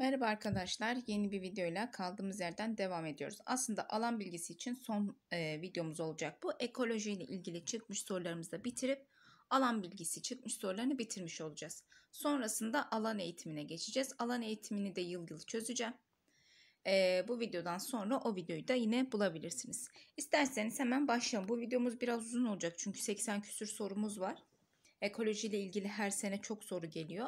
Merhaba arkadaşlar. Yeni bir videoyla kaldığımız yerden devam ediyoruz. Aslında alan bilgisi için son e, videomuz olacak bu. Ekoloji ile ilgili çıkmış sorularımızı da bitirip alan bilgisi çıkmış sorularını bitirmiş olacağız. Sonrasında alan eğitimine geçeceğiz. Alan eğitimini de yıl yıl çözeceğim. E, bu videodan sonra o videoyu da yine bulabilirsiniz. İsterseniz hemen başlayalım. Bu videomuz biraz uzun olacak çünkü 80 küsür sorumuz var. Ekoloji ile ilgili her sene çok soru geliyor.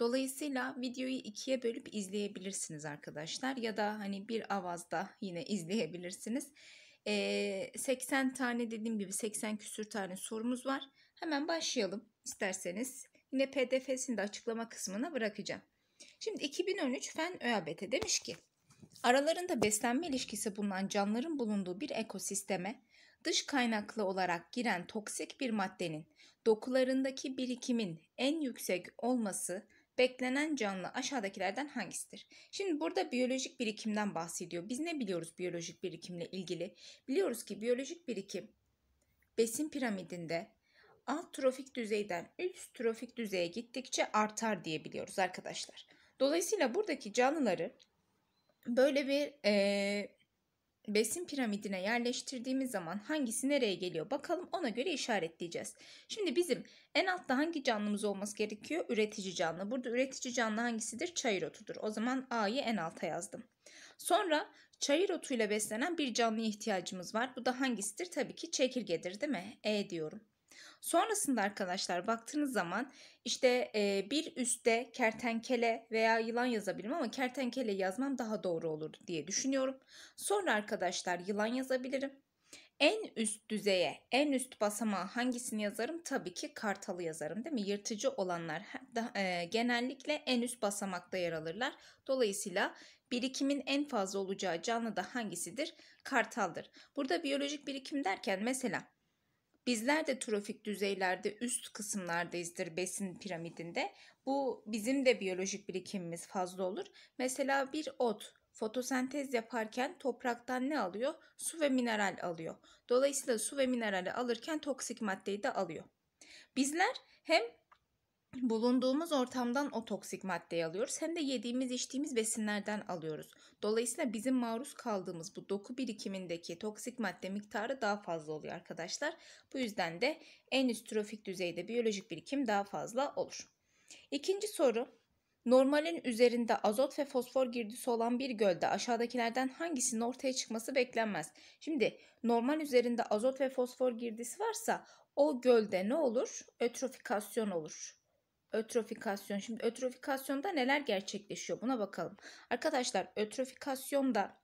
Dolayısıyla videoyu ikiye bölüp izleyebilirsiniz arkadaşlar ya da hani bir avazda yine izleyebilirsiniz. 80 tane dediğim gibi 80 küsür tane sorumuz var. Hemen başlayalım isterseniz. Yine pdf'sini de açıklama kısmına bırakacağım. Şimdi 2013 Fen ÖABT demiş ki aralarında beslenme ilişkisi bulunan canlıların bulunduğu bir ekosisteme dış kaynaklı olarak giren toksik bir maddenin dokularındaki birikimin en yüksek olması Beklenen canlı aşağıdakilerden hangisidir? Şimdi burada biyolojik birikimden bahsediyor. Biz ne biliyoruz biyolojik birikimle ilgili? Biliyoruz ki biyolojik birikim besin piramidinde alt trofik düzeyden üst trofik düzeye gittikçe artar diye biliyoruz arkadaşlar. Dolayısıyla buradaki canlıları böyle bir e, besin piramidine yerleştirdiğimiz zaman hangisi nereye geliyor bakalım ona göre işaretleyeceğiz. Şimdi bizim en altta hangi canlımız olması gerekiyor? Üretici canlı. Burada üretici canlı hangisidir? Çayır otudur. O zaman A'yı en alta yazdım. Sonra çayır otuyla beslenen bir canlıya ihtiyacımız var. Bu da hangisidir? Tabii ki çekirgedir değil mi? E diyorum. Sonrasında arkadaşlar baktığınız zaman işte e, bir üstte kertenkele veya yılan yazabilirim ama kertenkele yazmam daha doğru olur diye düşünüyorum. Sonra arkadaşlar yılan yazabilirim. En üst düzeye, en üst basamağa hangisini yazarım? Tabii ki kartalı yazarım değil mi? Yırtıcı olanlar genellikle en üst basamakta yer alırlar. Dolayısıyla birikimin en fazla olacağı canlı da hangisidir? Kartaldır. Burada biyolojik birikim derken mesela Bizler de trofik düzeylerde üst kısımlardayızdır besin piramidinde. Bu bizim de biyolojik birikimimiz fazla olur. Mesela bir ot fotosentez yaparken topraktan ne alıyor? Su ve mineral alıyor. Dolayısıyla su ve minerali alırken toksik maddeyi de alıyor. Bizler hem bulunduğumuz ortamdan o toksik maddeyi alıyoruz hem de yediğimiz içtiğimiz besinlerden alıyoruz. Dolayısıyla bizim maruz kaldığımız bu doku birikimindeki toksik madde miktarı daha fazla oluyor arkadaşlar. Bu yüzden de en üst trofik düzeyde biyolojik birikim daha fazla olur. İkinci soru Normalin üzerinde azot ve fosfor girdisi olan bir gölde aşağıdakilerden hangisinin ortaya çıkması beklenmez. Şimdi normal üzerinde azot ve fosfor girdisi varsa o gölde ne olur? Ötrofikasyon olur Ötrofikasyon. Şimdi ötrofikasyonda neler gerçekleşiyor buna bakalım. Arkadaşlar ötrofikasyonda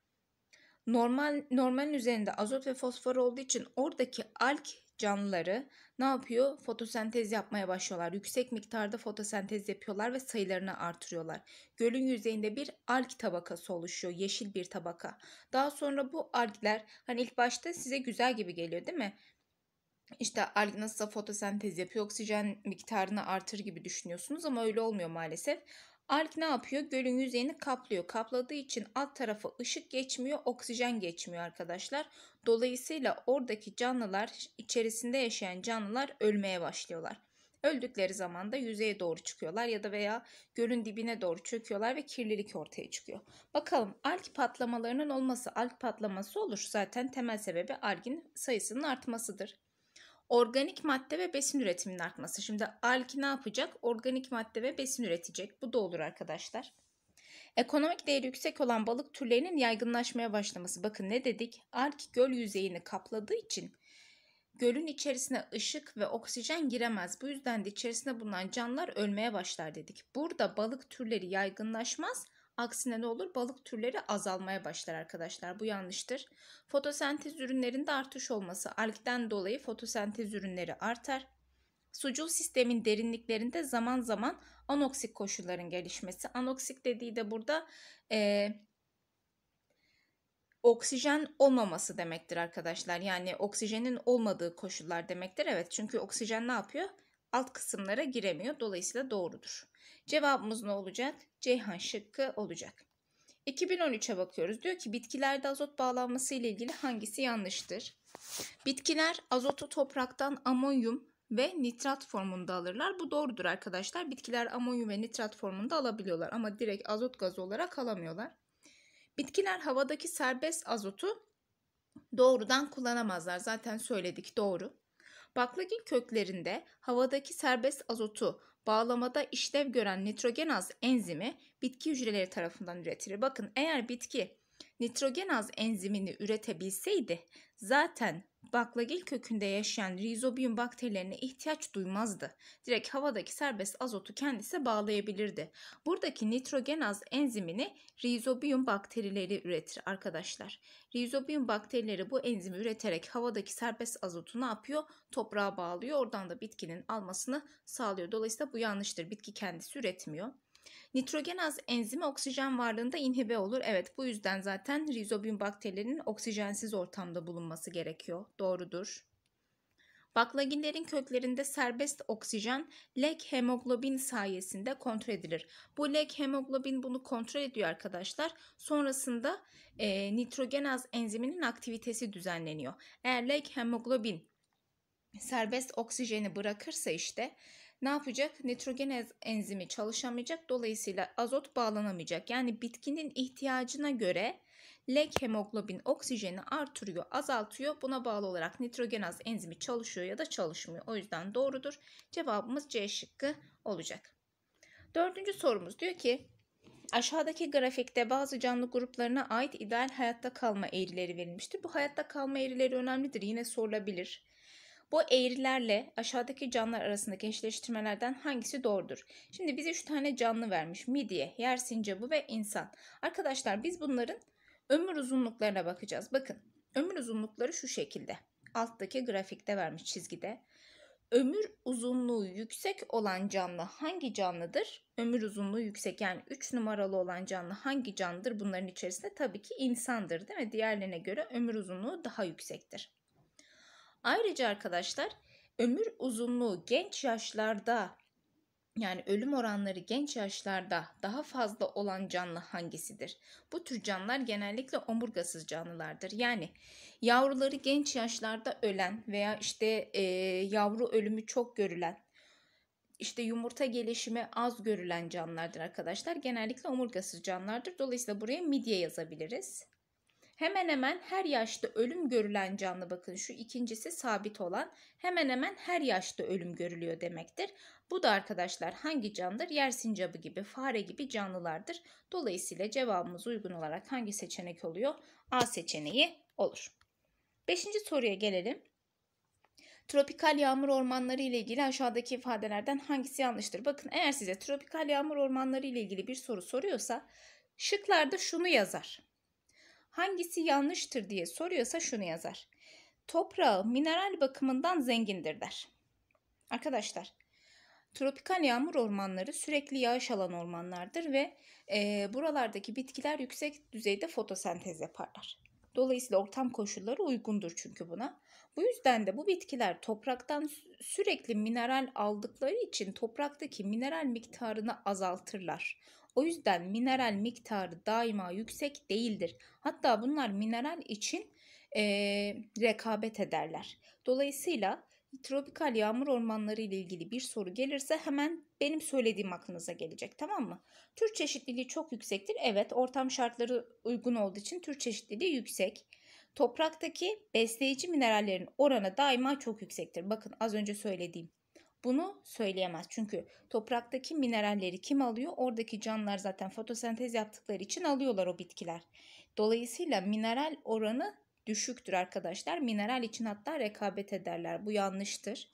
normal normalin üzerinde azot ve fosfor olduğu için oradaki alk canlıları ne yapıyor? Fotosentez yapmaya başlıyorlar. Yüksek miktarda fotosentez yapıyorlar ve sayılarını artırıyorlar. Gölün yüzeyinde bir alg tabakası oluşuyor. Yeşil bir tabaka. Daha sonra bu algler hani ilk başta size güzel gibi geliyor değil mi? işte nasılsa fotosentez yapıyor oksijen miktarını artır gibi düşünüyorsunuz ama öyle olmuyor maalesef. Alg ne yapıyor? Gölün yüzeyini kaplıyor. Kapladığı için alt tarafa ışık geçmiyor, oksijen geçmiyor arkadaşlar. Dolayısıyla oradaki canlılar, içerisinde yaşayan canlılar ölmeye başlıyorlar. Öldükleri zaman da yüzeye doğru çıkıyorlar ya da veya gölün dibine doğru çöküyorlar ve kirlilik ortaya çıkıyor. Bakalım alg patlamalarının olması, alg patlaması olur. Zaten temel sebebi algin sayısının artmasıdır organik madde ve besin üretiminin artması. Şimdi alki ne yapacak? Organik madde ve besin üretecek. Bu da olur arkadaşlar. Ekonomik değeri yüksek olan balık türlerinin yaygınlaşmaya başlaması. Bakın ne dedik? Alki göl yüzeyini kapladığı için gölün içerisine ışık ve oksijen giremez. Bu yüzden de içerisinde bulunan canlılar ölmeye başlar dedik. Burada balık türleri yaygınlaşmaz Aksine ne olur? Balık türleri azalmaya başlar arkadaşlar. Bu yanlıştır. Fotosentez ürünlerinde artış olması algden dolayı fotosentez ürünleri artar. Sucul sistemin derinliklerinde zaman zaman anoksik koşulların gelişmesi. Anoksik dediği de burada e, oksijen olmaması demektir arkadaşlar. Yani oksijenin olmadığı koşullar demektir. Evet çünkü oksijen ne yapıyor? Alt kısımlara giremiyor. Dolayısıyla doğrudur. Cevabımız ne olacak? Ceyhan şıkkı olacak. 2013'e bakıyoruz. Diyor ki bitkilerde azot bağlanması ile ilgili hangisi yanlıştır? Bitkiler azotu topraktan amonyum ve nitrat formunda alırlar. Bu doğrudur arkadaşlar. Bitkiler amonyum ve nitrat formunda alabiliyorlar ama direkt azot gazı olarak alamıyorlar. Bitkiler havadaki serbest azotu doğrudan kullanamazlar. Zaten söyledik doğru. Baklagil köklerinde havadaki serbest azotu bağlamada işlev gören nitrogenaz enzimi bitki hücreleri tarafından üretilir. Bakın eğer bitki nitrogenaz enzimini üretebilseydi zaten baklagil kökünde yaşayan rizobiyum bakterilerine ihtiyaç duymazdı. Direkt havadaki serbest azotu kendisi bağlayabilirdi. Buradaki nitrogenaz enzimini rizobiyum bakterileri üretir arkadaşlar. Rizobiyum bakterileri bu enzimi üreterek havadaki serbest azotu ne yapıyor? Toprağa bağlıyor. Oradan da bitkinin almasını sağlıyor. Dolayısıyla bu yanlıştır. Bitki kendisi üretmiyor. Nitrogenaz enzimi oksijen varlığında inhibe olur. Evet bu yüzden zaten rizobium bakterilerinin oksijensiz ortamda bulunması gerekiyor. Doğrudur. Baklagillerin köklerinde serbest oksijen lek hemoglobin sayesinde kontrol edilir. Bu lek hemoglobin bunu kontrol ediyor arkadaşlar. Sonrasında e, nitrogenaz enziminin aktivitesi düzenleniyor. Eğer lek hemoglobin serbest oksijeni bırakırsa işte ne yapacak? Nitrogenaz enzimi çalışamayacak. Dolayısıyla azot bağlanamayacak. Yani bitkinin ihtiyacına göre lek hemoglobin oksijeni artırıyor, azaltıyor. Buna bağlı olarak nitrogenaz enzimi çalışıyor ya da çalışmıyor. O yüzden doğrudur. Cevabımız C şıkkı olacak. Dördüncü sorumuz diyor ki Aşağıdaki grafikte bazı canlı gruplarına ait ideal hayatta kalma eğrileri verilmiştir. Bu hayatta kalma eğrileri önemlidir. Yine sorulabilir. Bu eğrilerle aşağıdaki canlılar arasındaki eşleştirmelerden hangisi doğrudur? Şimdi bize 3 tane canlı vermiş. Midye, yer sincabı ve insan. Arkadaşlar biz bunların ömür uzunluklarına bakacağız. Bakın ömür uzunlukları şu şekilde. Alttaki grafikte vermiş çizgide. Ömür uzunluğu yüksek olan canlı hangi canlıdır? Ömür uzunluğu yüksek yani 3 numaralı olan canlı hangi canlıdır? Bunların içerisinde tabii ki insandır değil mi? Diğerlerine göre ömür uzunluğu daha yüksektir. Ayrıca arkadaşlar ömür uzunluğu genç yaşlarda yani ölüm oranları genç yaşlarda daha fazla olan canlı hangisidir? Bu tür canlılar genellikle omurgasız canlılardır. Yani yavruları genç yaşlarda ölen veya işte e, yavru ölümü çok görülen, işte yumurta gelişimi az görülen canlılardır arkadaşlar. Genellikle omurgasız canlılardır. Dolayısıyla buraya midye yazabiliriz. Hemen hemen her yaşta ölüm görülen canlı bakın şu ikincisi sabit olan hemen hemen her yaşta ölüm görülüyor demektir. Bu da arkadaşlar hangi canlıdır? Yer sincabı gibi, fare gibi canlılardır. Dolayısıyla cevabımız uygun olarak hangi seçenek oluyor? A seçeneği olur. Beşinci soruya gelelim. Tropikal yağmur ormanları ile ilgili aşağıdaki ifadelerden hangisi yanlıştır? Bakın eğer size tropikal yağmur ormanları ile ilgili bir soru soruyorsa şıklarda şunu yazar hangisi yanlıştır diye soruyorsa şunu yazar. Toprağı mineral bakımından zengindir der. Arkadaşlar Tropikal yağmur ormanları sürekli yağış alan ormanlardır ve e, buralardaki bitkiler yüksek düzeyde fotosentez yaparlar. Dolayısıyla ortam koşulları uygundur çünkü buna. Bu yüzden de bu bitkiler topraktan sürekli mineral aldıkları için topraktaki mineral miktarını azaltırlar. O yüzden mineral miktarı daima yüksek değildir. Hatta bunlar mineral için e, rekabet ederler. Dolayısıyla tropikal yağmur ormanları ile ilgili bir soru gelirse hemen benim söylediğim aklınıza gelecek tamam mı? Tür çeşitliliği çok yüksektir. Evet ortam şartları uygun olduğu için tür çeşitliliği yüksek. Topraktaki besleyici minerallerin oranı daima çok yüksektir. Bakın az önce söylediğim bunu söyleyemez. Çünkü topraktaki mineralleri kim alıyor? Oradaki canlılar zaten fotosentez yaptıkları için alıyorlar o bitkiler. Dolayısıyla mineral oranı düşüktür arkadaşlar. Mineral için hatta rekabet ederler. Bu yanlıştır.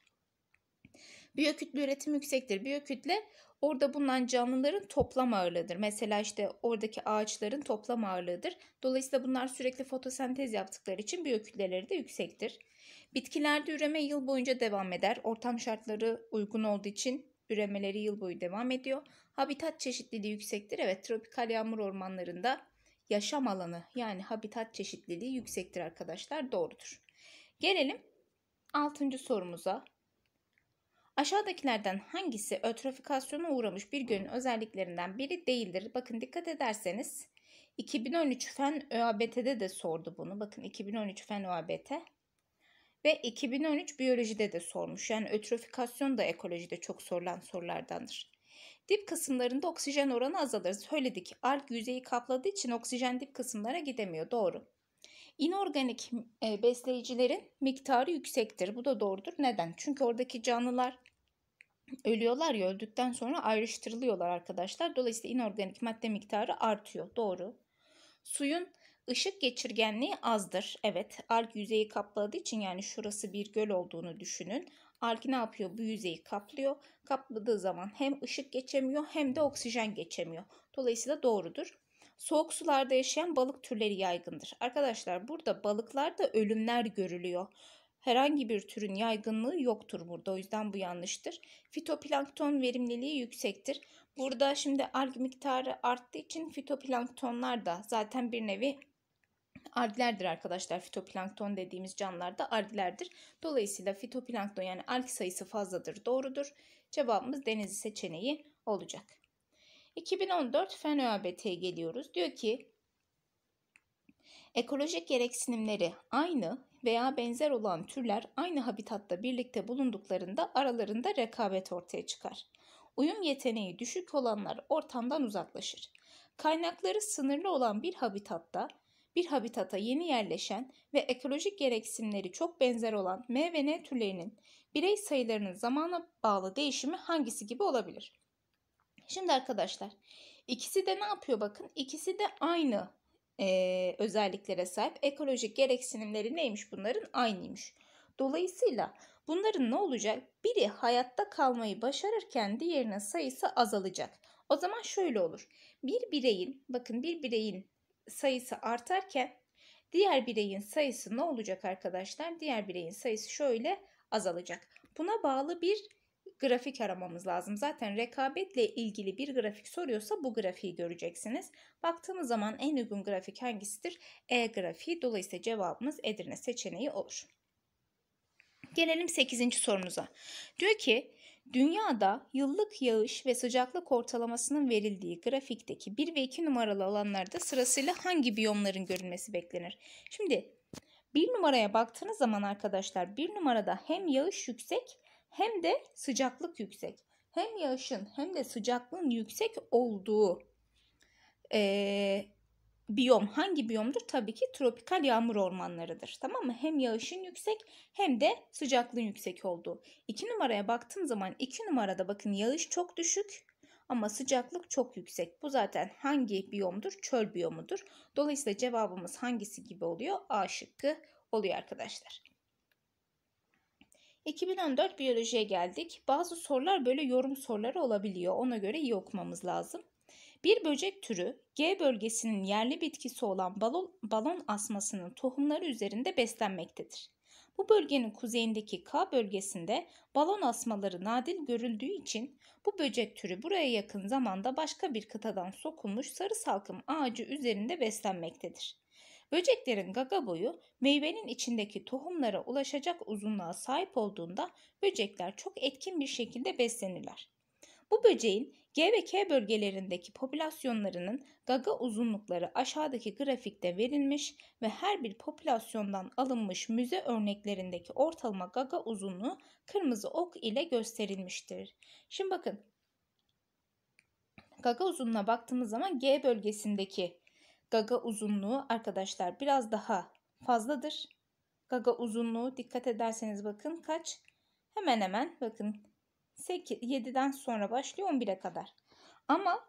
Biyokütle üretim yüksektir. Biyokütle orada bulunan canlıların toplam ağırlığıdır. Mesela işte oradaki ağaçların toplam ağırlığıdır. Dolayısıyla bunlar sürekli fotosentez yaptıkları için biyokütleleri de yüksektir. Bitkilerde üreme yıl boyunca devam eder. Ortam şartları uygun olduğu için üremeleri yıl boyu devam ediyor. Habitat çeşitliliği yüksektir. Evet tropikal yağmur ormanlarında yaşam alanı yani habitat çeşitliliği yüksektir arkadaşlar. Doğrudur. Gelelim 6. sorumuza. Aşağıdakilerden hangisi ötrofikasyona uğramış bir gölün özelliklerinden biri değildir? Bakın dikkat ederseniz 2013 Fen ÖABT'de de sordu bunu. Bakın 2013 Fen ÖABT ve 2013 biyolojide de sormuş. Yani ötrofikasyon da ekolojide çok sorulan sorulardandır. Dip kısımlarında oksijen oranı azalır. Söyledik. Alg yüzeyi kapladığı için oksijen dip kısımlara gidemiyor. Doğru. İnorganik e, besleyicilerin miktarı yüksektir. Bu da doğrudur. Neden? Çünkü oradaki canlılar ölüyorlar ya öldükten sonra ayrıştırılıyorlar arkadaşlar. Dolayısıyla inorganik madde miktarı artıyor. Doğru. Suyun Işık geçirgenliği azdır. Evet alg yüzeyi kapladığı için yani şurası bir göl olduğunu düşünün. Alg ne yapıyor? Bu yüzeyi kaplıyor. Kapladığı zaman hem ışık geçemiyor hem de oksijen geçemiyor. Dolayısıyla doğrudur. Soğuk sularda yaşayan balık türleri yaygındır. Arkadaşlar burada balıklarda ölümler görülüyor. Herhangi bir türün yaygınlığı yoktur burada. O yüzden bu yanlıştır. Fitoplankton verimliliği yüksektir. Burada şimdi alg miktarı arttığı için fitoplanktonlar da zaten bir nevi ardilerdir arkadaşlar. Fitoplankton dediğimiz canlılar da ardilerdir. Dolayısıyla fitoplankton yani ark sayısı fazladır doğrudur. Cevabımız denizi seçeneği olacak. 2014 fen FENÖABT'ye geliyoruz. Diyor ki ekolojik gereksinimleri aynı veya benzer olan türler aynı habitatta birlikte bulunduklarında aralarında rekabet ortaya çıkar. Uyum yeteneği düşük olanlar ortamdan uzaklaşır. Kaynakları sınırlı olan bir habitatta bir habitata yeni yerleşen ve ekolojik gereksinimleri çok benzer olan M ve N türlerinin birey sayılarının zamana bağlı değişimi hangisi gibi olabilir? Şimdi arkadaşlar ikisi de ne yapıyor bakın ikisi de aynı e, özelliklere sahip ekolojik gereksinimleri neymiş bunların aynıymış. Dolayısıyla bunların ne olacak? Biri hayatta kalmayı başarırken diğerinin sayısı azalacak. O zaman şöyle olur. Bir bireyin bakın bir bireyin sayısı artarken diğer bireyin sayısı ne olacak arkadaşlar? Diğer bireyin sayısı şöyle azalacak. Buna bağlı bir grafik aramamız lazım. Zaten rekabetle ilgili bir grafik soruyorsa bu grafiği göreceksiniz. Baktığımız zaman en uygun grafik hangisidir? E grafiği. Dolayısıyla cevabımız Edirne seçeneği olur. Gelelim 8. sorumuza. Diyor ki Dünyada yıllık yağış ve sıcaklık ortalamasının verildiği grafikteki 1 ve 2 numaralı alanlarda sırasıyla hangi biyomların görülmesi beklenir? Şimdi 1 numaraya baktığınız zaman arkadaşlar 1 numarada hem yağış yüksek hem de sıcaklık yüksek. Hem yağışın hem de sıcaklığın yüksek olduğu e, biyom hangi biyomdur? Tabii ki tropikal yağmur ormanlarıdır. Tamam mı? Hem yağışın yüksek hem de sıcaklığın yüksek olduğu. 2 numaraya baktığım zaman 2 numarada bakın yağış çok düşük ama sıcaklık çok yüksek. Bu zaten hangi biyomdur? Çöl biyomudur. Dolayısıyla cevabımız hangisi gibi oluyor? A şıkkı oluyor arkadaşlar. 2014 biyolojiye geldik. Bazı sorular böyle yorum soruları olabiliyor. Ona göre iyi okumamız lazım. Bir böcek türü G bölgesinin yerli bitkisi olan balon, balon asmasının tohumları üzerinde beslenmektedir. Bu bölgenin kuzeyindeki K bölgesinde balon asmaları nadir görüldüğü için bu böcek türü buraya yakın zamanda başka bir kıtadan sokulmuş sarı salkım ağacı üzerinde beslenmektedir. Böceklerin gaga boyu meyvenin içindeki tohumlara ulaşacak uzunluğa sahip olduğunda böcekler çok etkin bir şekilde beslenirler. Bu böceğin G ve K bölgelerindeki popülasyonlarının gaga uzunlukları aşağıdaki grafikte verilmiş ve her bir popülasyondan alınmış müze örneklerindeki ortalama gaga uzunluğu kırmızı ok ile gösterilmiştir. Şimdi bakın gaga uzunluğuna baktığımız zaman G bölgesindeki gaga uzunluğu arkadaşlar biraz daha fazladır. Gaga uzunluğu dikkat ederseniz bakın kaç? Hemen hemen bakın 7'den sonra başlıyor 11'e kadar. Ama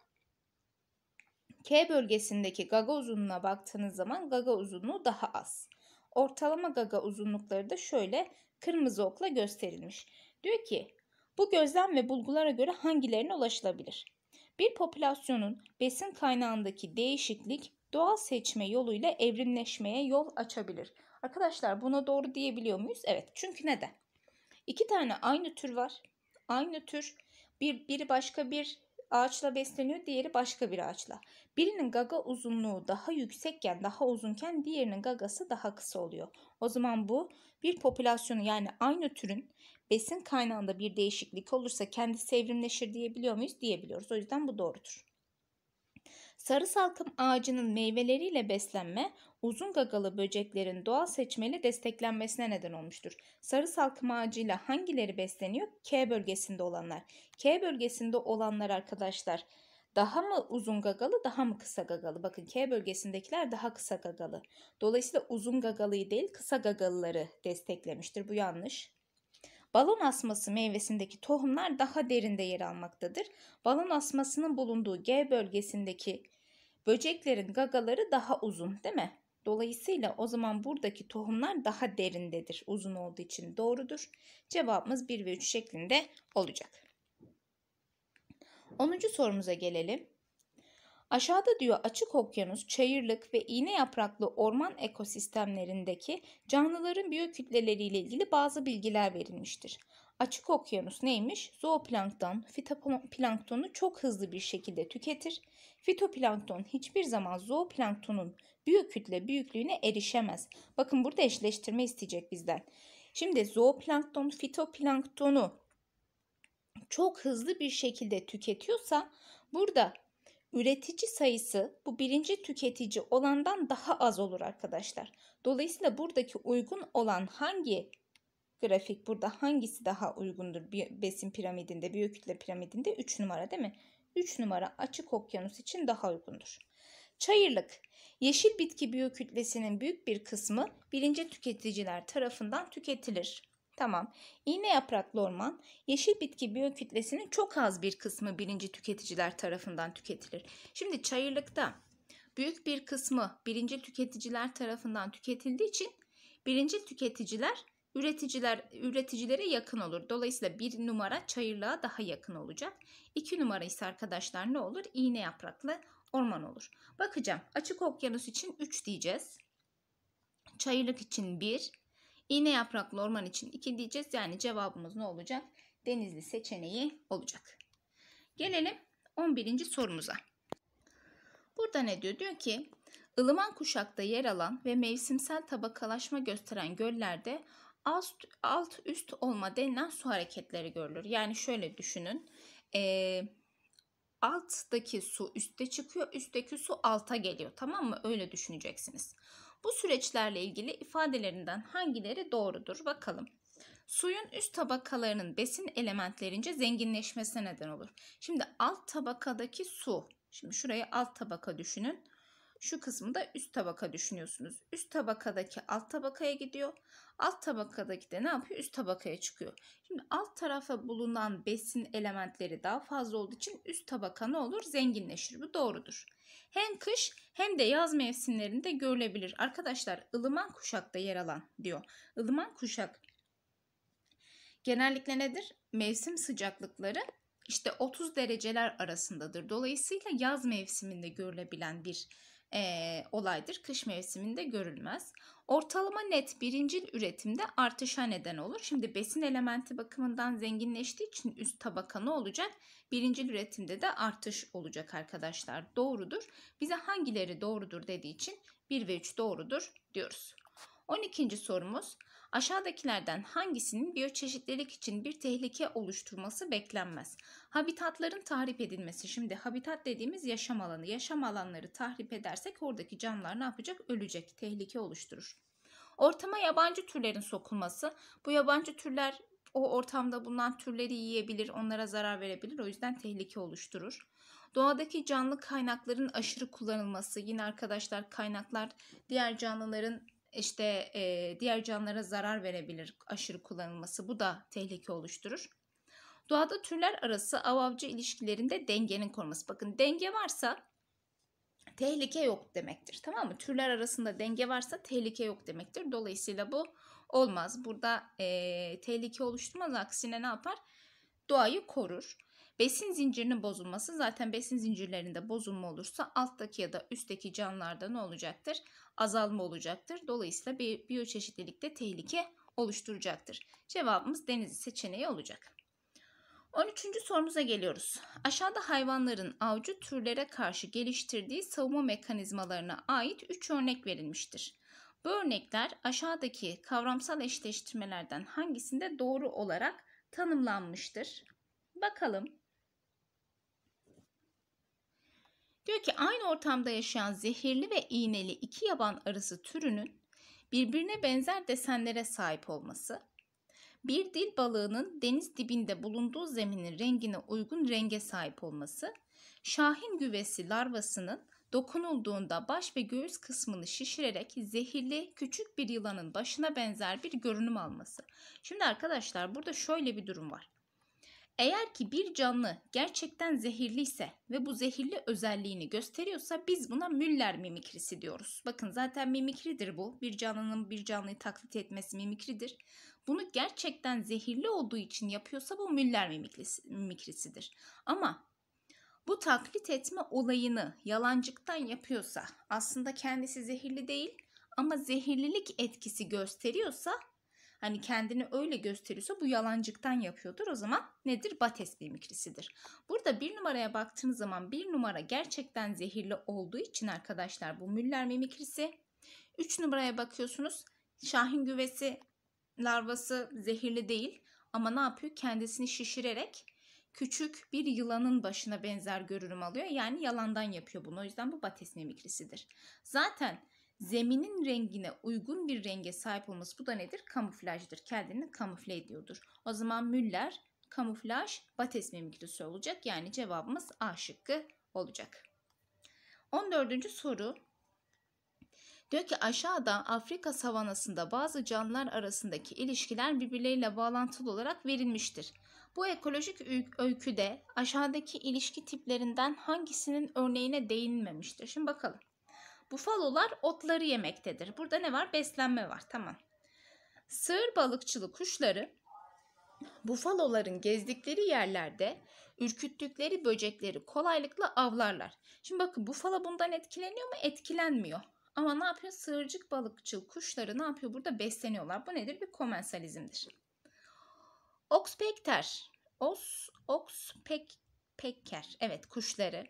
K bölgesindeki gaga uzunluğuna baktığınız zaman gaga uzunluğu daha az. Ortalama gaga uzunlukları da şöyle kırmızı okla gösterilmiş. Diyor ki bu gözlem ve bulgulara göre hangilerine ulaşılabilir? Bir popülasyonun besin kaynağındaki değişiklik doğal seçme yoluyla evrimleşmeye yol açabilir. Arkadaşlar buna doğru diyebiliyor muyuz? Evet. Çünkü neden? İki tane aynı tür var aynı tür bir, biri başka bir ağaçla besleniyor, diğeri başka bir ağaçla. Birinin gaga uzunluğu daha yüksekken, daha uzunken diğerinin gagası daha kısa oluyor. O zaman bu bir popülasyonu yani aynı türün besin kaynağında bir değişiklik olursa kendi sevrimleşir diyebiliyor muyuz? Diyebiliyoruz. O yüzden bu doğrudur. Sarı salkım ağacının meyveleriyle beslenme uzun gagalı böceklerin doğal seçmeli desteklenmesine neden olmuştur. Sarı salkım ağacıyla hangileri besleniyor? K bölgesinde olanlar. K bölgesinde olanlar arkadaşlar daha mı uzun gagalı daha mı kısa gagalı? Bakın K bölgesindekiler daha kısa gagalı. Dolayısıyla uzun gagalıyı değil kısa gagalıları desteklemiştir. Bu yanlış. Balon asması meyvesindeki tohumlar daha derinde yer almaktadır. Balon asmasının bulunduğu G bölgesindeki böceklerin gagaları daha uzun değil mi? Dolayısıyla o zaman buradaki tohumlar daha derindedir. Uzun olduğu için doğrudur. Cevabımız 1 ve 3 şeklinde olacak. 10. sorumuza gelelim. Aşağıda diyor açık okyanus, çayırlık ve iğne yapraklı orman ekosistemlerindeki canlıların biyokütleleriyle ilgili bazı bilgiler verilmiştir. Açık okyanus neymiş? Zooplankton, fitoplanktonu çok hızlı bir şekilde tüketir. Fitoplankton hiçbir zaman zooplanktonun büyük kütle büyüklüğüne erişemez. Bakın burada eşleştirme isteyecek bizden. Şimdi zooplankton fitoplanktonu çok hızlı bir şekilde tüketiyorsa burada üretici sayısı bu birinci tüketici olandan daha az olur arkadaşlar. Dolayısıyla buradaki uygun olan hangi grafik burada hangisi daha uygundur besin piramidinde, büyük kütle piramidinde 3 numara değil mi? 3 numara açık okyanus için daha uygundur. Çayırlık Yeşil bitki biyo kütlesinin büyük bir kısmı birinci tüketiciler tarafından tüketilir. Tamam. İğne yapraklı orman, yeşil bitki biyo kütlesinin çok az bir kısmı birinci tüketiciler tarafından tüketilir. Şimdi çayırlıkta büyük bir kısmı birinci tüketiciler tarafından tüketildiği için birinci tüketiciler üreticiler üreticilere yakın olur. Dolayısıyla bir numara çayırlığa daha yakın olacak. İki numara ise arkadaşlar ne olur? İğne yapraklı orman olur. Bakacağım. Açık okyanus için 3 diyeceğiz. Çayırlık için 1. İğne yapraklı orman için 2 diyeceğiz. Yani cevabımız ne olacak? Denizli seçeneği olacak. Gelelim 11. sorumuza. Burada ne diyor? Diyor ki ılıman kuşakta yer alan ve mevsimsel tabakalaşma gösteren göllerde alt, alt üst olma denilen su hareketleri görülür. Yani şöyle düşünün. Ee, alttaki su üste çıkıyor, üstteki su alta geliyor. Tamam mı? Öyle düşüneceksiniz. Bu süreçlerle ilgili ifadelerinden hangileri doğrudur bakalım. Suyun üst tabakalarının besin elementlerince zenginleşmesine neden olur. Şimdi alt tabakadaki su, şimdi şurayı alt tabaka düşünün. Şu kısmı da üst tabaka düşünüyorsunuz. Üst tabakadaki alt tabakaya gidiyor. Alt tabakadaki de ne yapıyor? Üst tabakaya çıkıyor. Şimdi alt tarafa bulunan besin elementleri daha fazla olduğu için üst tabaka ne olur? Zenginleşir. Bu doğrudur. Hem kış hem de yaz mevsimlerinde görülebilir. Arkadaşlar ılıman kuşakta yer alan diyor. Ilıman kuşak genellikle nedir? Mevsim sıcaklıkları işte 30 dereceler arasındadır. Dolayısıyla yaz mevsiminde görülebilen bir e, olaydır. Kış mevsiminde görülmez. Ortalama net birincil üretimde artışa neden olur. Şimdi besin elementi bakımından zenginleştiği için üst tabaka ne olacak? Birincil üretimde de artış olacak arkadaşlar. Doğrudur. Bize hangileri doğrudur dediği için 1 ve 3 doğrudur diyoruz. 12. sorumuz Aşağıdakilerden hangisinin biyoçeşitlilik için bir tehlike oluşturması beklenmez? Habitatların tahrip edilmesi. Şimdi habitat dediğimiz yaşam alanı. Yaşam alanları tahrip edersek oradaki canlılar ne yapacak? Ölecek, tehlike oluşturur. Ortama yabancı türlerin sokulması. Bu yabancı türler o ortamda bulunan türleri yiyebilir, onlara zarar verebilir. O yüzden tehlike oluşturur. Doğadaki canlı kaynakların aşırı kullanılması. Yine arkadaşlar kaynaklar diğer canlıların işte e, diğer canlılara zarar verebilir aşırı kullanılması. Bu da tehlike oluşturur. Doğada türler arası av avcı ilişkilerinde dengenin korunması. Bakın denge varsa tehlike yok demektir. Tamam mı? Türler arasında denge varsa tehlike yok demektir. Dolayısıyla bu olmaz. Burada e, tehlike oluşturmaz. Aksine ne yapar? Doğayı korur. Besin zincirinin bozulması zaten besin zincirlerinde bozulma olursa alttaki ya da üstteki canlarda ne olacaktır? Azalma olacaktır. Dolayısıyla biyoçeşitlilikte tehlike oluşturacaktır. Cevabımız deniz seçeneği olacak. 13. sorumuza geliyoruz. Aşağıda hayvanların avcı türlere karşı geliştirdiği savunma mekanizmalarına ait 3 örnek verilmiştir. Bu örnekler aşağıdaki kavramsal eşleştirmelerden hangisinde doğru olarak tanımlanmıştır? Bakalım. Diyor ki aynı ortamda yaşayan zehirli ve iğneli iki yaban arısı türünün birbirine benzer desenlere sahip olması, bir dil balığının deniz dibinde bulunduğu zeminin rengine uygun renge sahip olması, şahin güvesi larvasının dokunulduğunda baş ve göğüs kısmını şişirerek zehirli küçük bir yılanın başına benzer bir görünüm alması. Şimdi arkadaşlar burada şöyle bir durum var. Eğer ki bir canlı gerçekten zehirli ise ve bu zehirli özelliğini gösteriyorsa biz buna Müller mimikrisi diyoruz. Bakın zaten mimikridir bu. Bir canlının bir canlıyı taklit etmesi mimikridir. Bunu gerçekten zehirli olduğu için yapıyorsa bu Müller mimikrisi, mimikrisidir. Ama bu taklit etme olayını yalancıktan yapıyorsa aslında kendisi zehirli değil ama zehirlilik etkisi gösteriyorsa hani kendini öyle gösteriyorsa bu yalancıktan yapıyordur. O zaman nedir? Bates mimikrisidir. Burada bir numaraya baktığınız zaman bir numara gerçekten zehirli olduğu için arkadaşlar bu Müller mimikrisi. Üç numaraya bakıyorsunuz. Şahin güvesi larvası zehirli değil ama ne yapıyor? Kendisini şişirerek küçük bir yılanın başına benzer görünüm alıyor. Yani yalandan yapıyor bunu. O yüzden bu bates mimikrisidir. Zaten zeminin rengine uygun bir renge sahip olması bu da nedir? Kamuflajdır. Kendini kamufle ediyordur. O zaman Müller kamuflaj Bates mimikrisü olacak. Yani cevabımız A şıkkı olacak. 14. soru. Diyor ki aşağıda Afrika savanasında bazı canlılar arasındaki ilişkiler birbirleriyle bağlantılı olarak verilmiştir. Bu ekolojik öyküde aşağıdaki ilişki tiplerinden hangisinin örneğine değinilmemiştir? Şimdi bakalım. Bufalolar otları yemektedir. Burada ne var? Beslenme var. Tamam. Sığır balıkçılı kuşları bufaloların gezdikleri yerlerde ürküttükleri böcekleri kolaylıkla avlarlar. Şimdi bakın bufalo bundan etkileniyor mu? Etkilenmiyor. Ama ne yapıyor? Sığırcık balıkçıl kuşları ne yapıyor? Burada besleniyorlar. Bu nedir? Bir komensalizmdir. Oxpekter. Os, oxpek, Evet kuşları.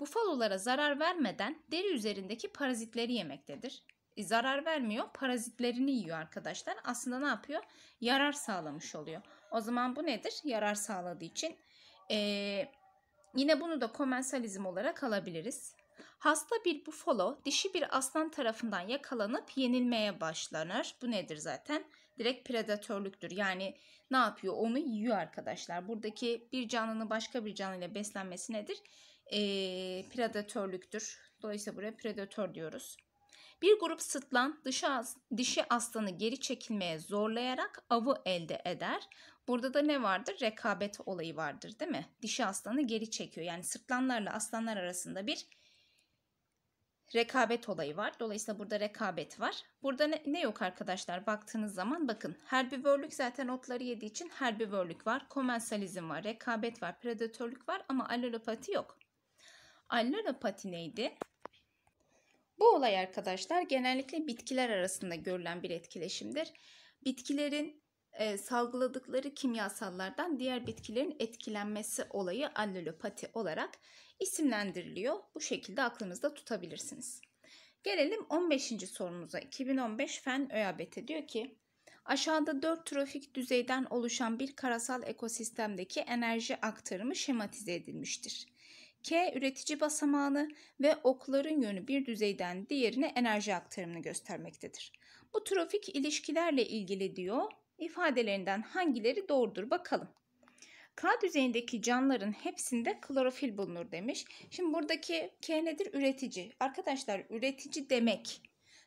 Bufalolara zarar vermeden deri üzerindeki parazitleri yemektedir. E, zarar vermiyor, parazitlerini yiyor arkadaşlar. Aslında ne yapıyor? Yarar sağlamış oluyor. O zaman bu nedir? Yarar sağladığı için. E, yine bunu da komensalizm olarak alabiliriz. Hasta bir bufalo dişi bir aslan tarafından yakalanıp yenilmeye başlanır. Bu nedir zaten? Direkt predatörlüktür. Yani ne yapıyor? Onu yiyor arkadaşlar. Buradaki bir canlının başka bir canlıyla beslenmesi nedir? e, predatörlüktür. Dolayısıyla buraya predatör diyoruz. Bir grup sıtlan dışı, dişi aslanı geri çekilmeye zorlayarak avı elde eder. Burada da ne vardır? Rekabet olayı vardır değil mi? Dişi aslanı geri çekiyor. Yani sırtlanlarla aslanlar arasında bir rekabet olayı var. Dolayısıyla burada rekabet var. Burada ne, ne yok arkadaşlar baktığınız zaman bakın herbivörlük zaten otları yediği için herbivörlük var. Komensalizm var, rekabet var, predatörlük var ama alelopati yok allara patineydi. Bu olay arkadaşlar genellikle bitkiler arasında görülen bir etkileşimdir. Bitkilerin e, salgıladıkları kimyasallardan diğer bitkilerin etkilenmesi olayı allelopati olarak isimlendiriliyor. Bu şekilde aklınızda tutabilirsiniz. Gelelim 15. sorumuza. 2015 Fen ÖABT diyor ki Aşağıda 4 trofik düzeyden oluşan bir karasal ekosistemdeki enerji aktarımı şematize edilmiştir. K üretici basamağını ve okların yönü bir düzeyden diğerine enerji aktarımını göstermektedir. Bu trofik ilişkilerle ilgili diyor ifadelerinden hangileri doğrudur bakalım. K düzeyindeki canlıların hepsinde klorofil bulunur demiş. Şimdi buradaki K nedir? Üretici. Arkadaşlar üretici demek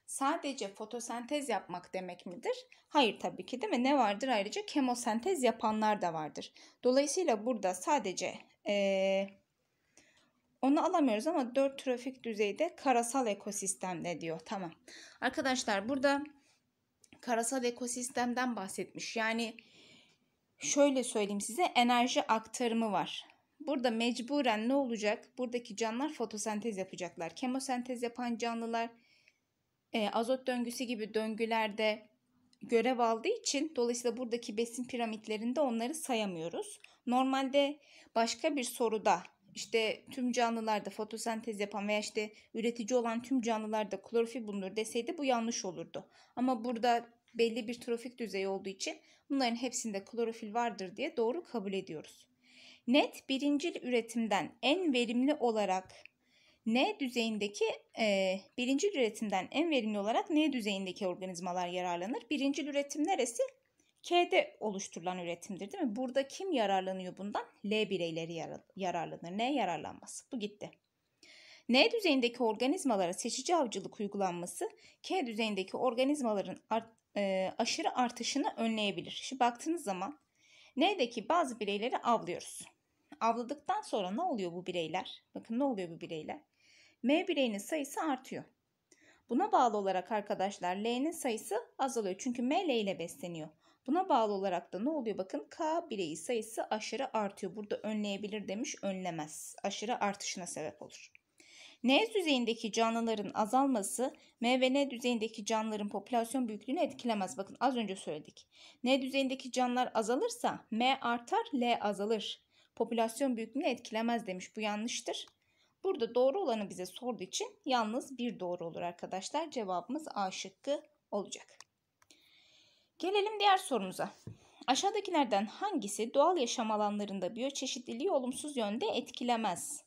sadece fotosentez yapmak demek midir? Hayır tabii ki değil mi? Ne vardır ayrıca? Kemosentez yapanlar da vardır. Dolayısıyla burada sadece ee, onu alamıyoruz ama 4 trofik düzeyde karasal ekosistemde diyor. Tamam. Arkadaşlar burada karasal ekosistemden bahsetmiş. Yani şöyle söyleyeyim size enerji aktarımı var. Burada mecburen ne olacak? Buradaki canlılar fotosentez yapacaklar. Kemosentez yapan canlılar e, azot döngüsü gibi döngülerde görev aldığı için dolayısıyla buradaki besin piramitlerinde onları sayamıyoruz. Normalde başka bir soruda işte tüm canlılarda fotosentez yapan veya işte üretici olan tüm canlılarda klorofil bulunur deseydi bu yanlış olurdu. Ama burada belli bir trofik düzey olduğu için bunların hepsinde klorofil vardır diye doğru kabul ediyoruz. Net birincil üretimden en verimli olarak N düzeyindeki e, birincil üretimden en verimli olarak N düzeyindeki organizmalar yararlanır. Birincil üretim neresi? K'de oluşturulan üretimdir değil mi? Burada kim yararlanıyor bundan? L bireyleri yararlanır. Ne yararlanmaz. Bu gitti. N düzeyindeki organizmalara seçici avcılık uygulanması K düzeyindeki organizmaların art, e, aşırı artışını önleyebilir. Şimdi baktığınız zaman N'deki bazı bireyleri avlıyoruz. Avladıktan sonra ne oluyor bu bireyler? Bakın ne oluyor bu bireyler? M bireyinin sayısı artıyor. Buna bağlı olarak arkadaşlar L'nin sayısı azalıyor. Çünkü M L ile besleniyor. Buna bağlı olarak da ne oluyor? Bakın K bireyi sayısı aşırı artıyor. Burada önleyebilir demiş önlemez. Aşırı artışına sebep olur. N düzeyindeki canlıların azalması M ve N düzeyindeki canlıların popülasyon büyüklüğünü etkilemez. Bakın az önce söyledik. N düzeyindeki canlılar azalırsa M artar, L azalır. Popülasyon büyüklüğünü etkilemez demiş. Bu yanlıştır. Burada doğru olanı bize sorduğu için yalnız bir doğru olur arkadaşlar. Cevabımız A şıkkı olacak. Gelelim diğer sorumuza. Aşağıdakilerden hangisi doğal yaşam alanlarında biyoçeşitliliği olumsuz yönde etkilemez?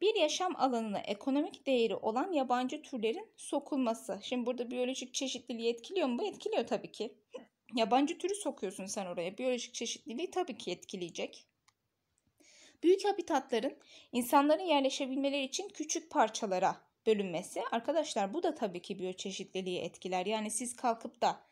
Bir yaşam alanına ekonomik değeri olan yabancı türlerin sokulması. Şimdi burada biyolojik çeşitliliği etkiliyor mu? Etkiliyor tabii ki. Yabancı türü sokuyorsun sen oraya. Biyolojik çeşitliliği tabii ki etkileyecek. Büyük habitatların insanların yerleşebilmeleri için küçük parçalara bölünmesi. Arkadaşlar bu da tabii ki biyoçeşitliliği etkiler. Yani siz kalkıp da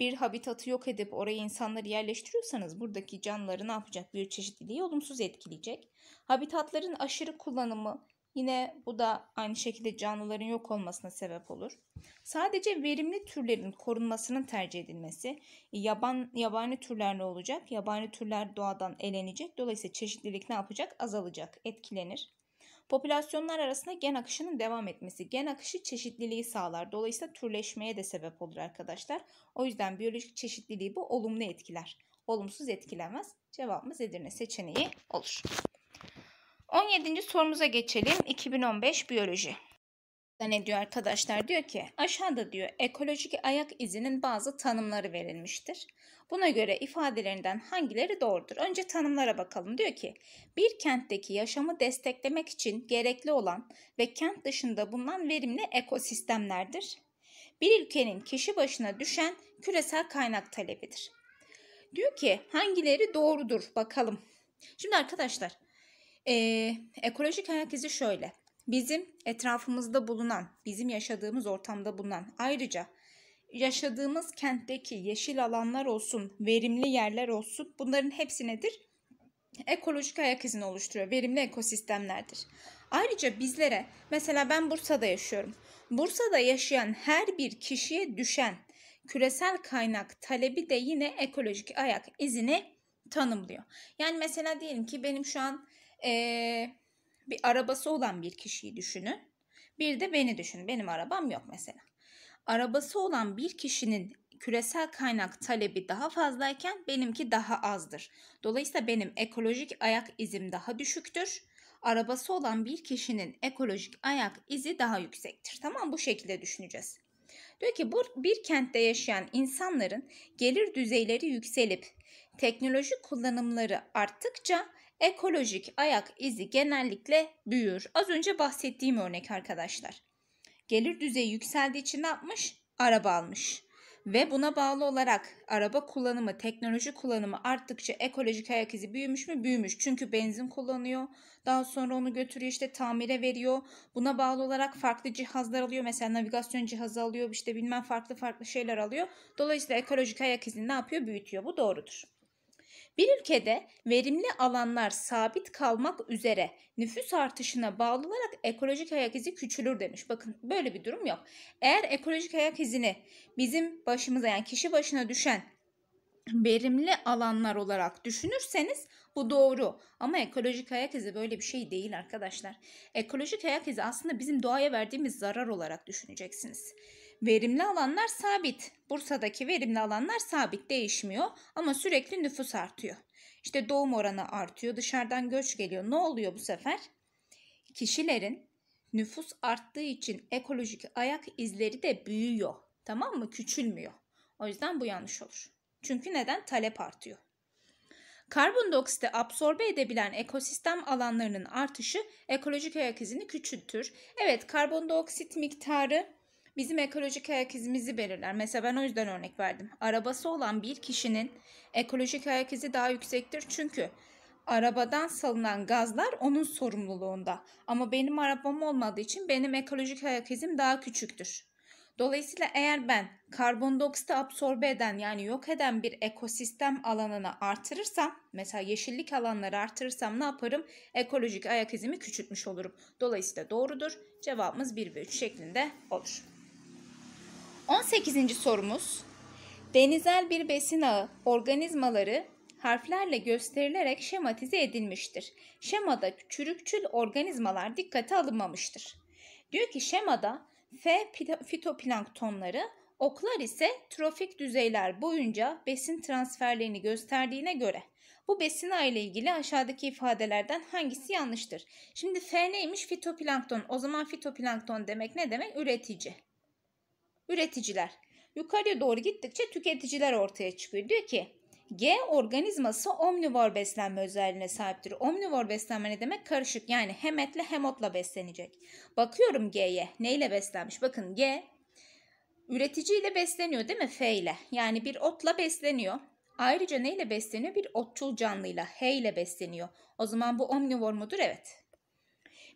bir habitatı yok edip oraya insanları yerleştiriyorsanız buradaki canlıları ne yapacak? Bir çeşitliliği olumsuz etkileyecek. Habitatların aşırı kullanımı yine bu da aynı şekilde canlıların yok olmasına sebep olur. Sadece verimli türlerin korunmasının tercih edilmesi e, yaban yabani türler ne olacak? Yabani türler doğadan elenecek. Dolayısıyla çeşitlilik ne yapacak? Azalacak, etkilenir. Popülasyonlar arasında gen akışının devam etmesi. Gen akışı çeşitliliği sağlar. Dolayısıyla türleşmeye de sebep olur arkadaşlar. O yüzden biyolojik çeşitliliği bu olumlu etkiler. Olumsuz etkilemez. Cevabımız Edirne seçeneği olur. 17. sorumuza geçelim. 2015 biyoloji da hani ne diyor arkadaşlar? Diyor ki aşağıda diyor ekolojik ayak izinin bazı tanımları verilmiştir. Buna göre ifadelerinden hangileri doğrudur? Önce tanımlara bakalım. Diyor ki bir kentteki yaşamı desteklemek için gerekli olan ve kent dışında bulunan verimli ekosistemlerdir. Bir ülkenin kişi başına düşen küresel kaynak talebidir. Diyor ki hangileri doğrudur bakalım. Şimdi arkadaşlar ee, ekolojik ayak izi şöyle bizim etrafımızda bulunan, bizim yaşadığımız ortamda bulunan ayrıca yaşadığımız kentteki yeşil alanlar olsun, verimli yerler olsun bunların hepsi nedir? Ekolojik ayak izini oluşturuyor, verimli ekosistemlerdir. Ayrıca bizlere, mesela ben Bursa'da yaşıyorum. Bursa'da yaşayan her bir kişiye düşen küresel kaynak talebi de yine ekolojik ayak izini tanımlıyor. Yani mesela diyelim ki benim şu an ee, bir arabası olan bir kişiyi düşünün. Bir de beni düşünün. Benim arabam yok mesela. Arabası olan bir kişinin küresel kaynak talebi daha fazlayken benimki daha azdır. Dolayısıyla benim ekolojik ayak izim daha düşüktür. Arabası olan bir kişinin ekolojik ayak izi daha yüksektir. Tamam bu şekilde düşüneceğiz. Diyor ki bu bir kentte yaşayan insanların gelir düzeyleri yükselip teknolojik kullanımları arttıkça Ekolojik ayak izi genellikle büyür. Az önce bahsettiğim örnek arkadaşlar. Gelir düzeyi yükseldiği için ne yapmış? Araba almış. Ve buna bağlı olarak araba kullanımı, teknoloji kullanımı arttıkça ekolojik ayak izi büyümüş mü? Büyümüş. Çünkü benzin kullanıyor. Daha sonra onu götürüyor işte tamire veriyor. Buna bağlı olarak farklı cihazlar alıyor. Mesela navigasyon cihazı alıyor işte bilmem farklı farklı şeyler alıyor. Dolayısıyla ekolojik ayak izini ne yapıyor? Büyütüyor. Bu doğrudur. Bir ülkede verimli alanlar sabit kalmak üzere nüfus artışına bağlı olarak ekolojik ayak izi küçülür demiş. Bakın böyle bir durum yok. Eğer ekolojik ayak izini bizim başımıza yani kişi başına düşen verimli alanlar olarak düşünürseniz bu doğru. Ama ekolojik ayak izi böyle bir şey değil arkadaşlar. Ekolojik ayak izi aslında bizim doğaya verdiğimiz zarar olarak düşüneceksiniz. Verimli alanlar sabit. Bursa'daki verimli alanlar sabit değişmiyor ama sürekli nüfus artıyor. İşte doğum oranı artıyor, dışarıdan göç geliyor. Ne oluyor bu sefer? Kişilerin nüfus arttığı için ekolojik ayak izleri de büyüyor. Tamam mı? Küçülmüyor. O yüzden bu yanlış olur. Çünkü neden? Talep artıyor. Karbondioksiti absorbe edebilen ekosistem alanlarının artışı ekolojik ayak izini küçültür. Evet karbondioksit miktarı bizim ekolojik ayak izimizi belirler. Mesela ben o yüzden örnek verdim. Arabası olan bir kişinin ekolojik ayak izi daha yüksektir. Çünkü arabadan salınan gazlar onun sorumluluğunda. Ama benim arabam olmadığı için benim ekolojik ayak izim daha küçüktür. Dolayısıyla eğer ben karbondioksit absorbe eden yani yok eden bir ekosistem alanını artırırsam mesela yeşillik alanları artırırsam ne yaparım? Ekolojik ayak izimi küçültmüş olurum. Dolayısıyla doğrudur. Cevabımız 1 ve 3 şeklinde olur. 18. sorumuz. Denizel bir besin ağı organizmaları harflerle gösterilerek şematize edilmiştir. Şemada çürükçül organizmalar dikkate alınmamıştır. Diyor ki şemada F fitoplanktonları, oklar ise trofik düzeyler boyunca besin transferlerini gösterdiğine göre bu besin ağı ile ilgili aşağıdaki ifadelerden hangisi yanlıştır? Şimdi F neymiş? Fitoplankton. O zaman fitoplankton demek ne demek? Üretici. Üreticiler. Yukarıya doğru gittikçe tüketiciler ortaya çıkıyor. Diyor ki G organizması omnivor beslenme özelliğine sahiptir. Omnivor beslenme ne demek? Karışık yani hem etle hem otla beslenecek. Bakıyorum G'ye neyle beslenmiş? Bakın G üreticiyle besleniyor değil mi? F ile yani bir otla besleniyor. Ayrıca neyle besleniyor? Bir otçul canlıyla, H ile besleniyor. O zaman bu omnivor mudur? Evet.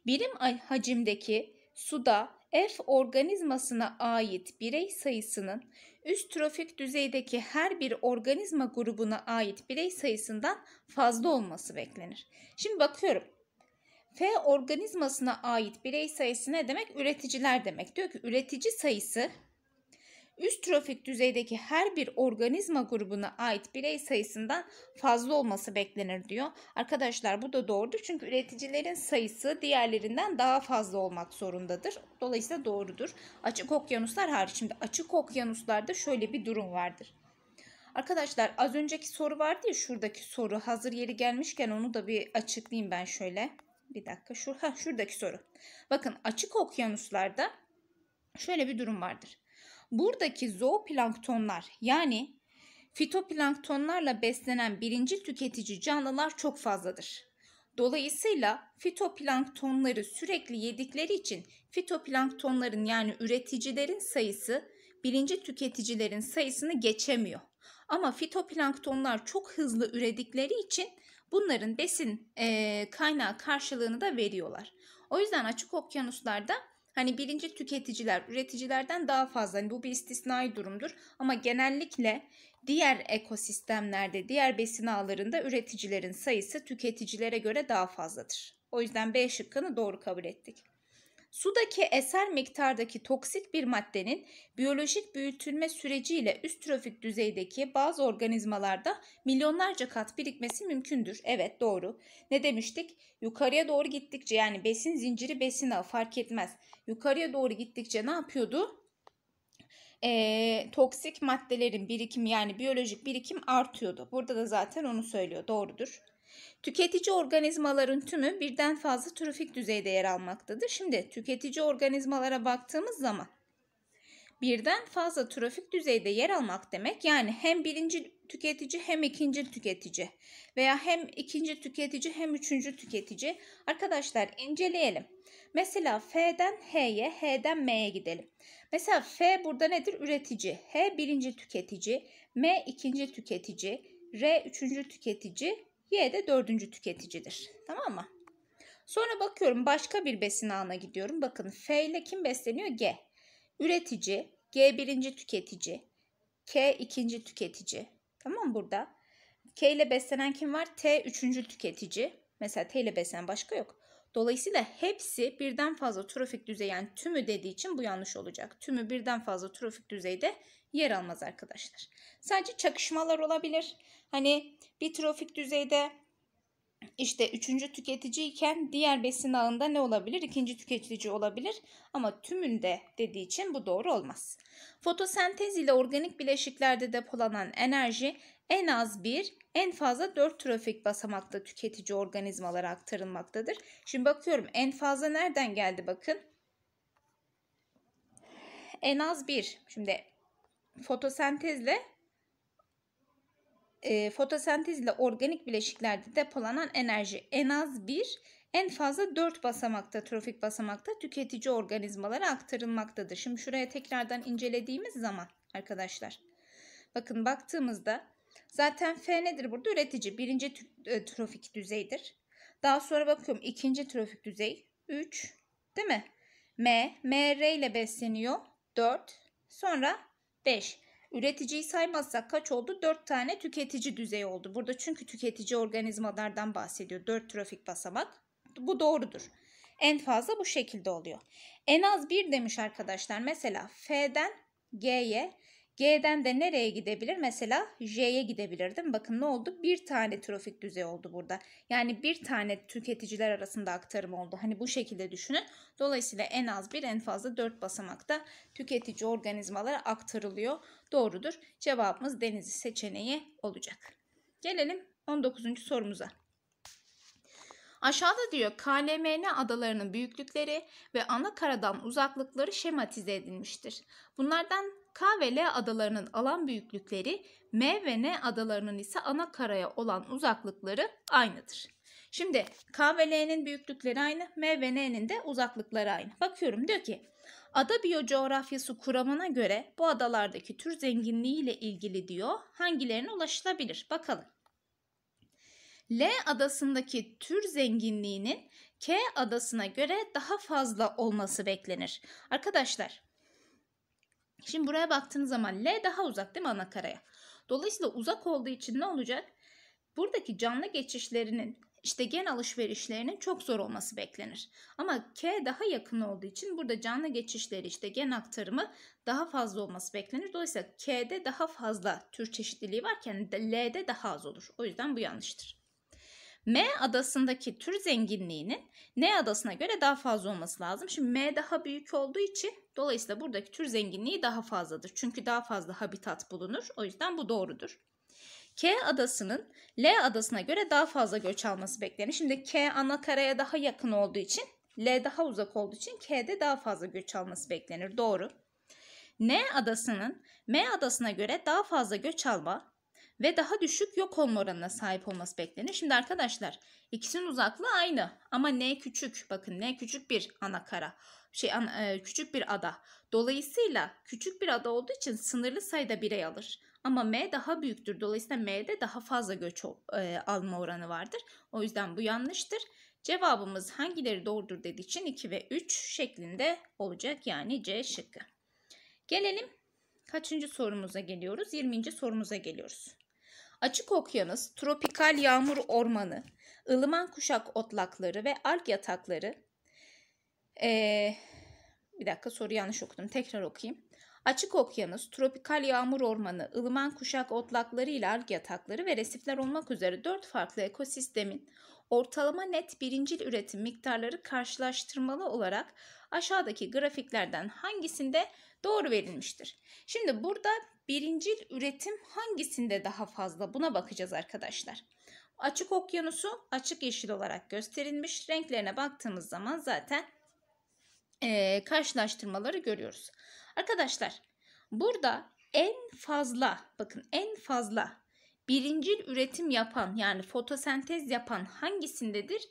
Birim hacimdeki suda F organizmasına ait birey sayısının üst trofik düzeydeki her bir organizma grubuna ait birey sayısından fazla olması beklenir. Şimdi bakıyorum. F organizmasına ait birey sayısı ne demek? Üreticiler demek. Diyor ki üretici sayısı üst trofik düzeydeki her bir organizma grubuna ait birey sayısından fazla olması beklenir diyor. Arkadaşlar bu da doğrudur çünkü üreticilerin sayısı diğerlerinden daha fazla olmak zorundadır. Dolayısıyla doğrudur. Açık okyanuslar hariç. Şimdi açık okyanuslarda şöyle bir durum vardır. Arkadaşlar az önceki soru vardı ya şuradaki soru hazır yeri gelmişken onu da bir açıklayayım ben şöyle. Bir dakika şu, ha, şuradaki soru. Bakın açık okyanuslarda şöyle bir durum vardır. Buradaki zooplanktonlar yani fitoplanktonlarla beslenen birinci tüketici canlılar çok fazladır. Dolayısıyla fitoplanktonları sürekli yedikleri için fitoplanktonların yani üreticilerin sayısı birinci tüketicilerin sayısını geçemiyor. Ama fitoplanktonlar çok hızlı üredikleri için bunların besin e, kaynağı karşılığını da veriyorlar. O yüzden açık okyanuslarda hani birinci tüketiciler üreticilerden daha fazla. Hani bu bir istisnai durumdur ama genellikle diğer ekosistemlerde, diğer besin ağlarında üreticilerin sayısı tüketicilere göre daha fazladır. O yüzden B şıkkını doğru kabul ettik. Sudaki eser miktardaki toksik bir maddenin biyolojik büyütülme süreciyle üst trofik düzeydeki bazı organizmalarda milyonlarca kat birikmesi mümkündür. Evet doğru. Ne demiştik? Yukarıya doğru gittikçe yani besin zinciri besin ağı fark etmez. Yukarıya doğru gittikçe ne yapıyordu? E, toksik maddelerin birikimi yani biyolojik birikim artıyordu. Burada da zaten onu söylüyor. Doğrudur. Tüketici organizmaların tümü birden fazla trofik düzeyde yer almaktadır. Şimdi tüketici organizmalara baktığımız zaman birden fazla trofik düzeyde yer almak demek yani hem birinci tüketici hem ikinci tüketici veya hem ikinci tüketici hem üçüncü tüketici. Arkadaşlar inceleyelim. Mesela F'den H'ye, H'den M'ye gidelim. Mesela F burada nedir? Üretici. H birinci tüketici, M ikinci tüketici, R üçüncü tüketici, Y de dördüncü tüketicidir. Tamam mı? Sonra bakıyorum başka bir besin ağına gidiyorum. Bakın F ile kim besleniyor? G. Üretici, G birinci tüketici, K ikinci tüketici. Tamam mı burada? K ile beslenen kim var? T üçüncü tüketici. Mesela T ile beslenen başka yok. Dolayısıyla hepsi birden fazla trofik düzey yani tümü dediği için bu yanlış olacak. Tümü birden fazla trofik düzeyde yer almaz arkadaşlar. Sadece çakışmalar olabilir. Hani bir trofik düzeyde işte üçüncü tüketiciyken diğer besin ağında ne olabilir? İkinci tüketici olabilir ama tümünde dediği için bu doğru olmaz. Fotosentez ile organik bileşiklerde depolanan enerji en az bir, en fazla 4 trofik basamakta tüketici organizmalara aktarılmaktadır. Şimdi bakıyorum en fazla nereden geldi bakın. En az bir. Şimdi fotosentezle e, fotosentezle organik bileşiklerde depolanan enerji en az bir, en fazla 4 basamakta, trofik basamakta tüketici organizmalara aktarılmaktadır. Şimdi şuraya tekrardan incelediğimiz zaman arkadaşlar. Bakın baktığımızda Zaten F nedir burada? Üretici. Birinci e, trofik düzeydir. Daha sonra bakıyorum ikinci trofik düzey 3 değil mi? M, MR ile besleniyor 4 sonra 5. Üreticiyi saymazsak kaç oldu? 4 tane tüketici düzey oldu. Burada çünkü tüketici organizmalardan bahsediyor. 4 trofik basamak. Bu doğrudur. En fazla bu şekilde oluyor. En az 1 demiş arkadaşlar. Mesela F'den G'ye G'den de nereye gidebilir? Mesela J'ye gidebilirdim. Bakın ne oldu? Bir tane trofik düzey oldu burada. Yani bir tane tüketiciler arasında aktarım oldu. Hani bu şekilde düşünün. Dolayısıyla en az bir en fazla dört basamakta tüketici organizmalara aktarılıyor. Doğrudur. Cevabımız denizi seçeneği olacak. Gelelim 19. sorumuza. Aşağıda diyor KLMN adalarının büyüklükleri ve ana karadan uzaklıkları şematize edilmiştir. Bunlardan K ve L adalarının alan büyüklükleri, M ve N adalarının ise ana karaya olan uzaklıkları aynıdır. Şimdi K ve L'nin büyüklükleri aynı, M ve N'nin de uzaklıkları aynı. Bakıyorum diyor ki ada biyocoğrafyası kuramına göre bu adalardaki tür zenginliği ile ilgili diyor hangilerine ulaşılabilir bakalım. L adasındaki tür zenginliğinin K adasına göre daha fazla olması beklenir. Arkadaşlar Şimdi buraya baktığınız zaman L daha uzak değil mi ana Dolayısıyla uzak olduğu için ne olacak? Buradaki canlı geçişlerinin işte gen alışverişlerinin çok zor olması beklenir. Ama K daha yakın olduğu için burada canlı geçişleri işte gen aktarımı daha fazla olması beklenir. Dolayısıyla K'de daha fazla tür çeşitliliği varken L'de daha az olur. O yüzden bu yanlıştır. M adasındaki tür zenginliğinin N adasına göre daha fazla olması lazım. Şimdi M daha büyük olduğu için dolayısıyla buradaki tür zenginliği daha fazladır. Çünkü daha fazla habitat bulunur. O yüzden bu doğrudur. K adasının L adasına göre daha fazla göç alması beklenir. Şimdi K ana karaya daha yakın olduğu için L daha uzak olduğu için K'de daha fazla göç alması beklenir. Doğru. N adasının M adasına göre daha fazla göç alma ve daha düşük yok olma oranına sahip olması beklenir. Şimdi arkadaşlar ikisinin uzaklığı aynı ama n küçük. Bakın n küçük bir Anakara Şey an, e, küçük bir ada. Dolayısıyla küçük bir ada olduğu için sınırlı sayıda birey alır. Ama M daha büyüktür. Dolayısıyla M'de daha fazla göç e, alma oranı vardır. O yüzden bu yanlıştır. Cevabımız hangileri doğrudur dediği için 2 ve 3 şeklinde olacak. Yani C şıkkı. Gelelim kaçıncı sorumuza geliyoruz? 20. sorumuza geliyoruz. Açık okyanus, tropikal yağmur ormanı, ılıman kuşak otlakları ve alg yatakları. Ee, bir dakika soru yanlış okudum. Tekrar okuyayım. Açık okyanus, tropikal yağmur ormanı, ılıman kuşak otlakları ile alg yatakları ve resifler olmak üzere dört farklı ekosistemin ortalama net birincil üretim miktarları karşılaştırmalı olarak aşağıdaki grafiklerden hangisinde doğru verilmiştir? Şimdi burada birincil üretim hangisinde daha fazla buna bakacağız arkadaşlar. Açık okyanusu açık yeşil olarak gösterilmiş. Renklerine baktığımız zaman zaten e, karşılaştırmaları görüyoruz. Arkadaşlar burada en fazla bakın en fazla birincil üretim yapan yani fotosentez yapan hangisindedir?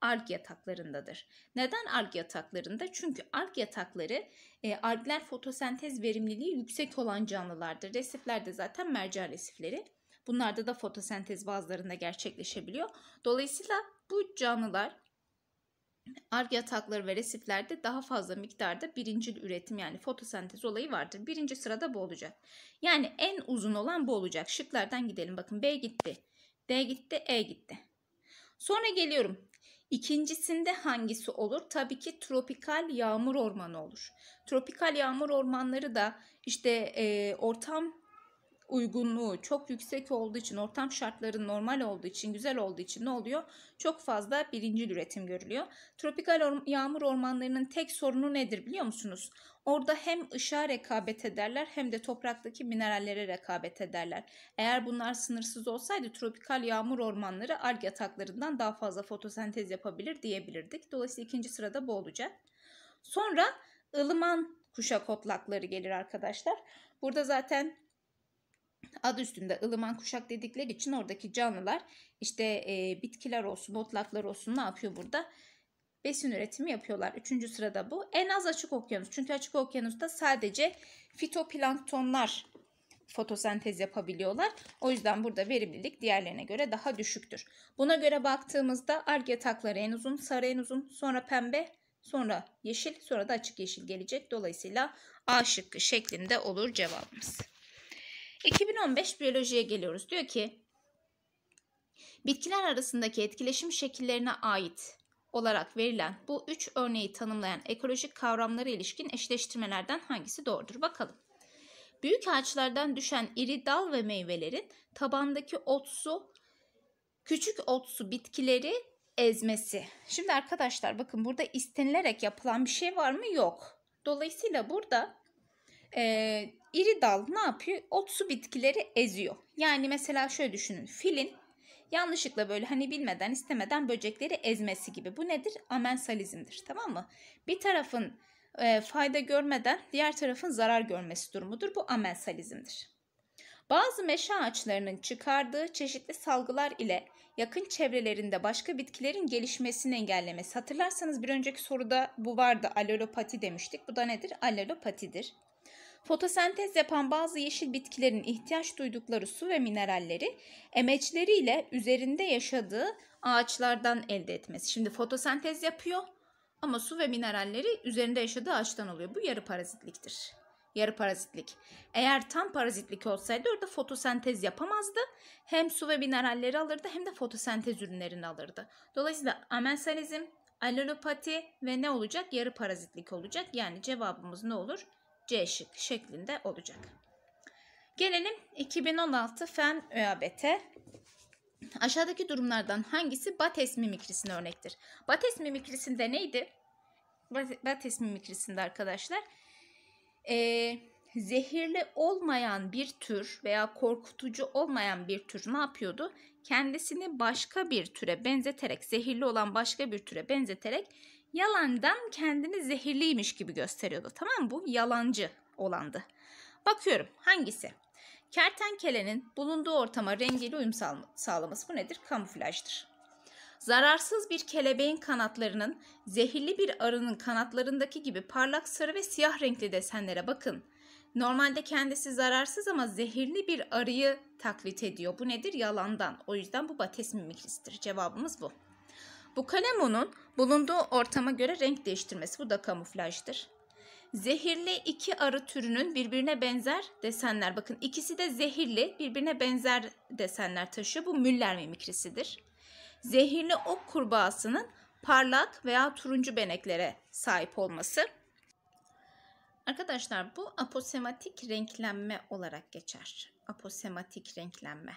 arg yataklarındadır. Neden arg yataklarında? Çünkü arg yatakları e, argler fotosentez verimliliği yüksek olan canlılardır. Resiflerde zaten mercan resifleri. Bunlarda da fotosentez bazılarında gerçekleşebiliyor. Dolayısıyla bu canlılar arg yatakları ve resiflerde daha fazla miktarda birincil üretim yani fotosentez olayı vardır. Birinci sırada bu olacak. Yani en uzun olan bu olacak. Şıklardan gidelim. Bakın B gitti. D gitti. E gitti. Sonra geliyorum. İkincisinde hangisi olur? Tabii ki tropikal yağmur ormanı olur. Tropikal yağmur ormanları da işte e, ortam uygunluğu çok yüksek olduğu için, ortam şartları normal olduğu için, güzel olduğu için ne oluyor? Çok fazla birinci üretim görülüyor. Tropikal or- yağmur ormanlarının tek sorunu nedir biliyor musunuz? Orada hem ışığa rekabet ederler hem de topraktaki minerallere rekabet ederler. Eğer bunlar sınırsız olsaydı tropikal yağmur ormanları alg yataklarından daha fazla fotosentez yapabilir diyebilirdik. Dolayısıyla ikinci sırada bu olacak. Sonra ılıman kuşak otlakları gelir arkadaşlar. Burada zaten adı üstünde ılıman kuşak dedikleri için oradaki canlılar işte e, bitkiler olsun, otlaklar olsun ne yapıyor burada? Besin üretimi yapıyorlar. Üçüncü sırada bu. En az açık okyanus. Çünkü açık okyanusta sadece fitoplanktonlar fotosentez yapabiliyorlar. O yüzden burada verimlilik diğerlerine göre daha düşüktür. Buna göre baktığımızda arge takları en uzun, sarı en uzun, sonra pembe, sonra yeşil, sonra da açık yeşil gelecek. Dolayısıyla A şıkkı şeklinde olur cevabımız. 2015 biyolojiye geliyoruz. Diyor ki bitkiler arasındaki etkileşim şekillerine ait olarak verilen bu üç örneği tanımlayan ekolojik kavramlara ilişkin eşleştirmelerden hangisi doğrudur? Bakalım. Büyük ağaçlardan düşen iri dal ve meyvelerin tabandaki otsu, küçük otsu bitkileri ezmesi. Şimdi arkadaşlar bakın burada istenilerek yapılan bir şey var mı? Yok. Dolayısıyla burada e, iri dal ne yapıyor? Otsu bitkileri eziyor. Yani mesela şöyle düşünün. Filin yanlışlıkla böyle hani bilmeden istemeden böcekleri ezmesi gibi. Bu nedir? Amensalizmdir tamam mı? Bir tarafın e, fayda görmeden diğer tarafın zarar görmesi durumudur. Bu amensalizmdir. Bazı meşe ağaçlarının çıkardığı çeşitli salgılar ile yakın çevrelerinde başka bitkilerin gelişmesini engellemesi. Hatırlarsanız bir önceki soruda bu vardı. Alelopati demiştik. Bu da nedir? Alelopatidir. Fotosentez yapan bazı yeşil bitkilerin ihtiyaç duydukları su ve mineralleri emeçleriyle üzerinde yaşadığı ağaçlardan elde etmesi. Şimdi fotosentez yapıyor ama su ve mineralleri üzerinde yaşadığı ağaçtan alıyor. Bu yarı parazitliktir. Yarı parazitlik. Eğer tam parazitlik olsaydı orada fotosentez yapamazdı. Hem su ve mineralleri alırdı hem de fotosentez ürünlerini alırdı. Dolayısıyla amensalizm, alelopati ve ne olacak? Yarı parazitlik olacak. Yani cevabımız ne olur? C şık şeklinde olacak. Gelelim 2016 Fen ÖABT'e Aşağıdaki durumlardan hangisi Bates mimikrisine örnektir? Bates mimikrisinde neydi? Bates mimikrisinde arkadaşlar ee, zehirli olmayan bir tür veya korkutucu olmayan bir tür ne yapıyordu? Kendisini başka bir türe benzeterek, zehirli olan başka bir türe benzeterek yalandan kendini zehirliymiş gibi gösteriyordu. Tamam mı? Bu yalancı olandı. Bakıyorum hangisi? Kertenkelenin bulunduğu ortama rengiyle uyum sağlaması bu nedir? Kamuflajdır. Zararsız bir kelebeğin kanatlarının zehirli bir arının kanatlarındaki gibi parlak sarı ve siyah renkli desenlere bakın. Normalde kendisi zararsız ama zehirli bir arıyı taklit ediyor. Bu nedir? Yalandan. O yüzden bu bates mimikrisidir. Cevabımız bu. Bu kalemonun bulunduğu ortama göre renk değiştirmesi bu da kamuflajdır. Zehirli iki arı türünün birbirine benzer desenler. Bakın ikisi de zehirli birbirine benzer desenler taşıyor. Bu Müller mimikrisidir. Zehirli ok kurbağasının parlak veya turuncu beneklere sahip olması. Arkadaşlar bu aposematik renklenme olarak geçer. Aposematik renklenme.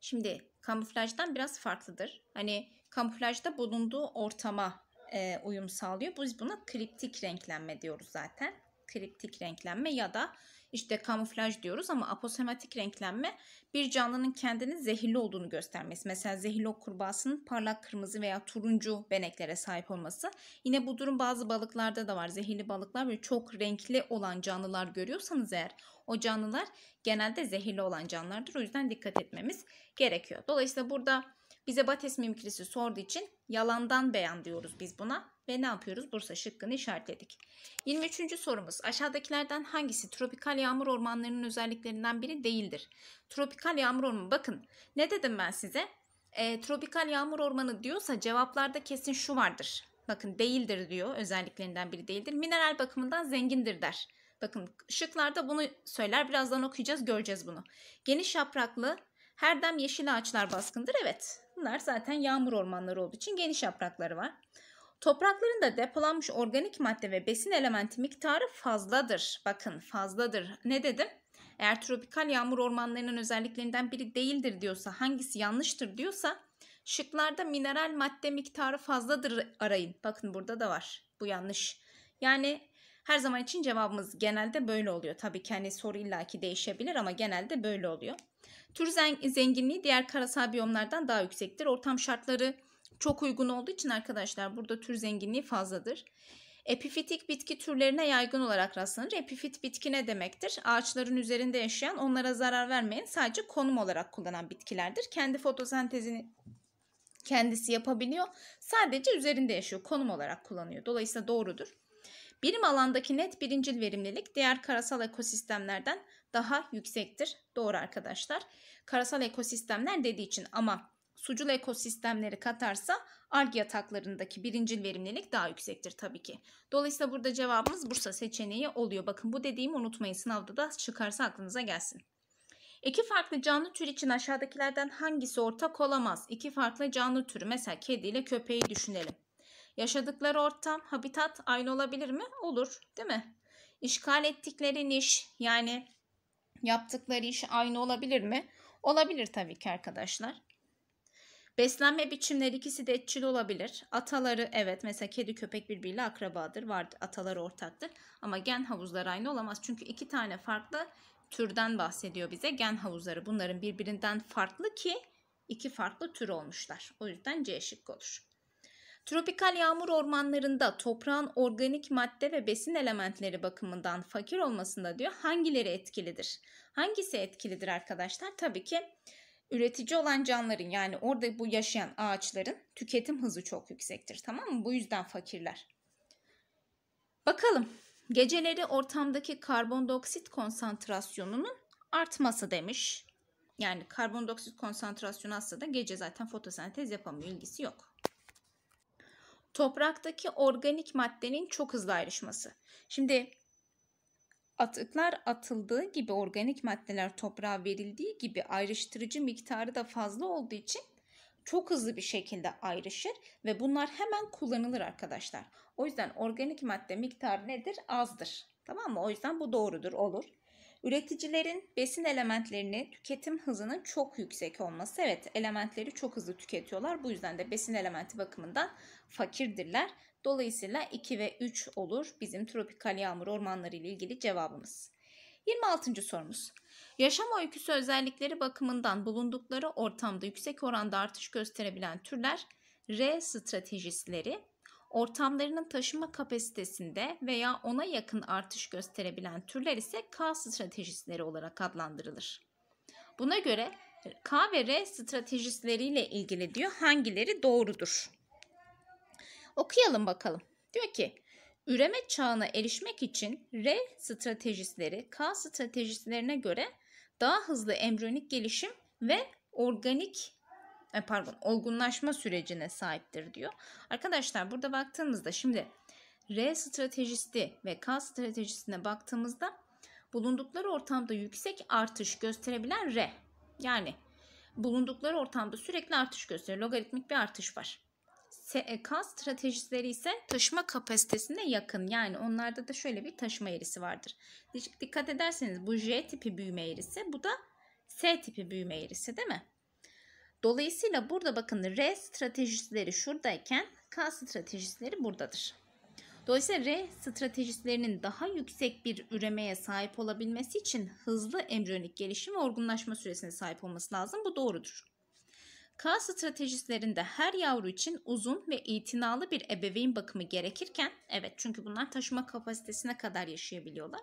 Şimdi kamuflajdan biraz farklıdır. Hani kamuflajda bulunduğu ortama e, uyum sağlıyor. Biz buna kriptik renklenme diyoruz zaten. Kriptik renklenme ya da işte kamuflaj diyoruz ama aposematik renklenme bir canlının kendini zehirli olduğunu göstermesi. Mesela zehirli kurbağasının parlak kırmızı veya turuncu beneklere sahip olması. Yine bu durum bazı balıklarda da var. Zehirli balıklar ve çok renkli olan canlılar görüyorsanız eğer o canlılar genelde zehirli olan canlılardır. O yüzden dikkat etmemiz gerekiyor. Dolayısıyla burada bize Bates mimikrisi sorduğu için yalandan beyan diyoruz biz buna ve ne yapıyoruz? Bursa şıkkını işaretledik. 23. sorumuz. Aşağıdakilerden hangisi tropikal yağmur ormanlarının özelliklerinden biri değildir? Tropikal yağmur ormanı. Bakın ne dedim ben size? E, tropikal yağmur ormanı diyorsa cevaplarda kesin şu vardır. Bakın değildir diyor. Özelliklerinden biri değildir. Mineral bakımından zengindir der. Bakın şıklarda bunu söyler. Birazdan okuyacağız, göreceğiz bunu. Geniş yapraklı, her dem yeşil ağaçlar baskındır. Evet, Bunlar zaten yağmur ormanları olduğu için geniş yaprakları var. Topraklarında depolanmış organik madde ve besin elementi miktarı fazladır. Bakın fazladır. Ne dedim? Eğer tropikal yağmur ormanlarının özelliklerinden biri değildir diyorsa, hangisi yanlıştır diyorsa şıklarda mineral madde miktarı fazladır arayın. Bakın burada da var. Bu yanlış. Yani her zaman için cevabımız genelde böyle oluyor. Tabii ki hani soru illaki değişebilir ama genelde böyle oluyor. Tür zenginliği diğer karasal biyomlardan daha yüksektir. Ortam şartları çok uygun olduğu için arkadaşlar burada tür zenginliği fazladır. Epifitik bitki türlerine yaygın olarak rastlanır. Epifit bitki ne demektir? Ağaçların üzerinde yaşayan, onlara zarar vermeyen, sadece konum olarak kullanan bitkilerdir. Kendi fotosentezini kendisi yapabiliyor. Sadece üzerinde yaşıyor, konum olarak kullanıyor. Dolayısıyla doğrudur. Birim alandaki net birincil verimlilik diğer karasal ekosistemlerden daha yüksektir. Doğru arkadaşlar. Karasal ekosistemler dediği için ama sucul ekosistemleri katarsa alg yataklarındaki birincil verimlilik daha yüksektir tabii ki. Dolayısıyla burada cevabımız Bursa seçeneği oluyor. Bakın bu dediğimi unutmayın sınavda da çıkarsa aklınıza gelsin. İki farklı canlı tür için aşağıdakilerden hangisi ortak olamaz? İki farklı canlı türü mesela kedi ile köpeği düşünelim. Yaşadıkları ortam, habitat aynı olabilir mi? Olur değil mi? İşgal ettikleri niş yani Yaptıkları iş aynı olabilir mi? Olabilir tabii ki arkadaşlar. Beslenme biçimleri ikisi de etçil olabilir. Ataları evet mesela kedi köpek birbiriyle akrabadır. Var ataları ortaktır. Ama gen havuzları aynı olamaz. Çünkü iki tane farklı türden bahsediyor bize gen havuzları. Bunların birbirinden farklı ki iki farklı tür olmuşlar. O yüzden C şıkkı olur. Tropikal yağmur ormanlarında toprağın organik madde ve besin elementleri bakımından fakir olmasında diyor hangileri etkilidir? Hangisi etkilidir arkadaşlar? Tabii ki üretici olan canlıların yani orada bu yaşayan ağaçların tüketim hızı çok yüksektir tamam mı? Bu yüzden fakirler. Bakalım geceleri ortamdaki karbondioksit konsantrasyonunun artması demiş. Yani karbondioksit konsantrasyonu aslında gece zaten fotosentez yapamıyor ilgisi yok topraktaki organik maddenin çok hızlı ayrışması. Şimdi atıklar atıldığı gibi organik maddeler toprağa verildiği gibi ayrıştırıcı miktarı da fazla olduğu için çok hızlı bir şekilde ayrışır ve bunlar hemen kullanılır arkadaşlar. O yüzden organik madde miktarı nedir? Azdır. Tamam mı? O yüzden bu doğrudur, olur. Üreticilerin besin elementlerini tüketim hızının çok yüksek olması. Evet elementleri çok hızlı tüketiyorlar. Bu yüzden de besin elementi bakımından fakirdirler. Dolayısıyla 2 ve 3 olur bizim tropikal yağmur ormanları ile ilgili cevabımız. 26. sorumuz. Yaşam öyküsü özellikleri bakımından bulundukları ortamda yüksek oranda artış gösterebilen türler R stratejistleri, Ortamlarının taşıma kapasitesinde veya ona yakın artış gösterebilen türler ise K stratejistleri olarak adlandırılır. Buna göre K ve R stratejistleriyle ilgili diyor hangileri doğrudur? Okuyalım bakalım. Diyor ki üreme çağına erişmek için R stratejistleri K stratejistlerine göre daha hızlı embriyonik gelişim ve organik e pardon olgunlaşma sürecine sahiptir diyor. Arkadaşlar burada baktığımızda şimdi R stratejisti ve K stratejisine baktığımızda bulundukları ortamda yüksek artış gösterebilen R. Yani bulundukları ortamda sürekli artış gösteriyor. Logaritmik bir artış var. E, K stratejileri ise taşıma kapasitesine yakın. Yani onlarda da şöyle bir taşıma eğrisi vardır. Dikkat ederseniz bu J tipi büyüme eğrisi bu da S tipi büyüme eğrisi değil mi? Dolayısıyla burada bakın R stratejistleri şuradayken K stratejistleri buradadır. Dolayısıyla R stratejistlerinin daha yüksek bir üremeye sahip olabilmesi için hızlı embriyonik gelişim ve olgunlaşma süresine sahip olması lazım. Bu doğrudur. K stratejistlerinde her yavru için uzun ve itinalı bir ebeveyn bakımı gerekirken, evet çünkü bunlar taşıma kapasitesine kadar yaşayabiliyorlar.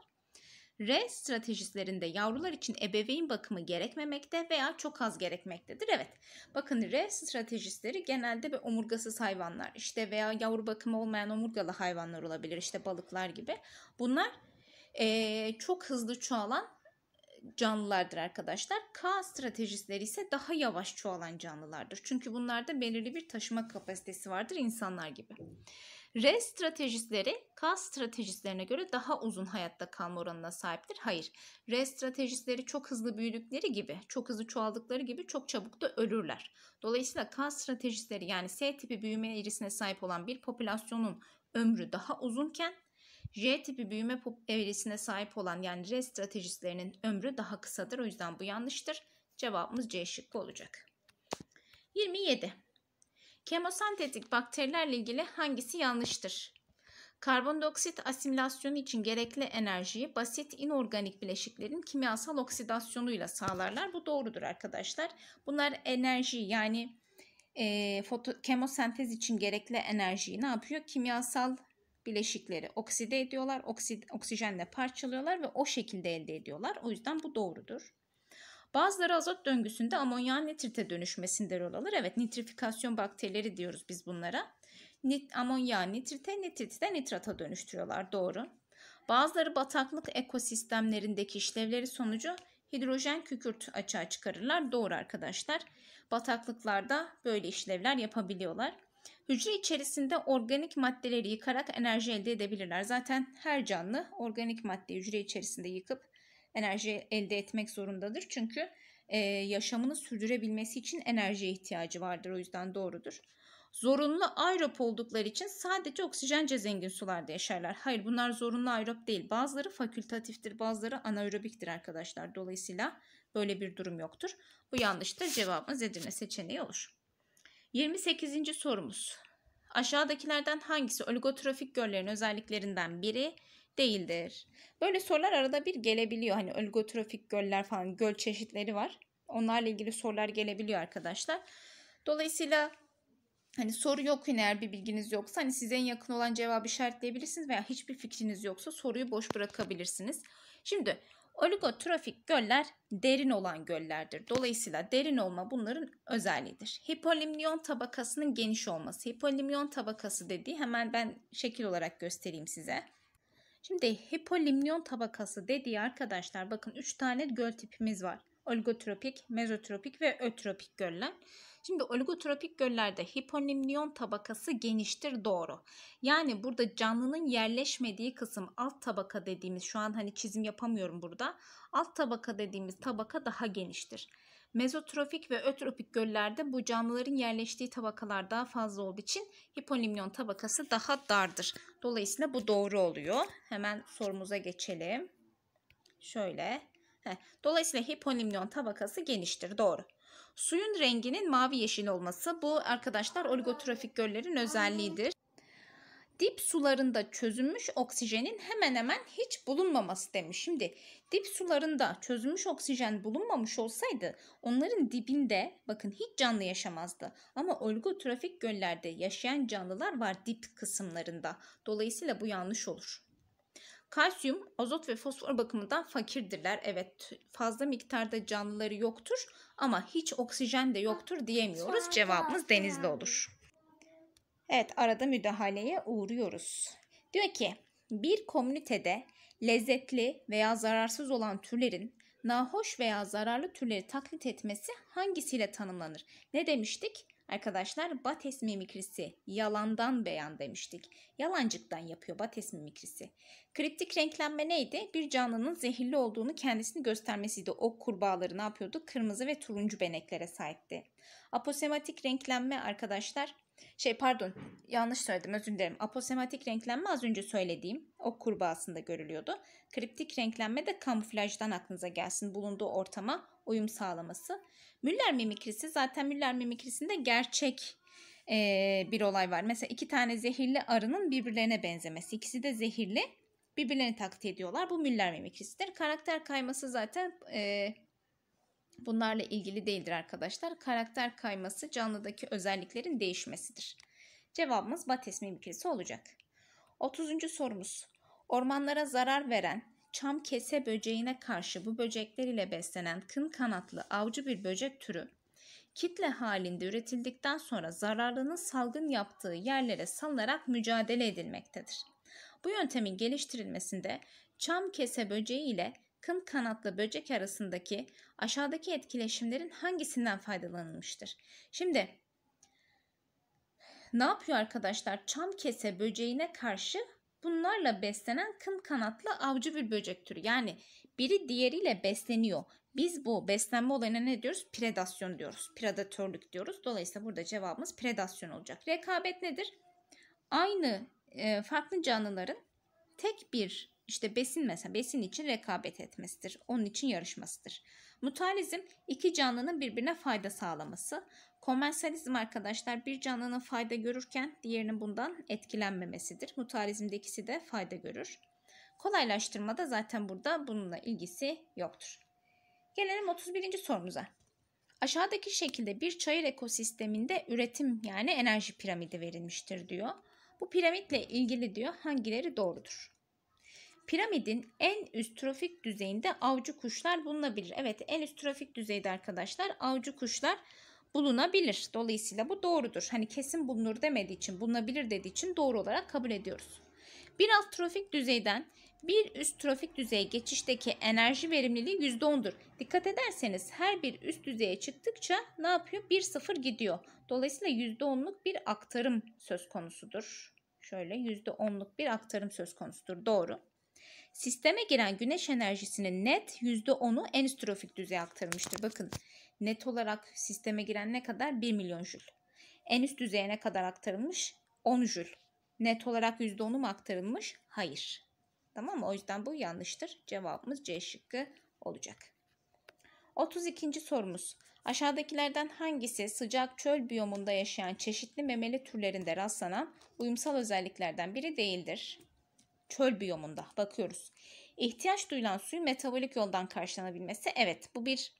R stratejilerinde yavrular için ebeveyn bakımı gerekmemekte veya çok az gerekmektedir. Evet bakın R stratejileri genelde ve omurgasız hayvanlar işte veya yavru bakımı olmayan omurgalı hayvanlar olabilir işte balıklar gibi. Bunlar ee, çok hızlı çoğalan canlılardır arkadaşlar. K stratejileri ise daha yavaş çoğalan canlılardır. Çünkü bunlarda belirli bir taşıma kapasitesi vardır insanlar gibi. R stratejistleri K stratejistlerine göre daha uzun hayatta kalma oranına sahiptir. Hayır. R stratejistleri çok hızlı büyüdükleri gibi, çok hızlı çoğaldıkları gibi çok çabuk da ölürler. Dolayısıyla K stratejistleri yani S tipi büyüme eğrisine sahip olan bir popülasyonun ömrü daha uzunken J tipi büyüme eğrisine sahip olan yani R stratejistlerinin ömrü daha kısadır. O yüzden bu yanlıştır. Cevabımız C şıkkı olacak. 27. Kemosentetik bakterilerle ilgili hangisi yanlıştır? Karbondioksit asimilasyonu için gerekli enerjiyi basit inorganik bileşiklerin kimyasal oksidasyonuyla sağlarlar. Bu doğrudur arkadaşlar. Bunlar enerji yani e, foto, kemosentez için gerekli enerjiyi ne yapıyor? Kimyasal bileşikleri okside ediyorlar, oksid, oksijenle parçalıyorlar ve o şekilde elde ediyorlar. O yüzden bu doğrudur. Bazıları azot döngüsünde amonyağın nitrite dönüşmesinde rol alır. Evet nitrifikasyon bakterileri diyoruz biz bunlara. Nit, amonyağı nitrite, nitriti de nitrata dönüştürüyorlar doğru. Bazıları bataklık ekosistemlerindeki işlevleri sonucu hidrojen kükürt açığa çıkarırlar. Doğru arkadaşlar. Bataklıklarda böyle işlevler yapabiliyorlar. Hücre içerisinde organik maddeleri yıkarak enerji elde edebilirler. Zaten her canlı organik madde hücre içerisinde yıkıp enerji elde etmek zorundadır. Çünkü e, yaşamını sürdürebilmesi için enerjiye ihtiyacı vardır. O yüzden doğrudur. Zorunlu aerop oldukları için sadece oksijence zengin sularda yaşarlar. Hayır bunlar zorunlu aerop değil. Bazıları fakültatiftir, bazıları anaerobiktir arkadaşlar. Dolayısıyla böyle bir durum yoktur. Bu yanlıştır. Cevabımız Edirne seçeneği olur. 28. sorumuz. Aşağıdakilerden hangisi oligotrofik göllerin özelliklerinden biri değildir. Böyle sorular arada bir gelebiliyor. Hani ölgotrofik göller falan göl çeşitleri var. Onlarla ilgili sorular gelebiliyor arkadaşlar. Dolayısıyla hani soru yok yine eğer bir bilginiz yoksa hani size en yakın olan cevabı işaretleyebilirsiniz veya hiçbir fikriniz yoksa soruyu boş bırakabilirsiniz. Şimdi Oligotrofik göller derin olan göllerdir. Dolayısıyla derin olma bunların özelliğidir. Hipolimnion tabakasının geniş olması. Hipolimnion tabakası dediği hemen ben şekil olarak göstereyim size. Şimdi hipolimniyon tabakası dediği arkadaşlar bakın 3 tane göl tipimiz var. Oligotropik, mezotropik ve ötropik göller. Şimdi oligotropik göllerde hipolimniyon tabakası geniştir doğru. Yani burada canlının yerleşmediği kısım alt tabaka dediğimiz şu an hani çizim yapamıyorum burada. Alt tabaka dediğimiz tabaka daha geniştir. Mezotrofik ve ötrofik göllerde bu canlıların yerleştiği tabakalar daha fazla olduğu için hipolimyon tabakası daha dardır. Dolayısıyla bu doğru oluyor. Hemen sorumuza geçelim. Şöyle. Heh. Dolayısıyla hipolimyon tabakası geniştir. Doğru. Suyun renginin mavi yeşil olması bu arkadaşlar oligotrofik göllerin özelliğidir dip sularında çözünmüş oksijenin hemen hemen hiç bulunmaması demiş. Şimdi dip sularında çözünmüş oksijen bulunmamış olsaydı onların dibinde bakın hiç canlı yaşamazdı. Ama oligotrofik göllerde yaşayan canlılar var dip kısımlarında. Dolayısıyla bu yanlış olur. Kalsiyum, azot ve fosfor bakımından fakirdirler. Evet fazla miktarda canlıları yoktur ama hiç oksijen de yoktur ah, diyemiyoruz. Cevabımız denizli olur. Evet arada müdahaleye uğruyoruz. Diyor ki bir komünitede lezzetli veya zararsız olan türlerin nahoş veya zararlı türleri taklit etmesi hangisiyle tanımlanır? Ne demiştik? Arkadaşlar Bates mimikrisi yalandan beyan demiştik. Yalancıktan yapıyor Bates mimikrisi. Kriptik renklenme neydi? Bir canlının zehirli olduğunu kendisini göstermesiydi. Ok kurbağaları ne yapıyordu? Kırmızı ve turuncu beneklere sahipti. Aposematik renklenme arkadaşlar şey pardon yanlış söyledim özür dilerim. Aposematik renklenme az önce söylediğim o kurbağasında görülüyordu. Kriptik renklenme de kamuflajdan aklınıza gelsin bulunduğu ortama uyum sağlaması. Müller mimikrisi zaten Müller mimikrisinde gerçek e, bir olay var. Mesela iki tane zehirli arının birbirlerine benzemesi. İkisi de zehirli birbirlerini taklit ediyorlar. Bu Müller mimikrisidir. Karakter kayması zaten e, bunlarla ilgili değildir arkadaşlar. Karakter kayması canlıdaki özelliklerin değişmesidir. Cevabımız Bates mimikisi olacak. 30. sorumuz. Ormanlara zarar veren çam kese böceğine karşı bu böcekler ile beslenen kın kanatlı avcı bir böcek türü kitle halinde üretildikten sonra zararlının salgın yaptığı yerlere salınarak mücadele edilmektedir. Bu yöntemin geliştirilmesinde çam kese böceği ile kın kanatlı böcek arasındaki aşağıdaki etkileşimlerin hangisinden faydalanılmıştır? Şimdi ne yapıyor arkadaşlar? Çam kese böceğine karşı bunlarla beslenen kın kanatlı avcı bir böcek türü. Yani biri diğeriyle besleniyor. Biz bu beslenme olayına ne diyoruz? Predasyon diyoruz. Predatörlük diyoruz. Dolayısıyla burada cevabımız predasyon olacak. Rekabet nedir? Aynı e, farklı canlıların tek bir işte besin mesela besin için rekabet etmesidir. Onun için yarışmasıdır. Mutualizm iki canlının birbirine fayda sağlaması. Komensalizm arkadaşlar bir canlının fayda görürken diğerinin bundan etkilenmemesidir. Mutualizmde ikisi de fayda görür. Kolaylaştırma da zaten burada bununla ilgisi yoktur. Gelelim 31. sorumuza. Aşağıdaki şekilde bir çayır ekosisteminde üretim yani enerji piramidi verilmiştir diyor. Bu piramitle ilgili diyor hangileri doğrudur? Piramidin en üst trofik düzeyinde avcı kuşlar bulunabilir. Evet en üst trofik düzeyde arkadaşlar avcı kuşlar bulunabilir. Dolayısıyla bu doğrudur. Hani kesin bulunur demediği için bulunabilir dediği için doğru olarak kabul ediyoruz. Bir alt trofik düzeyden bir üst trofik düzeye geçişteki enerji verimliliği %10'dur. Dikkat ederseniz her bir üst düzeye çıktıkça ne yapıyor? 1-0 gidiyor. Dolayısıyla %10'luk bir aktarım söz konusudur. Şöyle %10'luk bir aktarım söz konusudur. Doğru. Sisteme giren güneş enerjisinin net %10'u enstrofik düzeye aktarmıştır. Bakın net olarak sisteme giren ne kadar? 1 milyon jül. En üst düzeye ne kadar aktarılmış? 10 jül. Net olarak %10'u mu aktarılmış? Hayır. Tamam mı? O yüzden bu yanlıştır. Cevabımız C şıkkı olacak. 32. sorumuz. Aşağıdakilerden hangisi sıcak çöl biyomunda yaşayan çeşitli memeli türlerinde rastlanan uyumsal özelliklerden biri değildir? çöl biyomunda bakıyoruz. İhtiyaç duyulan suyun metabolik yoldan karşılanabilmesi evet bu bir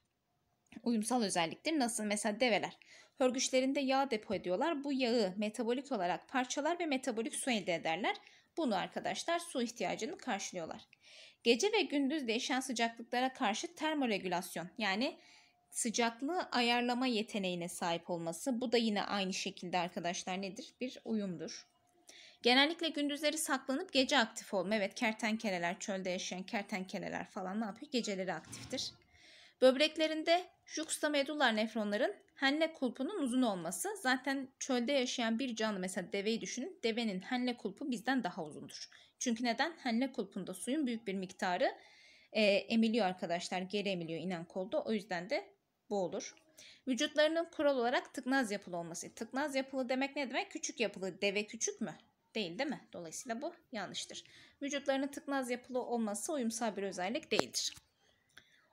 uyumsal özelliktir. Nasıl mesela develer hörgüçlerinde yağ depo ediyorlar. Bu yağı metabolik olarak parçalar ve metabolik su elde ederler. Bunu arkadaşlar su ihtiyacını karşılıyorlar. Gece ve gündüz değişen sıcaklıklara karşı termoregülasyon yani sıcaklığı ayarlama yeteneğine sahip olması. Bu da yine aynı şekilde arkadaşlar nedir? Bir uyumdur. Genellikle gündüzleri saklanıp gece aktif olma. Evet kertenkeleler çölde yaşayan kertenkeleler falan ne yapıyor? Geceleri aktiftir. Böbreklerinde juxtamedular nefronların henle kulpunun uzun olması. Zaten çölde yaşayan bir canlı mesela deveyi düşünün. Devenin henle kulpu bizden daha uzundur. Çünkü neden? Henle kulpunda suyun büyük bir miktarı e, emiliyor arkadaşlar. Geri emiliyor inen kolda. O yüzden de bu olur. Vücutlarının kural olarak tıknaz yapılı olması. Tıknaz yapılı demek ne demek? Küçük yapılı. Deve küçük mü? değil değil mi? Dolayısıyla bu yanlıştır. Vücutlarının tıknaz yapılı olması uyumsal bir özellik değildir.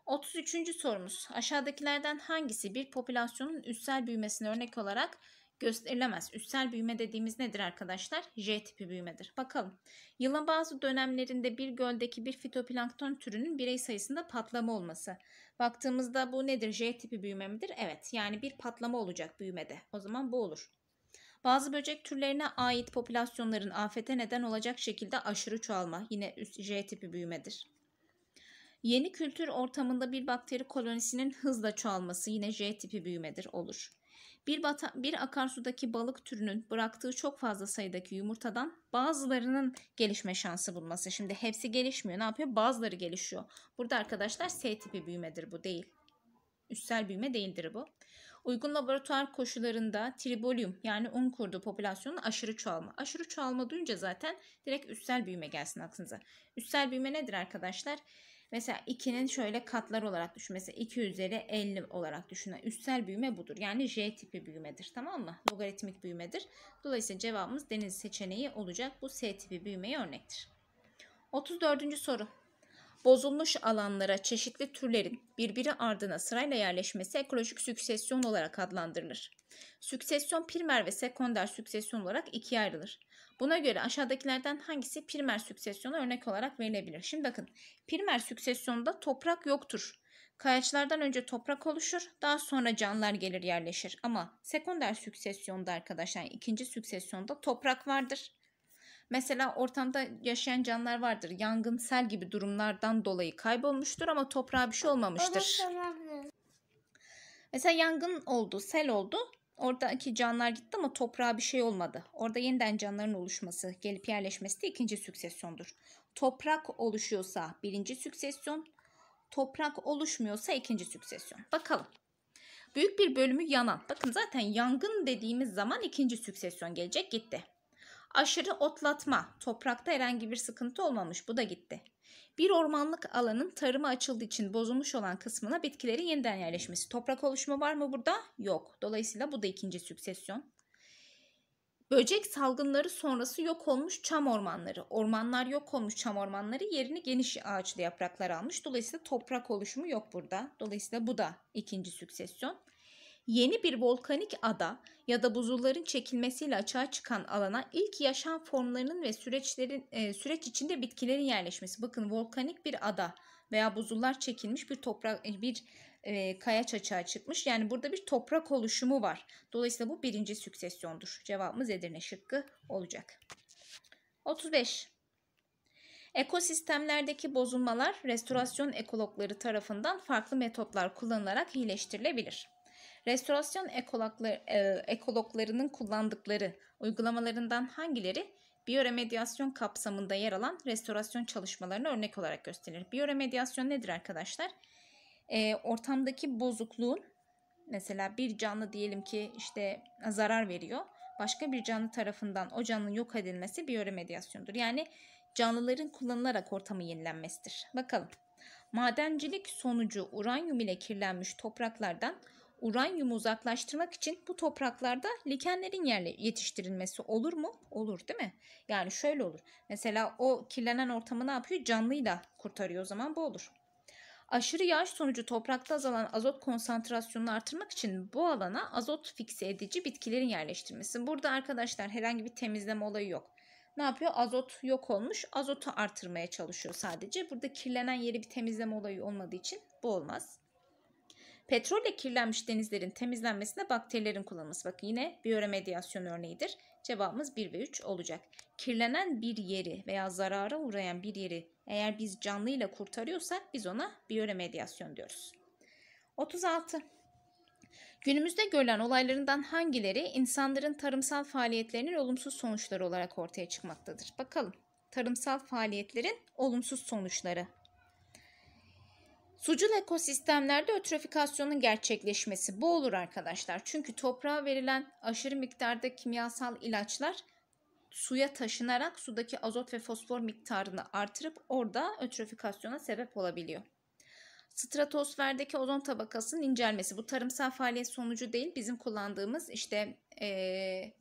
33. sorumuz. Aşağıdakilerden hangisi bir popülasyonun üstsel büyümesini örnek olarak gösterilemez. Üstsel büyüme dediğimiz nedir arkadaşlar? J tipi büyümedir. Bakalım. Yılın bazı dönemlerinde bir göldeki bir fitoplankton türünün birey sayısında patlama olması. Baktığımızda bu nedir? J tipi büyüme midir? Evet. Yani bir patlama olacak büyümede. O zaman bu olur. Bazı böcek türlerine ait popülasyonların afete neden olacak şekilde aşırı çoğalma yine üst J tipi büyümedir. Yeni kültür ortamında bir bakteri kolonisinin hızla çoğalması yine J tipi büyümedir olur. Bir, bata, bir akarsudaki balık türünün bıraktığı çok fazla sayıdaki yumurtadan bazılarının gelişme şansı bulması. Şimdi hepsi gelişmiyor ne yapıyor? Bazıları gelişiyor. Burada arkadaşlar S tipi büyümedir bu değil. Üstsel büyüme değildir bu. Uygun laboratuvar koşullarında tribolium yani un kurdu popülasyonu aşırı çoğalma. Aşırı çoğalma duyunca zaten direkt üstsel büyüme gelsin aklınıza. Üstsel büyüme nedir arkadaşlar? Mesela 2'nin şöyle katlar olarak düşün. Mesela 2 üzeri 50 olarak düşünün. Üstsel büyüme budur. Yani J tipi büyümedir. Tamam mı? Logaritmik büyümedir. Dolayısıyla cevabımız deniz seçeneği olacak. Bu S tipi büyümeye örnektir. 34. soru. Bozulmuş alanlara çeşitli türlerin birbiri ardına sırayla yerleşmesi ekolojik süksesyon olarak adlandırılır. Süksesyon primer ve sekonder süksesyon olarak ikiye ayrılır. Buna göre aşağıdakilerden hangisi primer süksesyona örnek olarak verilebilir? Şimdi bakın primer süksesyonda toprak yoktur. Kayaçlardan önce toprak oluşur, daha sonra canlılar gelir yerleşir. Ama sekonder süksesyonda arkadaşlar yani ikinci süksesyonda toprak vardır. Mesela ortamda yaşayan canlılar vardır. Yangın, sel gibi durumlardan dolayı kaybolmuştur ama toprağa bir şey olmamıştır. Mesela yangın oldu, sel oldu. Oradaki canlılar gitti ama toprağa bir şey olmadı. Orada yeniden canlıların oluşması, gelip yerleşmesi de ikinci süksesyondur. Toprak oluşuyorsa birinci süksesyon, toprak oluşmuyorsa ikinci süksesyon. Bakalım. Büyük bir bölümü yanan. Bakın zaten yangın dediğimiz zaman ikinci süksesyon gelecek gitti. Aşırı otlatma, toprakta herhangi bir sıkıntı olmamış bu da gitti. Bir ormanlık alanın tarıma açıldığı için bozulmuş olan kısmına bitkilerin yeniden yerleşmesi. Toprak oluşma var mı burada? Yok. Dolayısıyla bu da ikinci süksesyon. Böcek salgınları sonrası yok olmuş çam ormanları. Ormanlar yok olmuş çam ormanları yerini geniş ağaçlı yapraklar almış. Dolayısıyla toprak oluşumu yok burada. Dolayısıyla bu da ikinci süksesyon. Yeni bir volkanik ada ya da buzulların çekilmesiyle açığa çıkan alana ilk yaşam formlarının ve süreçlerin e, süreç içinde bitkilerin yerleşmesi. Bakın volkanik bir ada veya buzullar çekilmiş bir toprak e, bir e, kayaç açığa çıkmış. Yani burada bir toprak oluşumu var. Dolayısıyla bu birinci süksesyondur. Cevabımız Edirne şıkkı olacak. 35. Ekosistemlerdeki bozulmalar restorasyon ekologları tarafından farklı metotlar kullanılarak iyileştirilebilir. Restorasyon ekologları, e, ekologlarının kullandıkları uygulamalarından hangileri biyoremediasyon kapsamında yer alan restorasyon çalışmalarına örnek olarak gösterilir. Biyoremediasyon nedir arkadaşlar? E, ortamdaki bozukluğun mesela bir canlı diyelim ki işte zarar veriyor. Başka bir canlı tarafından o canlı yok edilmesi biyoremedyasyondur. Yani canlıların kullanılarak ortamı yenilenmesidir. Bakalım. Madencilik sonucu uranyum ile kirlenmiş topraklardan uranyumu uzaklaştırmak için bu topraklarda likenlerin yerle yetiştirilmesi olur mu? Olur değil mi? Yani şöyle olur. Mesela o kirlenen ortamı ne yapıyor? Canlıyla kurtarıyor o zaman bu olur. Aşırı yağış sonucu toprakta azalan azot konsantrasyonunu artırmak için bu alana azot fikse edici bitkilerin yerleştirmesi. Burada arkadaşlar herhangi bir temizleme olayı yok. Ne yapıyor? Azot yok olmuş. Azotu artırmaya çalışıyor sadece. Burada kirlenen yeri bir temizleme olayı olmadığı için bu olmaz. Petrolle kirlenmiş denizlerin temizlenmesine bakterilerin kullanılması. bak yine biyoremediasyon örneğidir. Cevabımız 1 ve 3 olacak. Kirlenen bir yeri veya zarara uğrayan bir yeri eğer biz canlıyla kurtarıyorsak biz ona biyoremediasyon diyoruz. 36. Günümüzde görülen olaylarından hangileri insanların tarımsal faaliyetlerinin olumsuz sonuçları olarak ortaya çıkmaktadır? Bakalım. Tarımsal faaliyetlerin olumsuz sonuçları Sucul ekosistemlerde ötrofikasyonun gerçekleşmesi bu olur arkadaşlar. Çünkü toprağa verilen aşırı miktarda kimyasal ilaçlar suya taşınarak sudaki azot ve fosfor miktarını artırıp orada ötrofikasyona sebep olabiliyor. Stratosferdeki ozon tabakasının incelmesi bu tarımsal faaliyet sonucu değil bizim kullandığımız işte ee,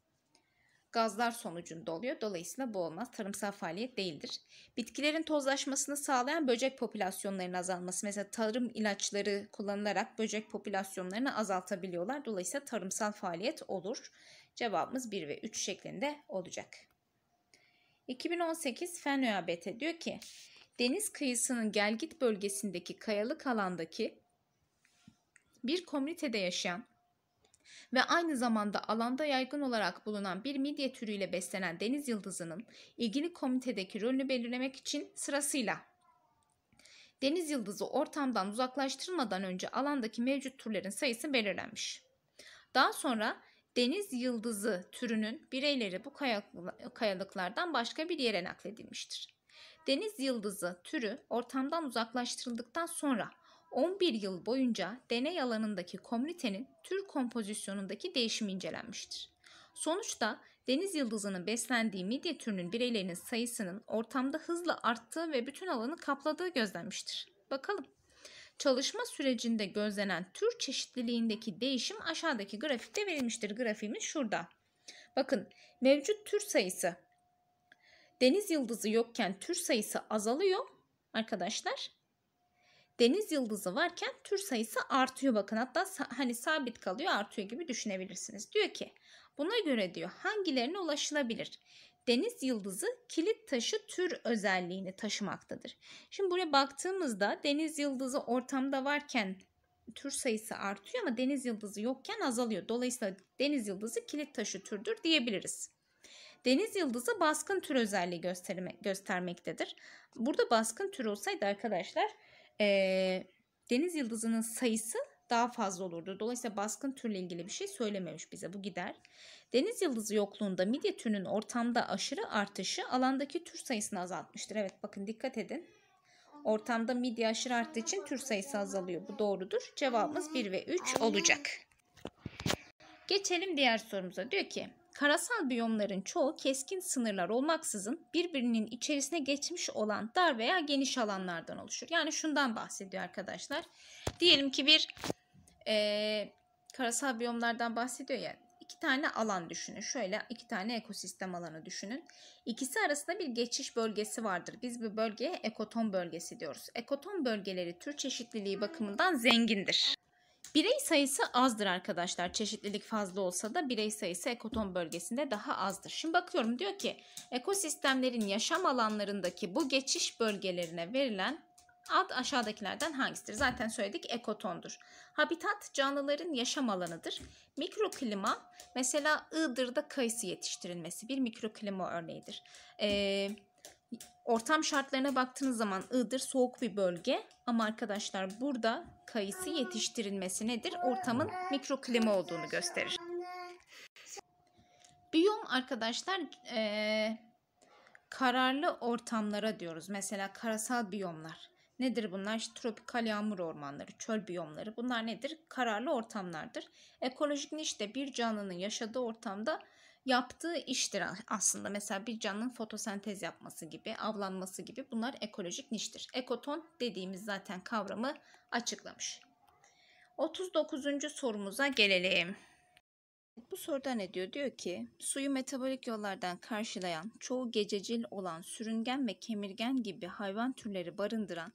gazlar sonucunda oluyor. Dolayısıyla bu olmaz. Tarımsal faaliyet değildir. Bitkilerin tozlaşmasını sağlayan böcek popülasyonlarının azalması. Mesela tarım ilaçları kullanılarak böcek popülasyonlarını azaltabiliyorlar. Dolayısıyla tarımsal faaliyet olur. Cevabımız 1 ve 3 şeklinde olacak. 2018 Fen ÖABT diyor ki deniz kıyısının gelgit bölgesindeki kayalık alandaki bir komünitede yaşayan ve aynı zamanda alanda yaygın olarak bulunan bir midye türüyle beslenen deniz yıldızının ilgili komitedeki rolünü belirlemek için sırasıyla deniz yıldızı ortamdan uzaklaştırılmadan önce alandaki mevcut türlerin sayısı belirlenmiş. Daha sonra deniz yıldızı türünün bireyleri bu kayalıklardan başka bir yere nakledilmiştir. Deniz yıldızı türü ortamdan uzaklaştırıldıktan sonra 11 yıl boyunca deney alanındaki komünitenin tür kompozisyonundaki değişimi incelenmiştir. Sonuçta deniz yıldızının beslendiği midye türünün bireylerinin sayısının ortamda hızla arttığı ve bütün alanı kapladığı gözlenmiştir. Bakalım. Çalışma sürecinde gözlenen tür çeşitliliğindeki değişim aşağıdaki grafikte verilmiştir. Grafiğimiz şurada. Bakın mevcut tür sayısı deniz yıldızı yokken tür sayısı azalıyor arkadaşlar deniz yıldızı varken tür sayısı artıyor bakın. Hatta hani sabit kalıyor artıyor gibi düşünebilirsiniz. Diyor ki buna göre diyor hangilerine ulaşılabilir? Deniz yıldızı kilit taşı tür özelliğini taşımaktadır. Şimdi buraya baktığımızda deniz yıldızı ortamda varken tür sayısı artıyor ama deniz yıldızı yokken azalıyor. Dolayısıyla deniz yıldızı kilit taşı türdür diyebiliriz. Deniz yıldızı baskın tür özelliği gösterme, göstermektedir. Burada baskın tür olsaydı arkadaşlar e, deniz yıldızının sayısı daha fazla olurdu. Dolayısıyla baskın türle ilgili bir şey söylememiş bize. Bu gider. Deniz yıldızı yokluğunda midye türünün ortamda aşırı artışı alandaki tür sayısını azaltmıştır. Evet bakın dikkat edin. Ortamda midye aşırı arttığı için tür sayısı azalıyor. Bu doğrudur. Cevabımız 1 ve 3 olacak. Geçelim diğer sorumuza. Diyor ki Karasal biyomların çoğu keskin sınırlar olmaksızın birbirinin içerisine geçmiş olan dar veya geniş alanlardan oluşur. Yani şundan bahsediyor arkadaşlar. Diyelim ki bir e, karasal biyomlardan bahsediyor ya. İki tane alan düşünün. Şöyle iki tane ekosistem alanı düşünün. İkisi arasında bir geçiş bölgesi vardır. Biz bu bölgeye ekoton bölgesi diyoruz. Ekoton bölgeleri tür çeşitliliği bakımından zengindir. Birey sayısı azdır arkadaşlar. Çeşitlilik fazla olsa da birey sayısı ekoton bölgesinde daha azdır. Şimdi bakıyorum diyor ki ekosistemlerin yaşam alanlarındaki bu geçiş bölgelerine verilen ad aşağıdakilerden hangisidir? Zaten söyledik ekotondur. Habitat canlıların yaşam alanıdır. Mikroklima mesela Iğdır'da kayısı yetiştirilmesi bir mikroklima örneğidir. Eee ortam şartlarına baktığınız zaman Iğdır soğuk bir bölge ama arkadaşlar burada kayısı yetiştirilmesi nedir? Ortamın mikroklima olduğunu gösterir. Biyom arkadaşlar ee, kararlı ortamlara diyoruz. Mesela karasal biyomlar. Nedir bunlar? İşte tropikal yağmur ormanları, çöl biyomları. Bunlar nedir? Kararlı ortamlardır. Ekolojik niş de bir canlının yaşadığı ortamda yaptığı iştir aslında. Mesela bir canlının fotosentez yapması gibi, avlanması gibi bunlar ekolojik niştir. Ekoton dediğimiz zaten kavramı açıklamış. 39. sorumuza gelelim. Bu soruda ne diyor? Diyor ki suyu metabolik yollardan karşılayan, çoğu gececil olan, sürüngen ve kemirgen gibi hayvan türleri barındıran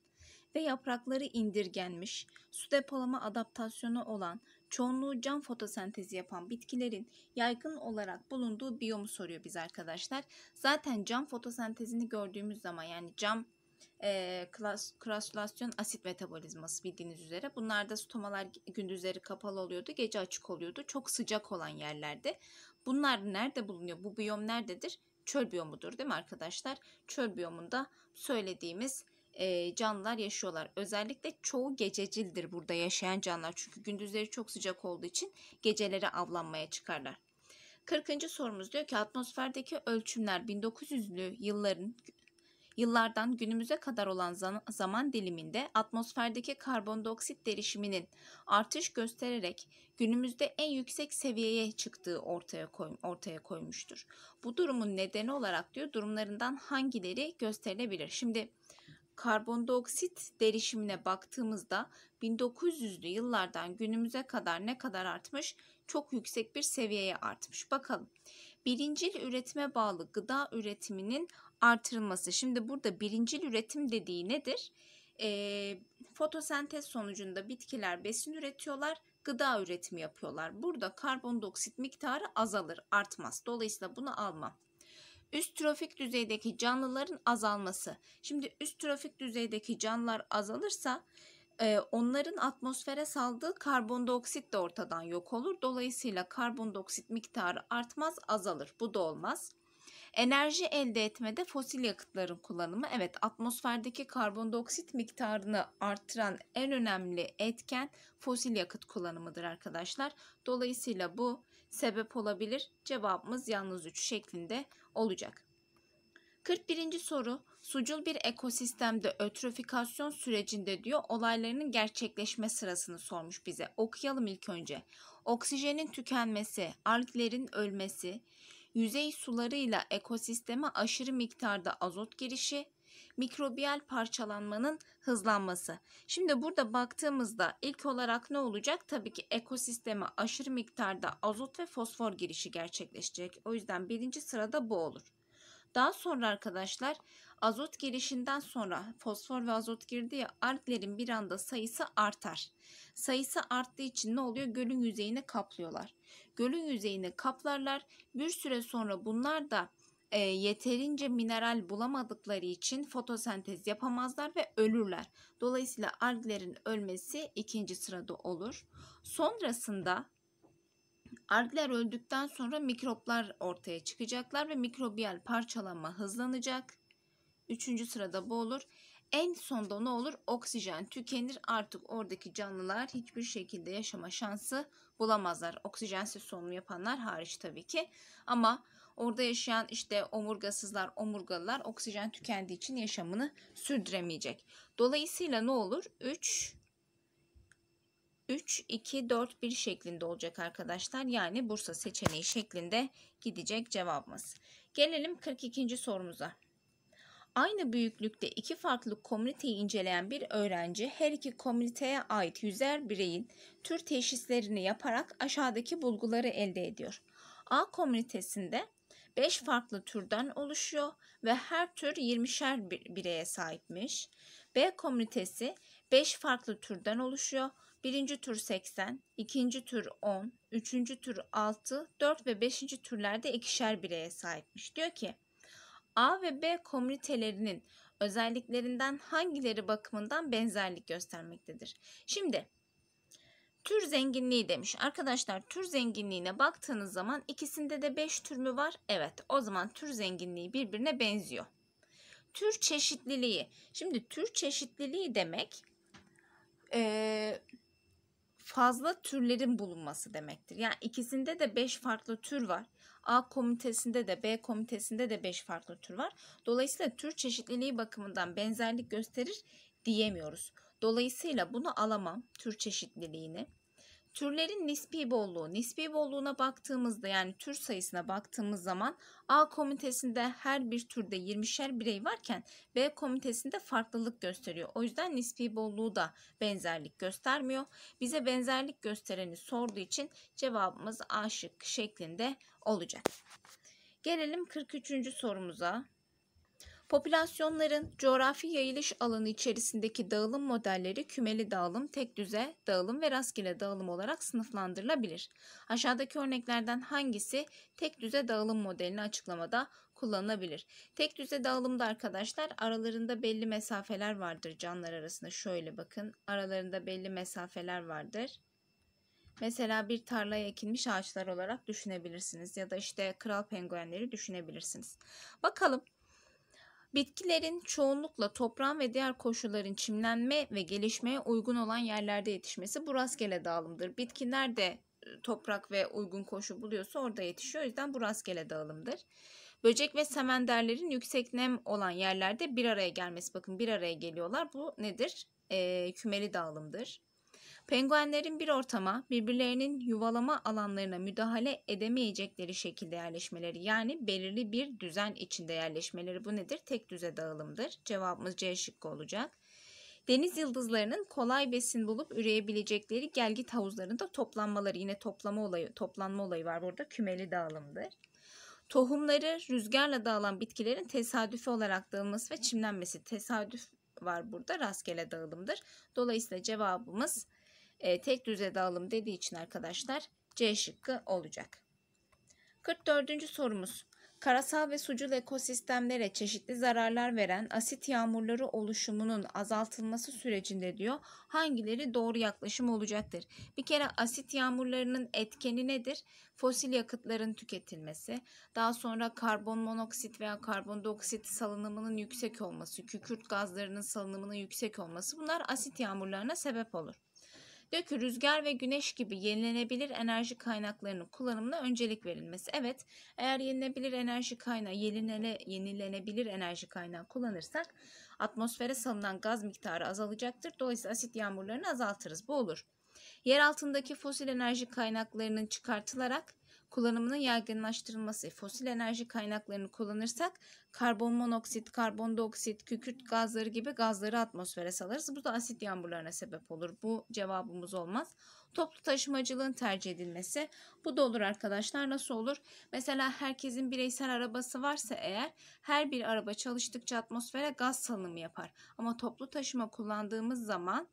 ve yaprakları indirgenmiş, su depolama adaptasyonu olan, çoğunluğu cam fotosentezi yapan bitkilerin yaygın olarak bulunduğu biyomu soruyor biz arkadaşlar. Zaten cam fotosentezini gördüğümüz zaman yani cam e, klas, asit metabolizması bildiğiniz üzere. Bunlarda stomalar gündüzleri kapalı oluyordu, gece açık oluyordu. Çok sıcak olan yerlerde. Bunlar nerede bulunuyor? Bu biyom nerededir? Çöl biyomudur değil mi arkadaşlar? Çöl biyomunda söylediğimiz e, canlılar yaşıyorlar. Özellikle çoğu gececildir burada yaşayan canlılar. Çünkü gündüzleri çok sıcak olduğu için geceleri avlanmaya çıkarlar. 40. sorumuz diyor ki atmosferdeki ölçümler 1900'lü yılların yıllardan günümüze kadar olan zaman diliminde atmosferdeki karbondioksit derişiminin artış göstererek günümüzde en yüksek seviyeye çıktığı ortaya koy, ortaya koymuştur. Bu durumun nedeni olarak diyor durumlarından hangileri gösterilebilir? Şimdi karbondioksit derişimine baktığımızda 1900'lü yıllardan günümüze kadar ne kadar artmış? Çok yüksek bir seviyeye artmış. Bakalım. Birincil üretime bağlı gıda üretiminin artırılması. Şimdi burada birincil üretim dediği nedir? E, fotosentez sonucunda bitkiler besin üretiyorlar, gıda üretimi yapıyorlar. Burada karbondioksit miktarı azalır, artmaz. Dolayısıyla bunu almam. Üst trofik düzeydeki canlıların azalması. Şimdi üst trofik düzeydeki canlılar azalırsa e, onların atmosfere saldığı karbondioksit de ortadan yok olur. Dolayısıyla karbondioksit miktarı artmaz, azalır. Bu da olmaz. Enerji elde etmede fosil yakıtların kullanımı evet atmosferdeki karbondioksit miktarını artıran en önemli etken fosil yakıt kullanımıdır arkadaşlar. Dolayısıyla bu sebep olabilir? Cevabımız yalnız 3 şeklinde olacak. 41. soru sucul bir ekosistemde ötrofikasyon sürecinde diyor olaylarının gerçekleşme sırasını sormuş bize. Okuyalım ilk önce. Oksijenin tükenmesi, alglerin ölmesi, yüzey sularıyla ekosisteme aşırı miktarda azot girişi, mikrobiyal parçalanmanın hızlanması. Şimdi burada baktığımızda ilk olarak ne olacak? Tabii ki ekosisteme aşırı miktarda azot ve fosfor girişi gerçekleşecek. O yüzden birinci sırada bu olur. Daha sonra arkadaşlar azot girişinden sonra fosfor ve azot girdi ya alglerin bir anda sayısı artar. Sayısı arttığı için ne oluyor? Gölün yüzeyini kaplıyorlar. Gölün yüzeyini kaplarlar. Bir süre sonra bunlar da e, yeterince mineral bulamadıkları için fotosentez yapamazlar ve ölürler. Dolayısıyla arglerin ölmesi ikinci sırada olur. Sonrasında argler öldükten sonra mikroplar ortaya çıkacaklar ve mikrobiyal parçalanma hızlanacak. Üçüncü sırada bu olur. En sonda ne olur? Oksijen tükenir. Artık oradaki canlılar hiçbir şekilde yaşama şansı bulamazlar. Oksijensiz solunum yapanlar hariç tabii ki. Ama Orada yaşayan işte omurgasızlar, omurgalılar oksijen tükendiği için yaşamını sürdüremeyecek. Dolayısıyla ne olur? 3 3 2 4 1 şeklinde olacak arkadaşlar. Yani Bursa seçeneği şeklinde gidecek cevabımız. Gelelim 42. sorumuza. Aynı büyüklükte iki farklı komüniteyi inceleyen bir öğrenci her iki komüniteye ait yüzer bireyin tür teşhislerini yaparak aşağıdaki bulguları elde ediyor. A komünitesinde 5 farklı türden oluşuyor ve her tür 20'şer bireye sahipmiş. B komünitesi 5 farklı türden oluşuyor. Birinci tür 80, ikinci tür 10, üçüncü tür 6, 4 ve 5. türlerde ikişer bireye sahipmiş. Diyor ki A ve B komünitelerinin özelliklerinden hangileri bakımından benzerlik göstermektedir? Şimdi Tür zenginliği demiş. Arkadaşlar tür zenginliğine baktığınız zaman ikisinde de 5 tür mü var? Evet. O zaman tür zenginliği birbirine benziyor. Tür çeşitliliği. Şimdi tür çeşitliliği demek e, fazla türlerin bulunması demektir. Yani ikisinde de 5 farklı tür var. A komitesinde de B komitesinde de 5 farklı tür var. Dolayısıyla tür çeşitliliği bakımından benzerlik gösterir diyemiyoruz. Dolayısıyla bunu alamam tür çeşitliliğini. Türlerin nispi bolluğu. Nispi bolluğuna baktığımızda yani tür sayısına baktığımız zaman A komitesinde her bir türde 20'şer birey varken B komitesinde farklılık gösteriyor. O yüzden nispi bolluğu da benzerlik göstermiyor. Bize benzerlik göstereni sorduğu için cevabımız A şık şeklinde olacak. Gelelim 43. sorumuza. Popülasyonların coğrafi yayılış alanı içerisindeki dağılım modelleri kümeli dağılım, tek düze dağılım ve rastgele dağılım olarak sınıflandırılabilir. Aşağıdaki örneklerden hangisi tek düze dağılım modelini açıklamada kullanılabilir? Tek düze dağılımda arkadaşlar aralarında belli mesafeler vardır canlılar arasında. Şöyle bakın aralarında belli mesafeler vardır. Mesela bir tarlaya ekilmiş ağaçlar olarak düşünebilirsiniz ya da işte kral penguenleri düşünebilirsiniz. Bakalım Bitkilerin çoğunlukla toprağın ve diğer koşulların çimlenme ve gelişmeye uygun olan yerlerde yetişmesi bu rastgele dağılımdır. Bitkiler de e, toprak ve uygun koşu buluyorsa orada yetişiyor. O yüzden bu rastgele dağılımdır. Böcek ve semenderlerin yüksek nem olan yerlerde bir araya gelmesi. Bakın bir araya geliyorlar. Bu nedir? E, kümeli dağılımdır. Penguenlerin bir ortama birbirlerinin yuvalama alanlarına müdahale edemeyecekleri şekilde yerleşmeleri yani belirli bir düzen içinde yerleşmeleri bu nedir? Tek düze dağılımdır. Cevabımız C şıkkı olacak. Deniz yıldızlarının kolay besin bulup üreyebilecekleri gelgit havuzlarında toplanmaları yine toplama olayı, toplanma olayı var burada kümeli dağılımdır. Tohumları rüzgarla dağılan bitkilerin tesadüfi olarak dağılması ve çimlenmesi tesadüf var burada rastgele dağılımdır. Dolayısıyla cevabımız e, tek düze dağılım dediği için arkadaşlar C şıkkı olacak. 44. sorumuz. Karasal ve sucul ekosistemlere çeşitli zararlar veren asit yağmurları oluşumunun azaltılması sürecinde diyor hangileri doğru yaklaşım olacaktır? Bir kere asit yağmurlarının etkeni nedir? Fosil yakıtların tüketilmesi, daha sonra karbon monoksit veya karbondioksit salınımının yüksek olması, kükürt gazlarının salınımının yüksek olması bunlar asit yağmurlarına sebep olur. Dökü rüzgar ve güneş gibi yenilenebilir enerji kaynaklarının kullanımına öncelik verilmesi. Evet eğer yenilenebilir enerji kaynağı yenilene, yenilenebilir enerji kaynağı kullanırsak atmosfere salınan gaz miktarı azalacaktır. Dolayısıyla asit yağmurlarını azaltırız. Bu olur. Yer altındaki fosil enerji kaynaklarının çıkartılarak kullanımının yaygınlaştırılması, fosil enerji kaynaklarını kullanırsak karbon monoksit, karbondioksit, kükürt gazları gibi gazları atmosfere salarız. Bu da asit yağmurlarına sebep olur. Bu cevabımız olmaz. Toplu taşımacılığın tercih edilmesi. Bu da olur arkadaşlar. Nasıl olur? Mesela herkesin bireysel arabası varsa eğer her bir araba çalıştıkça atmosfere gaz salınımı yapar. Ama toplu taşıma kullandığımız zaman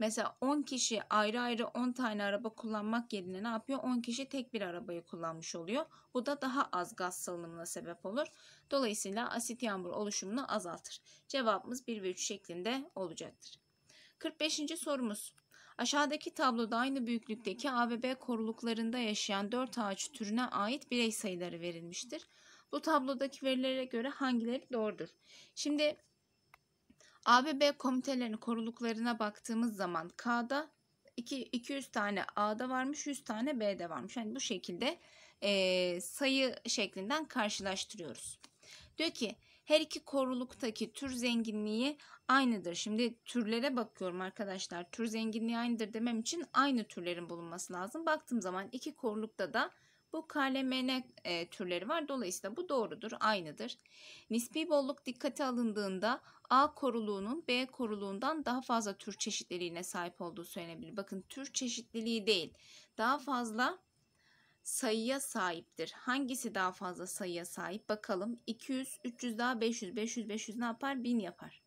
Mesela 10 kişi ayrı ayrı 10 tane araba kullanmak yerine ne yapıyor? 10 kişi tek bir arabayı kullanmış oluyor. Bu da daha az gaz salınımına sebep olur. Dolayısıyla asit yağmur oluşumunu azaltır. Cevabımız 1 ve 3 şeklinde olacaktır. 45. sorumuz. Aşağıdaki tabloda aynı büyüklükteki A ve B koruluklarında yaşayan 4 ağaç türüne ait birey sayıları verilmiştir. Bu tablodaki verilere göre hangileri doğrudur? Şimdi ABB komitelerinin koruluklarına baktığımız zaman K'da 2, 200 tane A'da varmış 100 tane B'de varmış. Yani bu şekilde e, sayı şeklinden karşılaştırıyoruz. Diyor ki her iki koruluktaki tür zenginliği aynıdır. Şimdi türlere bakıyorum arkadaşlar. Tür zenginliği aynıdır demem için aynı türlerin bulunması lazım. Baktığım zaman iki korulukta da bu KLMN e, türleri var. Dolayısıyla bu doğrudur, aynıdır. Nispi bolluk dikkate alındığında A koruluğunun B koruluğundan daha fazla tür çeşitliliğine sahip olduğu söylenebilir. Bakın tür çeşitliliği değil, daha fazla sayıya sahiptir. Hangisi daha fazla sayıya sahip? Bakalım 200, 300 daha 500, 500, 500 ne yapar? 1000 yapar.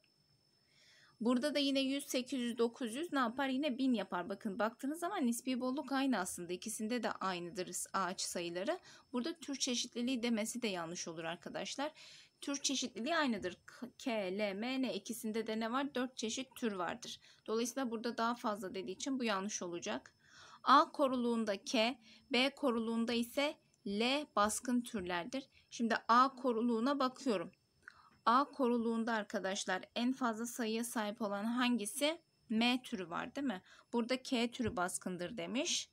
Burada da yine 100, 800, 900 ne yapar? Yine 1000 yapar. Bakın baktığınız zaman nispi bolluk aynı aslında. İkisinde de aynıdır ağaç sayıları. Burada tür çeşitliliği demesi de yanlış olur arkadaşlar. Tür çeşitliliği aynıdır. K, L, M, N ikisinde de ne var? 4 çeşit tür vardır. Dolayısıyla burada daha fazla dediği için bu yanlış olacak. A koruluğunda K, B koruluğunda ise L baskın türlerdir. Şimdi A koruluğuna bakıyorum. A koruluğunda arkadaşlar en fazla sayıya sahip olan hangisi? M türü var değil mi? Burada K türü baskındır demiş.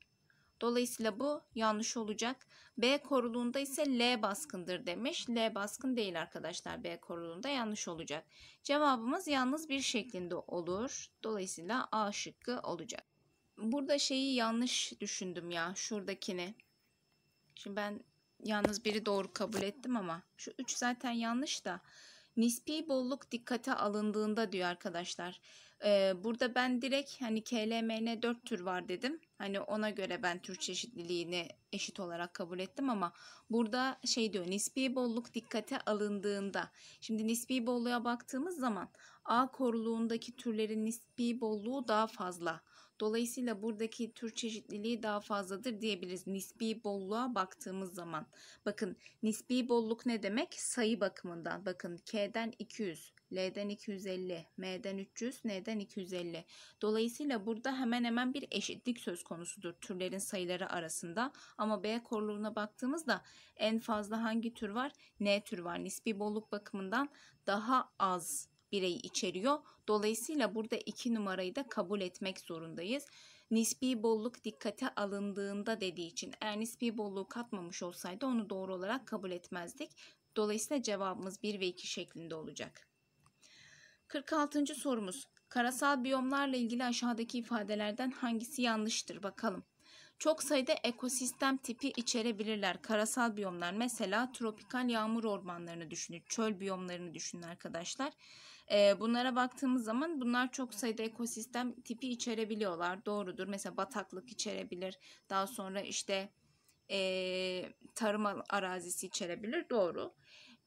Dolayısıyla bu yanlış olacak. B koruluğunda ise L baskındır demiş. L baskın değil arkadaşlar B koruluğunda yanlış olacak. Cevabımız yalnız bir şeklinde olur. Dolayısıyla A şıkkı olacak. Burada şeyi yanlış düşündüm ya şuradakini. Şimdi ben yalnız biri doğru kabul ettim ama şu 3 zaten yanlış da Nispi bolluk dikkate alındığında diyor arkadaşlar. Ee, burada ben direkt hani KLMN 4 tür var dedim. Hani ona göre ben tür çeşitliliğini eşit olarak kabul ettim ama burada şey diyor nispi bolluk dikkate alındığında. Şimdi nispi bolluğa baktığımız zaman A koruluğundaki türlerin nispi bolluğu daha fazla. Dolayısıyla buradaki tür çeşitliliği daha fazladır diyebiliriz nispi bolluğa baktığımız zaman. Bakın nispi bolluk ne demek? Sayı bakımından. Bakın K'den 200, L'den 250, M'den 300, N'den 250. Dolayısıyla burada hemen hemen bir eşitlik söz konusudur türlerin sayıları arasında. Ama B korluğuna baktığımızda en fazla hangi tür var? N tür var. Nispi bolluk bakımından daha az bireyi içeriyor. Dolayısıyla burada 2 numarayı da kabul etmek zorundayız. Nispi bolluk dikkate alındığında dediği için eğer nispi bolluğu katmamış olsaydı onu doğru olarak kabul etmezdik. Dolayısıyla cevabımız 1 ve 2 şeklinde olacak. 46. sorumuz. Karasal biyomlarla ilgili aşağıdaki ifadelerden hangisi yanlıştır bakalım. Çok sayıda ekosistem tipi içerebilirler. Karasal biyomlar mesela tropikal yağmur ormanlarını düşünün, çöl biyomlarını düşünün arkadaşlar. E, bunlara baktığımız zaman bunlar çok sayıda ekosistem tipi içerebiliyorlar. Doğrudur. Mesela bataklık içerebilir. Daha sonra işte e, tarım arazisi içerebilir. Doğru.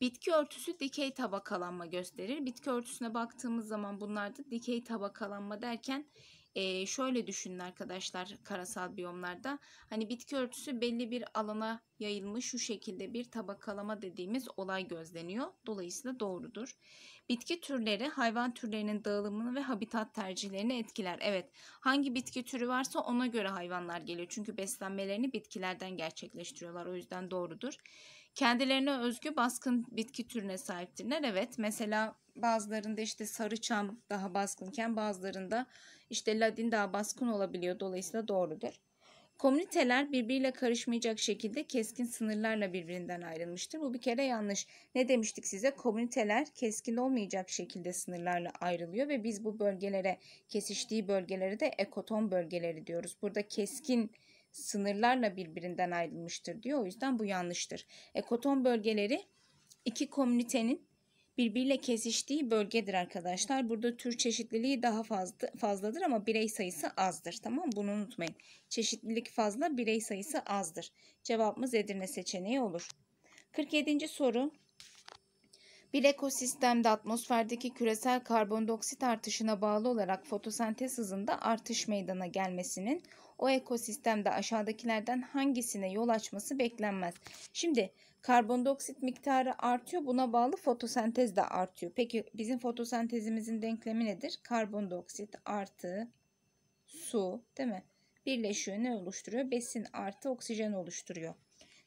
Bitki örtüsü dikey tabakalanma gösterir. Bitki örtüsüne baktığımız zaman bunlarda dikey tabakalanma derken e, şöyle düşünün arkadaşlar karasal biyomlarda hani bitki örtüsü belli bir alana yayılmış şu şekilde bir tabakalama dediğimiz olay gözleniyor. Dolayısıyla doğrudur. Bitki türleri hayvan türlerinin dağılımını ve habitat tercihlerini etkiler. Evet hangi bitki türü varsa ona göre hayvanlar geliyor. Çünkü beslenmelerini bitkilerden gerçekleştiriyorlar. O yüzden doğrudur. Kendilerine özgü baskın bitki türüne sahiptirler. Evet mesela bazılarında işte sarı çam daha baskınken bazılarında işte Ladin daha baskın olabiliyor dolayısıyla doğrudur. Komüniteler birbiriyle karışmayacak şekilde keskin sınırlarla birbirinden ayrılmıştır. Bu bir kere yanlış. Ne demiştik size? Komüniteler keskin olmayacak şekilde sınırlarla ayrılıyor ve biz bu bölgelere, kesiştiği bölgelere de ekoton bölgeleri diyoruz. Burada keskin sınırlarla birbirinden ayrılmıştır diyor. O yüzden bu yanlıştır. Ekoton bölgeleri iki komünitenin birbiriyle kesiştiği bölgedir arkadaşlar. Burada tür çeşitliliği daha fazla fazladır ama birey sayısı azdır. Tamam bunu unutmayın. Çeşitlilik fazla birey sayısı azdır. Cevabımız Edirne seçeneği olur. 47. soru. Bir ekosistemde atmosferdeki küresel karbondioksit artışına bağlı olarak fotosentez hızında artış meydana gelmesinin o ekosistemde aşağıdakilerden hangisine yol açması beklenmez. Şimdi Karbondioksit miktarı artıyor. Buna bağlı fotosentez de artıyor. Peki bizim fotosentezimizin denklemi nedir? Karbondioksit artı su değil mi? Birleşiyor ne oluşturuyor? Besin artı oksijen oluşturuyor.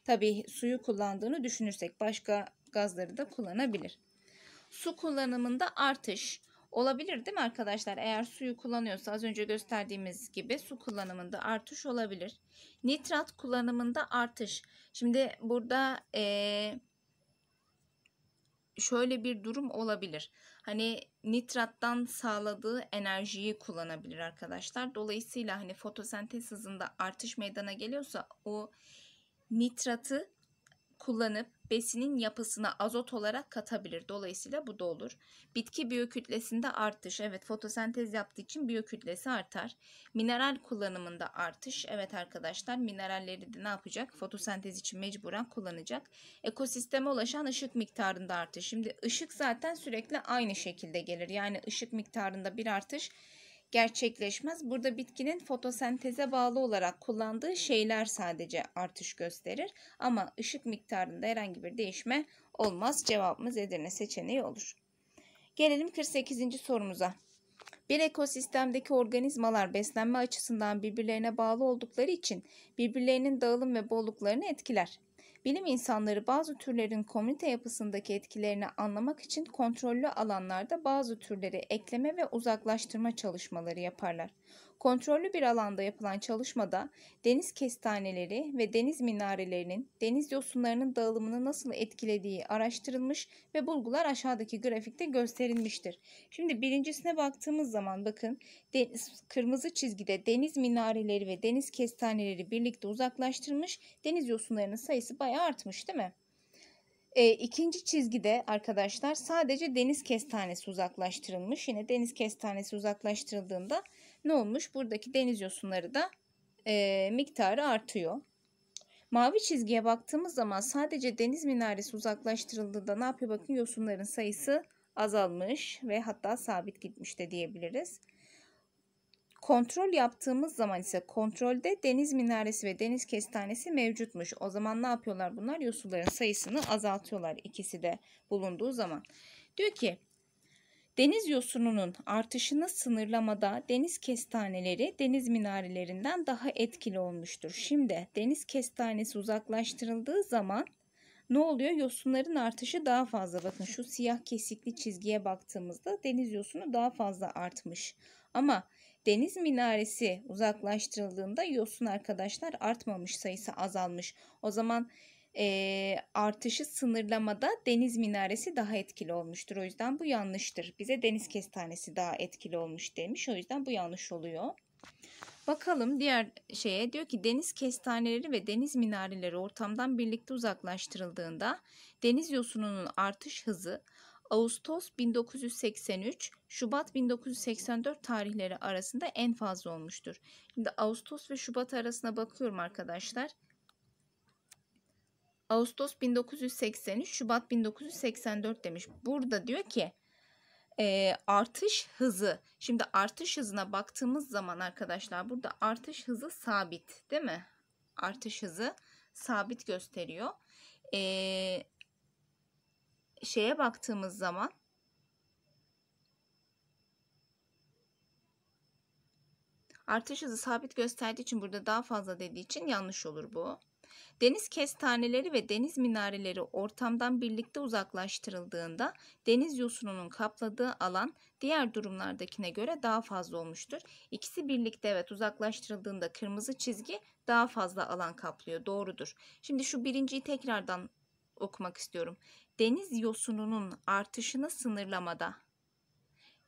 Tabii suyu kullandığını düşünürsek başka gazları da kullanabilir. Su kullanımında artış olabilir değil mi arkadaşlar? Eğer suyu kullanıyorsa az önce gösterdiğimiz gibi su kullanımında artış olabilir. Nitrat kullanımında artış. Şimdi burada e, şöyle bir durum olabilir. Hani nitrattan sağladığı enerjiyi kullanabilir arkadaşlar. Dolayısıyla hani fotosentez hızında artış meydana geliyorsa o nitratı kullanıp besinin yapısına azot olarak katabilir. Dolayısıyla bu da olur. Bitki biyokütlesinde artış. Evet fotosentez yaptığı için biyokütlesi artar. Mineral kullanımında artış. Evet arkadaşlar mineralleri de ne yapacak? Fotosentez için mecburen kullanacak. Ekosisteme ulaşan ışık miktarında artış. Şimdi ışık zaten sürekli aynı şekilde gelir. Yani ışık miktarında bir artış gerçekleşmez. Burada bitkinin fotosenteze bağlı olarak kullandığı şeyler sadece artış gösterir. Ama ışık miktarında herhangi bir değişme olmaz. Cevabımız Edirne seçeneği olur. Gelelim 48. sorumuza. Bir ekosistemdeki organizmalar beslenme açısından birbirlerine bağlı oldukları için birbirlerinin dağılım ve bolluklarını etkiler. Bilim insanları bazı türlerin komünite yapısındaki etkilerini anlamak için kontrollü alanlarda bazı türleri ekleme ve uzaklaştırma çalışmaları yaparlar. Kontrollü bir alanda yapılan çalışmada deniz kestaneleri ve deniz minarelerinin deniz yosunlarının dağılımını nasıl etkilediği araştırılmış ve bulgular aşağıdaki grafikte gösterilmiştir. Şimdi birincisine baktığımız zaman bakın deniz, kırmızı çizgide deniz minareleri ve deniz kestaneleri birlikte uzaklaştırmış deniz yosunlarının sayısı bayağı artmış değil mi? E, ikinci çizgide arkadaşlar sadece deniz kestanesi uzaklaştırılmış. Yine deniz kestanesi uzaklaştırıldığında ne olmuş? Buradaki deniz yosunları da e, miktarı artıyor. Mavi çizgiye baktığımız zaman sadece deniz minaresi uzaklaştırıldığında ne yapıyor? Bakın yosunların sayısı azalmış ve hatta sabit gitmiş de diyebiliriz. Kontrol yaptığımız zaman ise kontrolde deniz minaresi ve deniz kestanesi mevcutmuş. O zaman ne yapıyorlar bunlar? Yosunların sayısını azaltıyorlar ikisi de bulunduğu zaman. Diyor ki Deniz yosununun artışını sınırlamada deniz kestaneleri deniz minarelerinden daha etkili olmuştur. Şimdi deniz kestanesi uzaklaştırıldığı zaman ne oluyor? Yosunların artışı daha fazla. Bakın şu siyah kesikli çizgiye baktığımızda deniz yosunu daha fazla artmış. Ama deniz minaresi uzaklaştırıldığında yosun arkadaşlar artmamış sayısı azalmış. O zaman e, artışı sınırlamada deniz minaresi daha etkili olmuştur. O yüzden bu yanlıştır. Bize deniz kestanesi daha etkili olmuş demiş. O yüzden bu yanlış oluyor. Bakalım diğer şeye diyor ki deniz kestaneleri ve deniz minareleri ortamdan birlikte uzaklaştırıldığında deniz yosununun artış hızı Ağustos 1983, Şubat 1984 tarihleri arasında en fazla olmuştur. Şimdi Ağustos ve Şubat arasına bakıyorum arkadaşlar. Ağustos 1983, Şubat 1984 demiş. Burada diyor ki e, artış hızı. Şimdi artış hızına baktığımız zaman arkadaşlar burada artış hızı sabit değil mi? Artış hızı sabit gösteriyor. E, şeye baktığımız zaman artış hızı sabit gösterdiği için burada daha fazla dediği için yanlış olur bu. Deniz kestaneleri ve deniz minareleri ortamdan birlikte uzaklaştırıldığında deniz yosununun kapladığı alan diğer durumlardakine göre daha fazla olmuştur. İkisi birlikte evet uzaklaştırıldığında kırmızı çizgi daha fazla alan kaplıyor. Doğrudur. Şimdi şu birinciyi tekrardan okumak istiyorum. Deniz yosununun artışını sınırlamada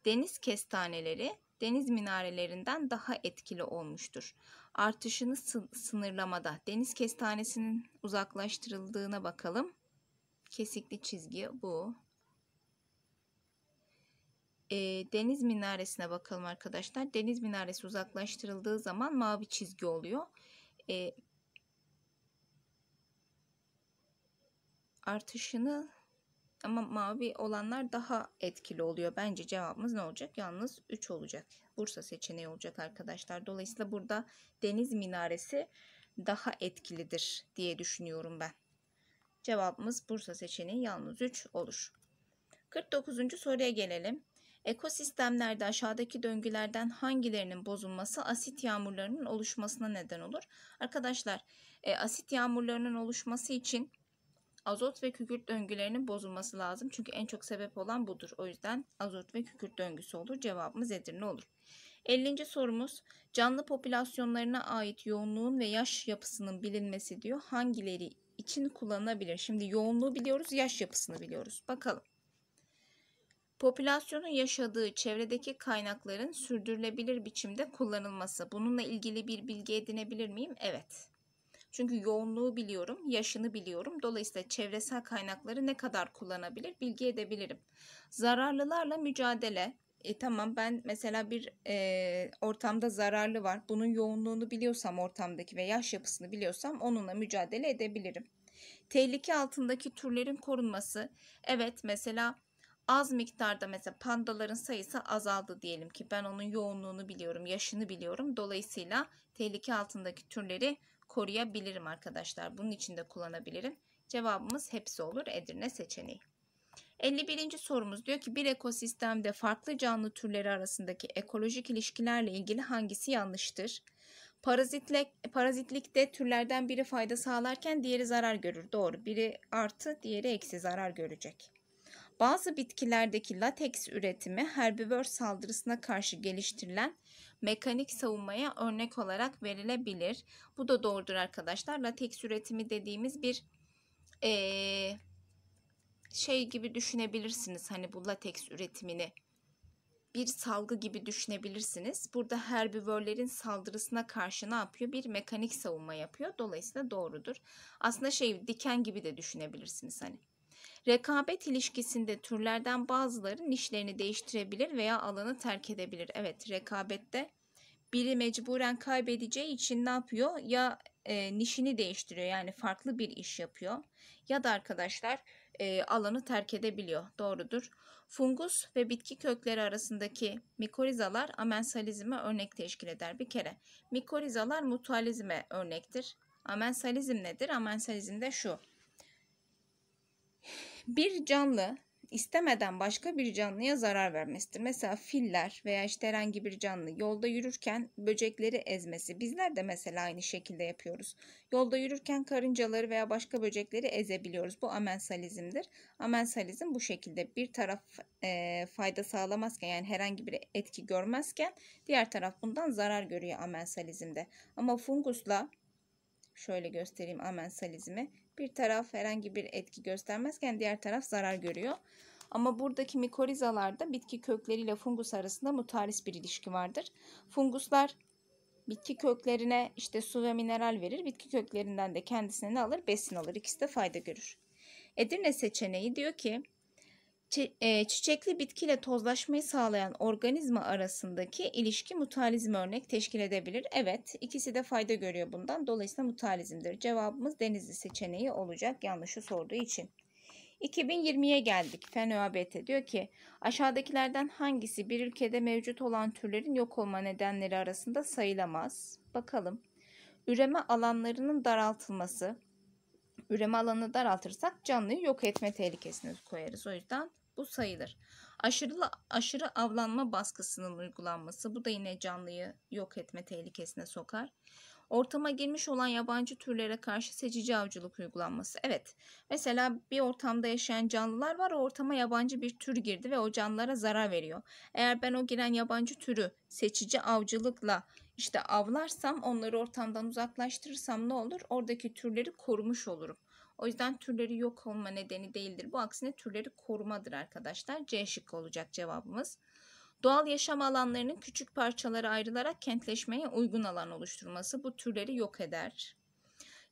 deniz kestaneleri deniz minarelerinden daha etkili olmuştur. Artışını sınırlamada deniz kestanesinin uzaklaştırıldığına bakalım. Kesikli çizgi bu. E, deniz minaresine bakalım arkadaşlar. Deniz minaresi uzaklaştırıldığı zaman mavi çizgi oluyor. E, artışını ama mavi olanlar daha etkili oluyor. Bence cevabımız ne olacak? Yalnız 3 olacak. Bursa seçeneği olacak arkadaşlar. Dolayısıyla burada deniz minaresi daha etkilidir diye düşünüyorum ben. Cevabımız Bursa seçeneği yalnız 3 olur. 49. soruya gelelim. Ekosistemlerde aşağıdaki döngülerden hangilerinin bozulması asit yağmurlarının oluşmasına neden olur? Arkadaşlar e, asit yağmurlarının oluşması için azot ve kükürt döngülerinin bozulması lazım. Çünkü en çok sebep olan budur. O yüzden azot ve kükürt döngüsü olur. Cevabımız Edirne olur. 50. sorumuz canlı popülasyonlarına ait yoğunluğun ve yaş yapısının bilinmesi diyor. Hangileri için kullanılabilir? Şimdi yoğunluğu biliyoruz, yaş yapısını biliyoruz. Bakalım. Popülasyonun yaşadığı çevredeki kaynakların sürdürülebilir biçimde kullanılması. Bununla ilgili bir bilgi edinebilir miyim? Evet. Çünkü yoğunluğu biliyorum, yaşını biliyorum. Dolayısıyla çevresel kaynakları ne kadar kullanabilir bilgi edebilirim. Zararlılarla mücadele. E, tamam ben mesela bir e, ortamda zararlı var. Bunun yoğunluğunu biliyorsam ortamdaki ve yaş yapısını biliyorsam onunla mücadele edebilirim. Tehlike altındaki türlerin korunması. Evet mesela az miktarda mesela pandaların sayısı azaldı diyelim ki ben onun yoğunluğunu biliyorum, yaşını biliyorum. Dolayısıyla tehlike altındaki türleri koruyabilirim arkadaşlar. Bunun için de kullanabilirim. Cevabımız hepsi olur Edirne seçeneği. 51. sorumuz diyor ki bir ekosistemde farklı canlı türleri arasındaki ekolojik ilişkilerle ilgili hangisi yanlıştır? Parazitlik, parazitlikte türlerden biri fayda sağlarken diğeri zarar görür. Doğru. Biri artı, diğeri eksi zarar görecek. Bazı bitkilerdeki lateks üretimi herbivor saldırısına karşı geliştirilen mekanik savunmaya örnek olarak verilebilir. Bu da doğrudur arkadaşlar. Lateks üretimi dediğimiz bir ee, şey gibi düşünebilirsiniz. Hani bu lateks üretimini bir salgı gibi düşünebilirsiniz. Burada herbivörlerin saldırısına karşı ne yapıyor? Bir mekanik savunma yapıyor. Dolayısıyla doğrudur. Aslında şey diken gibi de düşünebilirsiniz hani. Rekabet ilişkisinde türlerden bazıları nişlerini değiştirebilir veya alanı terk edebilir. Evet rekabette biri mecburen kaybedeceği için ne yapıyor? Ya e, nişini değiştiriyor yani farklı bir iş yapıyor ya da arkadaşlar e, alanı terk edebiliyor. Doğrudur. Fungus ve bitki kökleri arasındaki mikorizalar amensalizme örnek teşkil eder. Bir kere mikorizalar mutualizme örnektir. Amensalizm nedir? Amensalizm de şu bir canlı istemeden başka bir canlıya zarar vermesidir. Mesela filler veya işte herhangi bir canlı yolda yürürken böcekleri ezmesi. Bizler de mesela aynı şekilde yapıyoruz. Yolda yürürken karıncaları veya başka böcekleri ezebiliyoruz. Bu amensalizmdir. Amensalizm bu şekilde bir taraf e, fayda sağlamazken yani herhangi bir etki görmezken diğer taraf bundan zarar görüyor amensalizmde. Ama fungusla şöyle göstereyim amensalizmi bir taraf herhangi bir etki göstermezken diğer taraf zarar görüyor. Ama buradaki mikorizalarda bitki kökleriyle fungus arasında mutaris bir ilişki vardır. Funguslar bitki köklerine işte su ve mineral verir. Bitki köklerinden de kendisine ne alır? Besin alır. İkisi de fayda görür. Edirne seçeneği diyor ki e, çiçekli bitkiyle tozlaşmayı sağlayan organizma arasındaki ilişki mutalizm örnek teşkil edebilir. Evet ikisi de fayda görüyor bundan. Dolayısıyla mutalizmdir. Cevabımız denizli seçeneği olacak yanlışı sorduğu için. 2020'ye geldik. FENÖABT diyor ki aşağıdakilerden hangisi bir ülkede mevcut olan türlerin yok olma nedenleri arasında sayılamaz? Bakalım. Üreme alanlarının daraltılması. Üreme alanını daraltırsak canlıyı yok etme tehlikesini koyarız. O yüzden bu sayılır. Aşırı, aşırı avlanma baskısının uygulanması bu da yine canlıyı yok etme tehlikesine sokar. Ortama girmiş olan yabancı türlere karşı seçici avcılık uygulanması. Evet mesela bir ortamda yaşayan canlılar var o ortama yabancı bir tür girdi ve o canlılara zarar veriyor. Eğer ben o giren yabancı türü seçici avcılıkla işte avlarsam onları ortamdan uzaklaştırırsam ne olur? Oradaki türleri korumuş olurum. O yüzden türleri yok olma nedeni değildir. Bu aksine türleri korumadır arkadaşlar. C şıkkı olacak cevabımız. Doğal yaşam alanlarının küçük parçalara ayrılarak kentleşmeye uygun alan oluşturması bu türleri yok eder.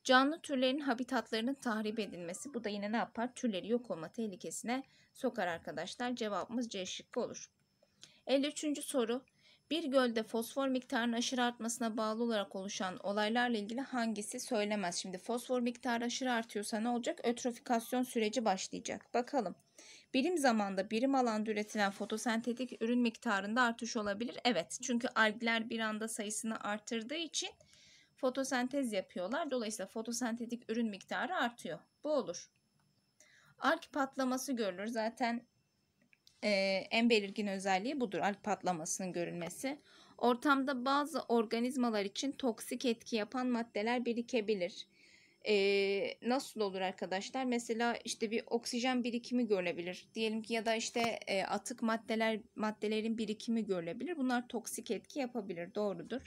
Canlı türlerin habitatlarının tahrip edilmesi bu da yine ne yapar? Türleri yok olma tehlikesine sokar arkadaşlar. Cevabımız C şıkkı olur. 53. soru bir gölde fosfor miktarının aşırı artmasına bağlı olarak oluşan olaylarla ilgili hangisi söylemez? Şimdi fosfor miktarı aşırı artıyorsa ne olacak? Ötrofikasyon süreci başlayacak. Bakalım. Birim zamanda birim alanda üretilen fotosentetik ürün miktarında artış olabilir. Evet çünkü algiler bir anda sayısını artırdığı için fotosentez yapıyorlar. Dolayısıyla fotosentetik ürün miktarı artıyor. Bu olur. Alg patlaması görülür. Zaten e, en belirgin özelliği budur alg patlamasının görülmesi. Ortamda bazı organizmalar için toksik etki yapan maddeler birikebilir. Ee, nasıl olur arkadaşlar? Mesela işte bir oksijen birikimi görülebilir. Diyelim ki ya da işte e, atık maddeler maddelerin birikimi görülebilir. Bunlar toksik etki yapabilir. Doğrudur.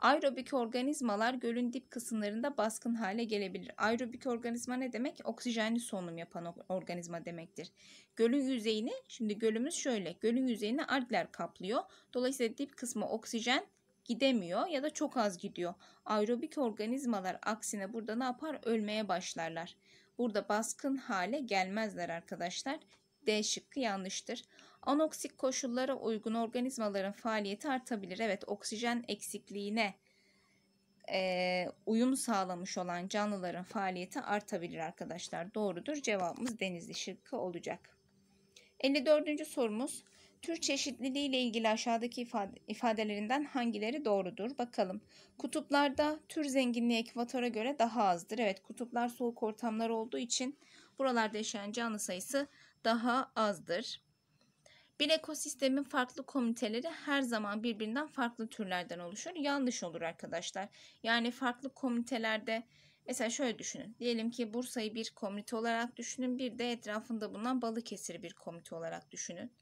Aerobik organizmalar gölün dip kısımlarında baskın hale gelebilir. Aerobik organizma ne demek? Oksijenli solunum yapan organizma demektir. Gölün yüzeyini, şimdi gölümüz şöyle. Gölün yüzeyini algler kaplıyor. Dolayısıyla dip kısmı oksijen gidemiyor ya da çok az gidiyor. Aerobik organizmalar aksine burada ne yapar? Ölmeye başlarlar. Burada baskın hale gelmezler arkadaşlar. D şıkkı yanlıştır. Anoksik koşullara uygun organizmaların faaliyeti artabilir. Evet oksijen eksikliğine e, uyum sağlamış olan canlıların faaliyeti artabilir arkadaşlar. Doğrudur cevabımız denizli şıkkı olacak. 54. sorumuz tür çeşitliliği ile ilgili aşağıdaki ifade, ifadelerinden hangileri doğrudur? Bakalım. Kutuplarda tür zenginliği ekvatora göre daha azdır. Evet kutuplar soğuk ortamlar olduğu için buralarda yaşayan canlı sayısı daha azdır. Bir ekosistemin farklı komiteleri her zaman birbirinden farklı türlerden oluşur. Yanlış olur arkadaşlar. Yani farklı komitelerde mesela şöyle düşünün. Diyelim ki Bursa'yı bir komite olarak düşünün. Bir de etrafında bulunan Balıkesir'i bir komite olarak düşünün.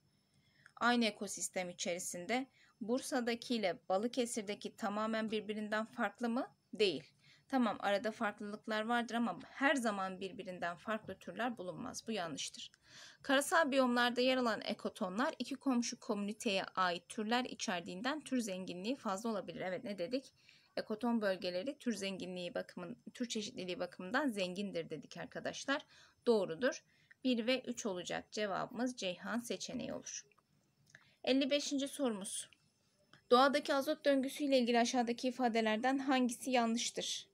Aynı ekosistem içerisinde bursadaki Bursa'dakiyle Balıkesir'deki tamamen birbirinden farklı mı? Değil. Tamam arada farklılıklar vardır ama her zaman birbirinden farklı türler bulunmaz. Bu yanlıştır. Karasal biyomlarda yer alan ekotonlar iki komşu komüniteye ait türler içerdiğinden tür zenginliği fazla olabilir. Evet ne dedik? Ekoton bölgeleri tür zenginliği bakımın tür çeşitliliği bakımından zengindir dedik arkadaşlar. Doğrudur. 1 ve 3 olacak cevabımız Ceyhan seçeneği olur. 55. sorumuz. Doğadaki azot döngüsü ile ilgili aşağıdaki ifadelerden hangisi yanlıştır?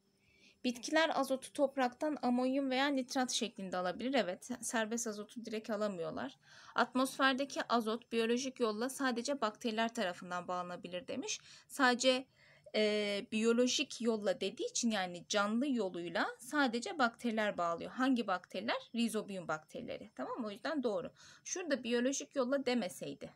Bitkiler azotu topraktan amonyum veya nitrat şeklinde alabilir. Evet, serbest azotu direkt alamıyorlar. Atmosferdeki azot biyolojik yolla sadece bakteriler tarafından bağlanabilir demiş. Sadece e, biyolojik yolla dediği için yani canlı yoluyla sadece bakteriler bağlıyor. Hangi bakteriler? Rizobiyum bakterileri. Tamam mı? O yüzden doğru. Şurada biyolojik yolla demeseydi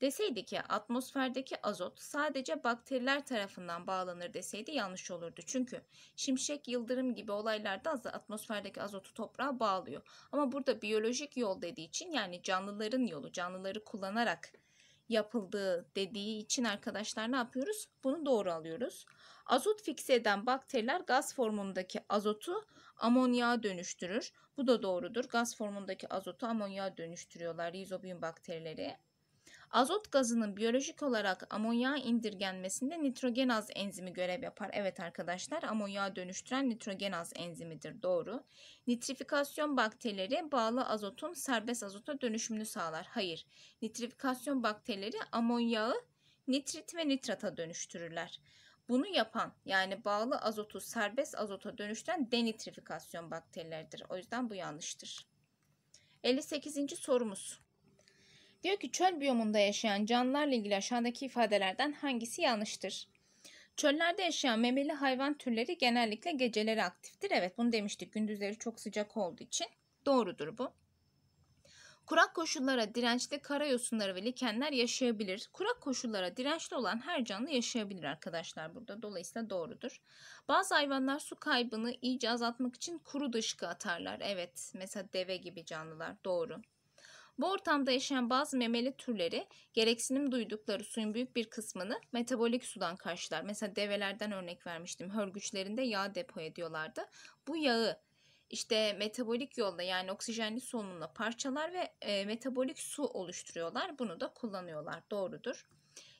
Deseydi ki atmosferdeki azot sadece bakteriler tarafından bağlanır deseydi yanlış olurdu. Çünkü şimşek, yıldırım gibi olaylarda atmosferdeki azotu toprağa bağlıyor. Ama burada biyolojik yol dediği için yani canlıların yolu, canlıları kullanarak yapıldığı dediği için arkadaşlar ne yapıyoruz? Bunu doğru alıyoruz. Azot fikse eden bakteriler gaz formundaki azotu amonya dönüştürür. Bu da doğrudur. Gaz formundaki azotu amonya dönüştürüyorlar rizobiyum bakterileri. Azot gazının biyolojik olarak amonya indirgenmesinde nitrogenaz enzimi görev yapar. Evet arkadaşlar amonya dönüştüren nitrogenaz enzimidir doğru. Nitrifikasyon bakterileri bağlı azotun serbest azota dönüşümünü sağlar. Hayır nitrifikasyon bakterileri amonyağı nitrit ve nitrata dönüştürürler. Bunu yapan yani bağlı azotu serbest azota dönüştüren denitrifikasyon bakterileridir. O yüzden bu yanlıştır. 58. sorumuz. Diyor ki çöl biyomunda yaşayan canlılarla ilgili aşağıdaki ifadelerden hangisi yanlıştır? Çöllerde yaşayan memeli hayvan türleri genellikle geceleri aktiftir. Evet bunu demiştik gündüzleri çok sıcak olduğu için. Doğrudur bu. Kurak koşullara dirençli kara yosunları ve likenler yaşayabilir. Kurak koşullara dirençli olan her canlı yaşayabilir arkadaşlar burada. Dolayısıyla doğrudur. Bazı hayvanlar su kaybını iyice azaltmak için kuru dışkı atarlar. Evet mesela deve gibi canlılar doğru. Bu ortamda yaşayan bazı memeli türleri gereksinim duydukları suyun büyük bir kısmını metabolik sudan karşılar. Mesela develerden örnek vermiştim. Hörgüçlerinde yağ depo ediyorlardı. Bu yağı işte metabolik yolla yani oksijenli solunumla parçalar ve e, metabolik su oluşturuyorlar. Bunu da kullanıyorlar. Doğrudur.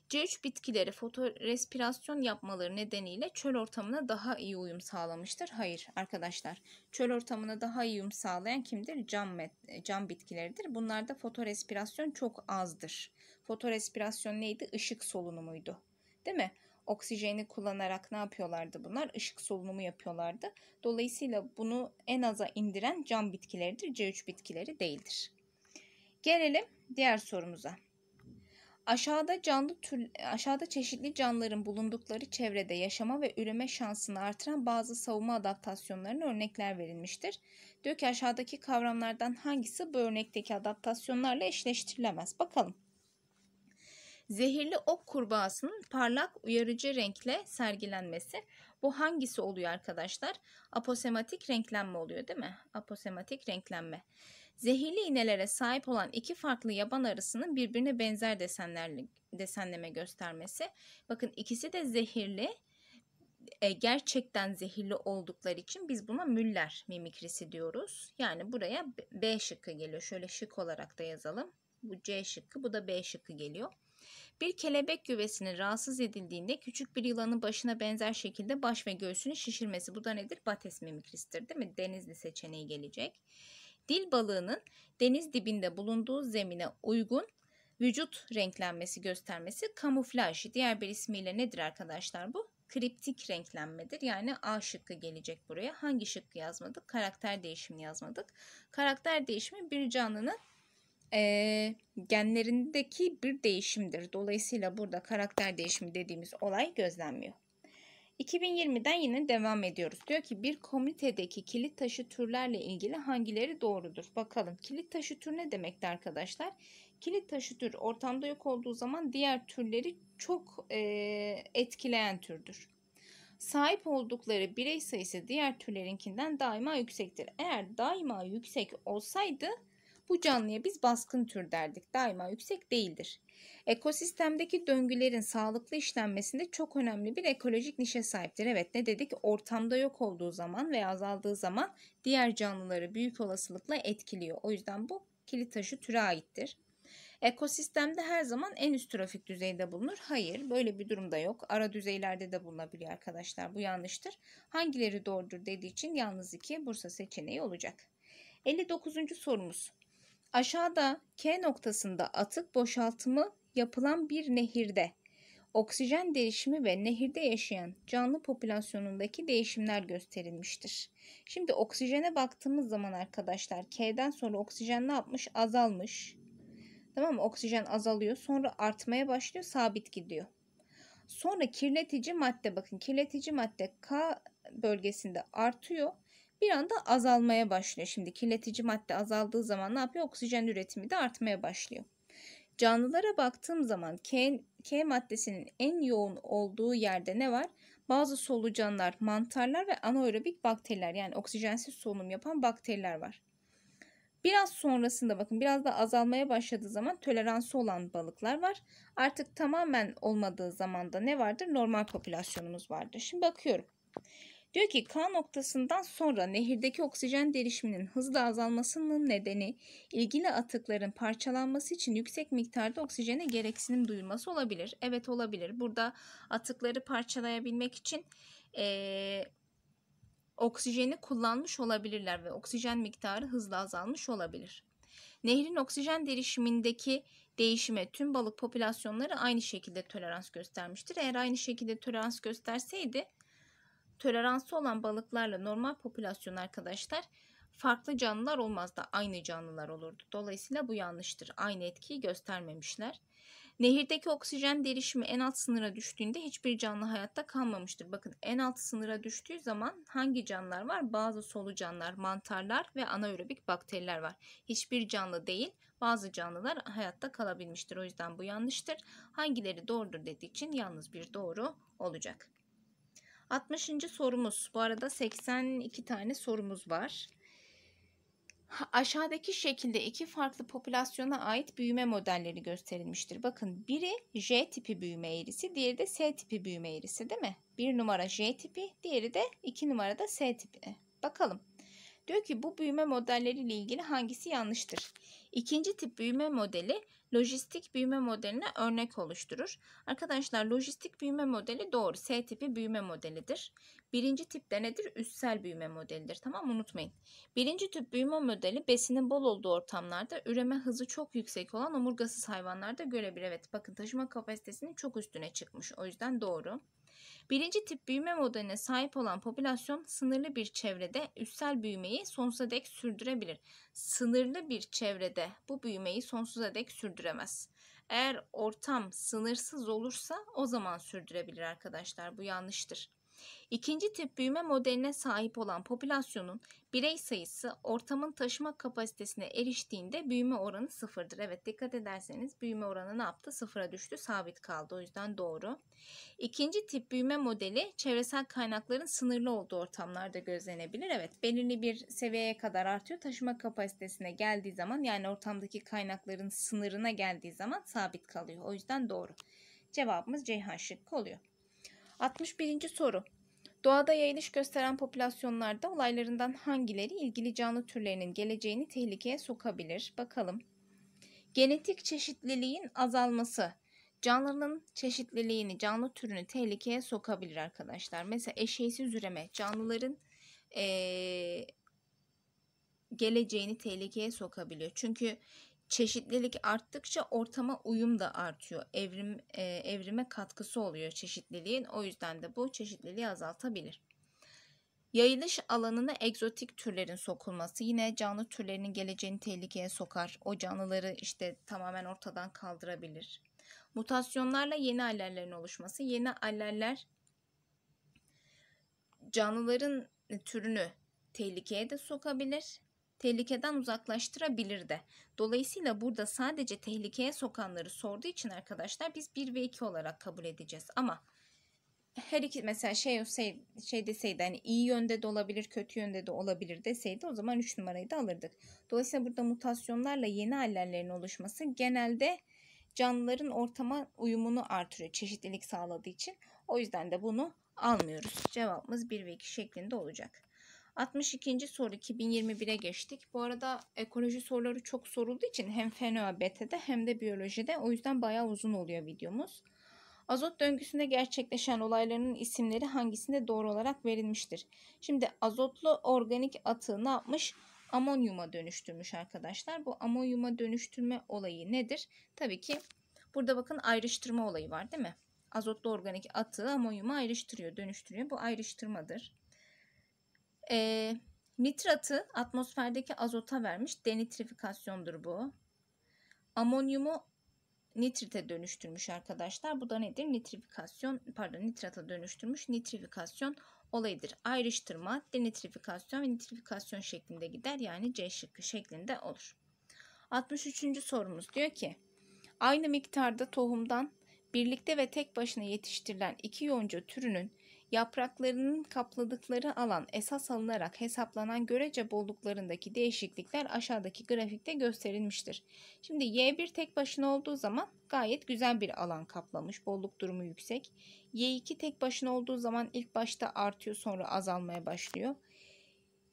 C3 bitkileri fotorespirasyon yapmaları nedeniyle çöl ortamına daha iyi uyum sağlamıştır. Hayır arkadaşlar. Çöl ortamına daha iyi uyum sağlayan kimdir? Cam, cam bitkileridir. Bunlarda fotorespirasyon çok azdır. Fotorespirasyon neydi? Işık solunumuydu. Değil mi? Oksijeni kullanarak ne yapıyorlardı bunlar? Işık solunumu yapıyorlardı. Dolayısıyla bunu en aza indiren cam bitkileridir. C3 bitkileri değildir. Gelelim diğer sorumuza. Aşağıda canlı tür, aşağıda çeşitli canlıların bulundukları çevrede yaşama ve üreme şansını artıran bazı savunma adaptasyonlarına örnekler verilmiştir. Diyor ki aşağıdaki kavramlardan hangisi bu örnekteki adaptasyonlarla eşleştirilemez? Bakalım. Zehirli ok kurbağasının parlak uyarıcı renkle sergilenmesi. Bu hangisi oluyor arkadaşlar? Aposematik renklenme oluyor değil mi? Aposematik renklenme. Zehirli iğnelere sahip olan iki farklı yaban arısının birbirine benzer desenlerle desenleme göstermesi. Bakın ikisi de zehirli. E, gerçekten zehirli oldukları için biz buna Müller mimikrisi diyoruz. Yani buraya B şıkkı geliyor. Şöyle şık olarak da yazalım. Bu C şıkkı, bu da B şıkkı geliyor. Bir kelebek güvesinin rahatsız edildiğinde küçük bir yılanın başına benzer şekilde baş ve göğsünü şişirmesi. Bu da nedir? Bates mimikristir, değil mi? Denizli seçeneği gelecek. Dil balığının deniz dibinde bulunduğu zemine uygun vücut renklenmesi göstermesi kamuflaj. Diğer bir ismiyle nedir arkadaşlar bu? Kriptik renklenmedir. Yani A şıkkı gelecek buraya. Hangi şıkkı yazmadık? Karakter değişimi yazmadık. Karakter değişimi bir canlının e, genlerindeki bir değişimdir. Dolayısıyla burada karakter değişimi dediğimiz olay gözlenmiyor. 2020'den yine devam ediyoruz. Diyor ki bir komitedeki kilit taşı türlerle ilgili hangileri doğrudur? Bakalım kilit taşı tür ne demekti arkadaşlar? Kilit taşı tür ortamda yok olduğu zaman diğer türleri çok e, etkileyen türdür. Sahip oldukları birey sayısı diğer türlerinkinden daima yüksektir. Eğer daima yüksek olsaydı bu canlıya biz baskın tür derdik. Daima yüksek değildir. Ekosistemdeki döngülerin sağlıklı işlenmesinde çok önemli bir ekolojik nişe sahiptir. Evet ne dedik? Ortamda yok olduğu zaman veya azaldığı zaman diğer canlıları büyük olasılıkla etkiliyor. O yüzden bu kilit taşı türe aittir. Ekosistemde her zaman en üst trafik düzeyde bulunur. Hayır böyle bir durumda yok. Ara düzeylerde de bulunabiliyor arkadaşlar. Bu yanlıştır. Hangileri doğrudur dediği için yalnız iki Bursa seçeneği olacak. 59. sorumuz. Aşağıda K noktasında atık boşaltımı yapılan bir nehirde oksijen değişimi ve nehirde yaşayan canlı popülasyonundaki değişimler gösterilmiştir. Şimdi oksijene baktığımız zaman arkadaşlar K'den sonra oksijen ne yapmış? Azalmış. Tamam mı? Oksijen azalıyor. Sonra artmaya başlıyor. Sabit gidiyor. Sonra kirletici madde bakın kirletici madde K bölgesinde artıyor bir anda azalmaya başlıyor. Şimdi kirletici madde azaldığı zaman ne yapıyor? Oksijen üretimi de artmaya başlıyor. Canlılara baktığım zaman K, K maddesinin en yoğun olduğu yerde ne var? Bazı solucanlar, mantarlar ve anaerobik bakteriler yani oksijensiz solunum yapan bakteriler var. Biraz sonrasında bakın biraz da azalmaya başladığı zaman toleransı olan balıklar var. Artık tamamen olmadığı zaman da ne vardır? Normal popülasyonumuz vardır. Şimdi bakıyorum. Diyor ki K noktasından sonra nehirdeki oksijen derişiminin hızla azalmasının nedeni ilgili atıkların parçalanması için yüksek miktarda oksijene gereksinim duyulması olabilir. Evet olabilir. Burada atıkları parçalayabilmek için ee, oksijeni kullanmış olabilirler ve oksijen miktarı hızla azalmış olabilir. Nehrin oksijen derişimindeki değişime tüm balık popülasyonları aynı şekilde tolerans göstermiştir. Eğer aynı şekilde tolerans gösterseydi toleransı olan balıklarla normal popülasyon arkadaşlar farklı canlılar olmaz da aynı canlılar olurdu. Dolayısıyla bu yanlıştır. Aynı etkiyi göstermemişler. Nehirdeki oksijen derişimi en alt sınıra düştüğünde hiçbir canlı hayatta kalmamıştır. Bakın en alt sınıra düştüğü zaman hangi canlılar var? Bazı solucanlar, mantarlar ve anaerobik bakteriler var. Hiçbir canlı değil bazı canlılar hayatta kalabilmiştir. O yüzden bu yanlıştır. Hangileri doğrudur dediği için yalnız bir doğru olacak. 60. sorumuz. Bu arada 82 tane sorumuz var. Aşağıdaki şekilde iki farklı popülasyona ait büyüme modelleri gösterilmiştir. Bakın biri J tipi büyüme eğrisi, diğeri de S tipi büyüme eğrisi değil mi? Bir numara J tipi, diğeri de iki numara da S tipi. Bakalım. Diyor ki bu büyüme modelleri ile ilgili hangisi yanlıştır? İkinci tip büyüme modeli lojistik büyüme modeline örnek oluşturur. Arkadaşlar lojistik büyüme modeli doğru S tipi büyüme modelidir. Birinci tip de nedir? Üstsel büyüme modelidir. Tamam unutmayın. Birinci tip büyüme modeli besinin bol olduğu ortamlarda üreme hızı çok yüksek olan omurgasız hayvanlarda görebilir. Evet bakın taşıma kapasitesinin çok üstüne çıkmış. O yüzden doğru. Birinci tip büyüme modeline sahip olan popülasyon sınırlı bir çevrede üstsel büyümeyi sonsuza dek sürdürebilir. Sınırlı bir çevrede bu büyümeyi sonsuza dek sürdüremez. Eğer ortam sınırsız olursa o zaman sürdürebilir arkadaşlar. Bu yanlıştır. İkinci tip büyüme modeline sahip olan popülasyonun birey sayısı ortamın taşıma kapasitesine eriştiğinde büyüme oranı sıfırdır. Evet dikkat ederseniz büyüme oranı ne yaptı? Sıfıra düştü sabit kaldı o yüzden doğru. İkinci tip büyüme modeli çevresel kaynakların sınırlı olduğu ortamlarda gözlenebilir. Evet belirli bir seviyeye kadar artıyor. Taşıma kapasitesine geldiği zaman yani ortamdaki kaynakların sınırına geldiği zaman sabit kalıyor. O yüzden doğru. Cevabımız Ceyhan şıkkı oluyor. 61. soru. Doğada yayılış gösteren popülasyonlarda olaylarından hangileri ilgili canlı türlerinin geleceğini tehlikeye sokabilir? Bakalım. Genetik çeşitliliğin azalması canlının çeşitliliğini, canlı türünü tehlikeye sokabilir arkadaşlar. Mesela eşeğsiz üreme canlıların ee, geleceğini tehlikeye sokabiliyor. Çünkü çeşitlilik arttıkça ortama uyum da artıyor. Evrim e, evrime katkısı oluyor çeşitliliğin. O yüzden de bu çeşitliliği azaltabilir. Yayılış alanına egzotik türlerin sokulması yine canlı türlerinin geleceğini tehlikeye sokar. O canlıları işte tamamen ortadan kaldırabilir. Mutasyonlarla yeni allerlerin oluşması. Yeni allerler canlıların türünü tehlikeye de sokabilir tehlikeden de. Dolayısıyla burada sadece tehlikeye sokanları sorduğu için arkadaşlar biz 1 ve 2 olarak kabul edeceğiz. Ama her iki mesela şey şey, şey deseydi hani iyi yönde de olabilir kötü yönde de olabilir deseydi o zaman 3 numarayı da alırdık. Dolayısıyla burada mutasyonlarla yeni hallerlerin oluşması genelde canlıların ortama uyumunu artırıyor çeşitlilik sağladığı için. O yüzden de bunu almıyoruz. Cevabımız 1 ve 2 şeklinde olacak. 62. soru 2021'e geçtik. Bu arada ekoloji soruları çok sorulduğu için hem fenoabetede hem de biyolojide o yüzden bayağı uzun oluyor videomuz. Azot döngüsünde gerçekleşen olayların isimleri hangisinde doğru olarak verilmiştir? Şimdi azotlu organik atığı ne yapmış? Amonyuma dönüştürmüş arkadaşlar. Bu amonyuma dönüştürme olayı nedir? Tabii ki burada bakın ayrıştırma olayı var değil mi? Azotlu organik atığı amonyuma ayrıştırıyor, dönüştürüyor. Bu ayrıştırmadır. E, nitratı atmosferdeki azota vermiş denitrifikasyondur bu. Amonyumu nitrite dönüştürmüş arkadaşlar. Bu da nedir? Nitrifikasyon pardon nitrata dönüştürmüş nitrifikasyon olayıdır. Ayrıştırma, denitrifikasyon ve nitrifikasyon şeklinde gider. Yani C şıkkı şeklinde olur. 63. sorumuz diyor ki aynı miktarda tohumdan birlikte ve tek başına yetiştirilen iki yonca türünün yapraklarının kapladıkları alan esas alınarak hesaplanan görece bolluklarındaki değişiklikler aşağıdaki grafikte gösterilmiştir. Şimdi Y1 tek başına olduğu zaman gayet güzel bir alan kaplamış. Bolluk durumu yüksek. Y2 tek başına olduğu zaman ilk başta artıyor sonra azalmaya başlıyor.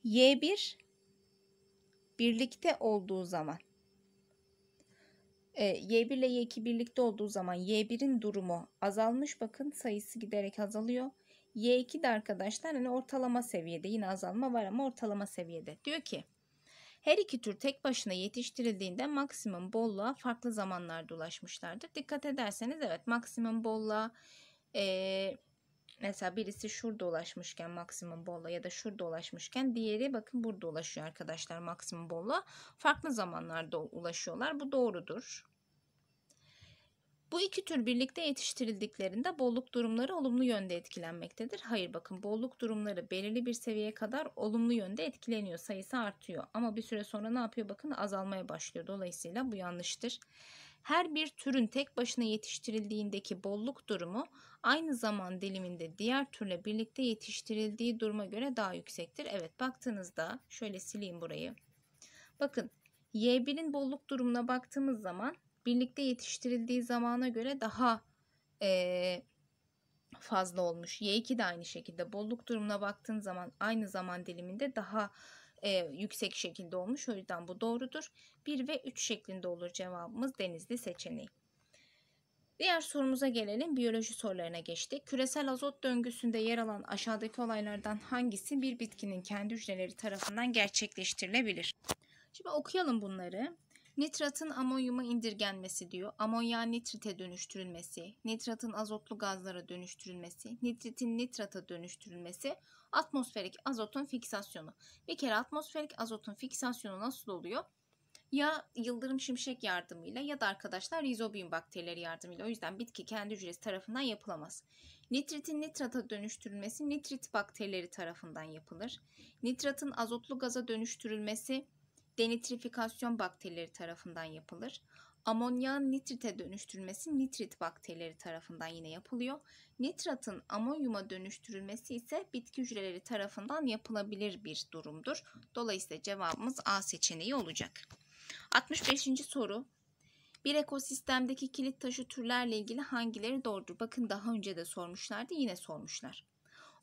Y1 birlikte olduğu zaman e, Y1 ile Y2 birlikte olduğu zaman Y1'in durumu azalmış. Bakın sayısı giderek azalıyor. Y2 de arkadaşlar hani ortalama seviyede yine azalma var ama ortalama seviyede. Diyor ki her iki tür tek başına yetiştirildiğinde maksimum bolluğa farklı zamanlarda ulaşmışlardır. Dikkat ederseniz evet maksimum bolluğa e, mesela birisi şurada ulaşmışken maksimum bolluğa ya da şurada ulaşmışken diğeri bakın burada ulaşıyor arkadaşlar maksimum bolluğa. Farklı zamanlarda ulaşıyorlar. Bu doğrudur. Bu iki tür birlikte yetiştirildiklerinde bolluk durumları olumlu yönde etkilenmektedir. Hayır bakın bolluk durumları belirli bir seviyeye kadar olumlu yönde etkileniyor. Sayısı artıyor ama bir süre sonra ne yapıyor bakın azalmaya başlıyor. Dolayısıyla bu yanlıştır. Her bir türün tek başına yetiştirildiğindeki bolluk durumu aynı zaman diliminde diğer türle birlikte yetiştirildiği duruma göre daha yüksektir. Evet baktığınızda şöyle sileyim burayı. Bakın Y1'in bolluk durumuna baktığımız zaman birlikte yetiştirildiği zamana göre daha e, fazla olmuş. Y2 de aynı şekilde bolluk durumuna baktığın zaman aynı zaman diliminde daha e, yüksek şekilde olmuş. O yüzden bu doğrudur. 1 ve 3 şeklinde olur cevabımız denizli seçeneği. Diğer sorumuza gelelim. Biyoloji sorularına geçtik. Küresel azot döngüsünde yer alan aşağıdaki olaylardan hangisi bir bitkinin kendi hücreleri tarafından gerçekleştirilebilir? Şimdi okuyalım bunları. Nitratın amonyuma indirgenmesi diyor. Amonya nitrite dönüştürülmesi, nitratın azotlu gazlara dönüştürülmesi, nitritin nitrata dönüştürülmesi, atmosferik azotun fiksasyonu. Bir kere atmosferik azotun fiksasyonu nasıl oluyor? ya yıldırım şimşek yardımıyla ya da arkadaşlar rizobium bakterileri yardımıyla. O yüzden bitki kendi hücresi tarafından yapılamaz. Nitritin nitrata dönüştürülmesi nitrit bakterileri tarafından yapılır. Nitratın azotlu gaza dönüştürülmesi denitrifikasyon bakterileri tarafından yapılır. Amonyağın nitrite dönüştürülmesi nitrit bakterileri tarafından yine yapılıyor. Nitratın amonyuma dönüştürülmesi ise bitki hücreleri tarafından yapılabilir bir durumdur. Dolayısıyla cevabımız A seçeneği olacak. 65. soru. Bir ekosistemdeki kilit taşı türlerle ilgili hangileri doğrudur? Bakın daha önce de sormuşlardı yine sormuşlar.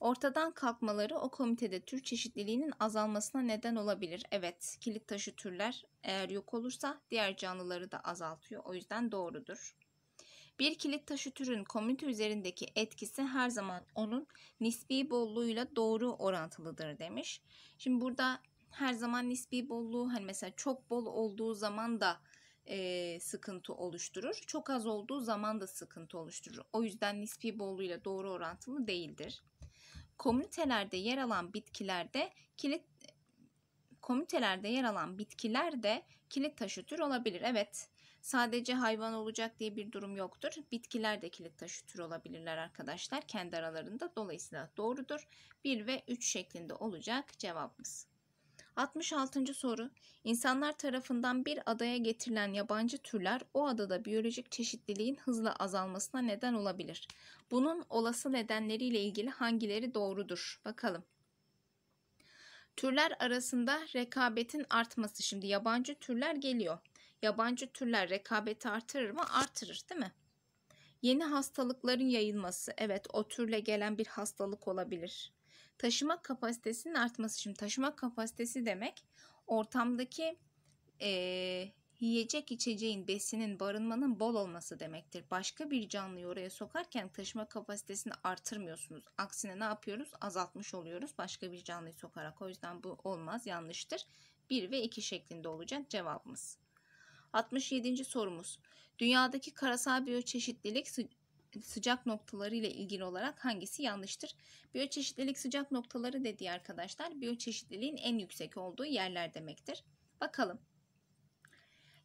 Ortadan kalkmaları o komitede tür çeşitliliğinin azalmasına neden olabilir. Evet, kilit taşı türler eğer yok olursa diğer canlıları da azaltıyor. O yüzden doğrudur. Bir kilit taşı türün komünite üzerindeki etkisi her zaman onun nispi bolluğuyla doğru orantılıdır demiş. Şimdi burada her zaman nispi bolluğu hani mesela çok bol olduğu zaman da e, sıkıntı oluşturur. Çok az olduğu zaman da sıkıntı oluşturur. O yüzden nispi bolluğuyla doğru orantılı değildir. Komünitelerde yer alan bitkilerde kilit komünitelerde yer alan bitkiler de kilit taşı tür olabilir. Evet. Sadece hayvan olacak diye bir durum yoktur. Bitkiler de kilit taşı tür olabilirler arkadaşlar kendi aralarında. Dolayısıyla doğrudur. 1 ve 3 şeklinde olacak cevabımız. 66. soru. İnsanlar tarafından bir adaya getirilen yabancı türler o adada biyolojik çeşitliliğin hızla azalmasına neden olabilir. Bunun olası nedenleriyle ilgili hangileri doğrudur? Bakalım. Türler arasında rekabetin artması. Şimdi yabancı türler geliyor. Yabancı türler rekabeti artırır mı? Artırır değil mi? Yeni hastalıkların yayılması. Evet o türle gelen bir hastalık olabilir. Taşıma kapasitesinin artması. Şimdi taşıma kapasitesi demek ortamdaki e, yiyecek içeceğin, besinin, barınmanın bol olması demektir. Başka bir canlıyı oraya sokarken taşıma kapasitesini artırmıyorsunuz. Aksine ne yapıyoruz? Azaltmış oluyoruz başka bir canlıyı sokarak. O yüzden bu olmaz, yanlıştır. 1 ve 2 şeklinde olacak cevabımız. 67. sorumuz. Dünyadaki karasal biyoçeşitlilik sıcak noktaları ile ilgili olarak hangisi yanlıştır? Biyoçeşitlilik sıcak noktaları dediği arkadaşlar biyoçeşitliliğin en yüksek olduğu yerler demektir. Bakalım.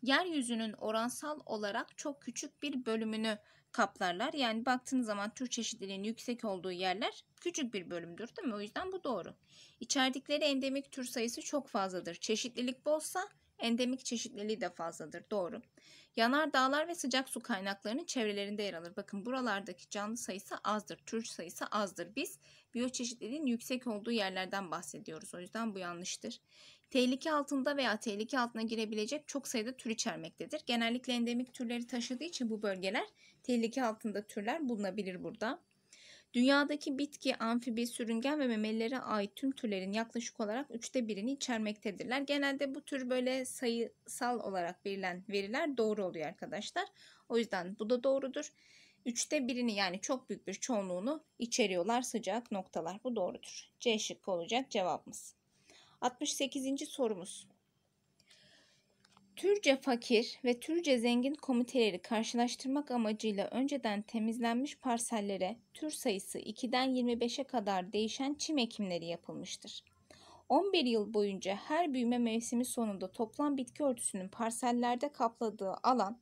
Yeryüzünün oransal olarak çok küçük bir bölümünü kaplarlar. Yani baktığınız zaman tür çeşitliliğin yüksek olduğu yerler küçük bir bölümdür değil mi? O yüzden bu doğru. İçerdikleri endemik tür sayısı çok fazladır. Çeşitlilik bolsa Endemik çeşitliliği de fazladır. Doğru. Yanar dağlar ve sıcak su kaynaklarının çevrelerinde yer alır. Bakın buralardaki canlı sayısı azdır. Tür sayısı azdır. Biz biyoçeşitliliğin yüksek olduğu yerlerden bahsediyoruz. O yüzden bu yanlıştır. Tehlike altında veya tehlike altına girebilecek çok sayıda tür içermektedir. Genellikle endemik türleri taşıdığı için bu bölgeler tehlike altında türler bulunabilir burada. Dünyadaki bitki, amfibi, sürüngen ve memelilere ait tüm türlerin yaklaşık olarak üçte birini içermektedirler. Genelde bu tür böyle sayısal olarak verilen veriler doğru oluyor arkadaşlar. O yüzden bu da doğrudur. Üçte birini yani çok büyük bir çoğunluğunu içeriyorlar sıcak noktalar. Bu doğrudur. C şıkkı olacak cevabımız. 68. sorumuz. Türce fakir ve Türce zengin komiteleri karşılaştırmak amacıyla önceden temizlenmiş parsellere tür sayısı 2'den 25'e kadar değişen çim ekimleri yapılmıştır. 11 yıl boyunca her büyüme mevsimi sonunda toplam bitki örtüsünün parsellerde kapladığı alan,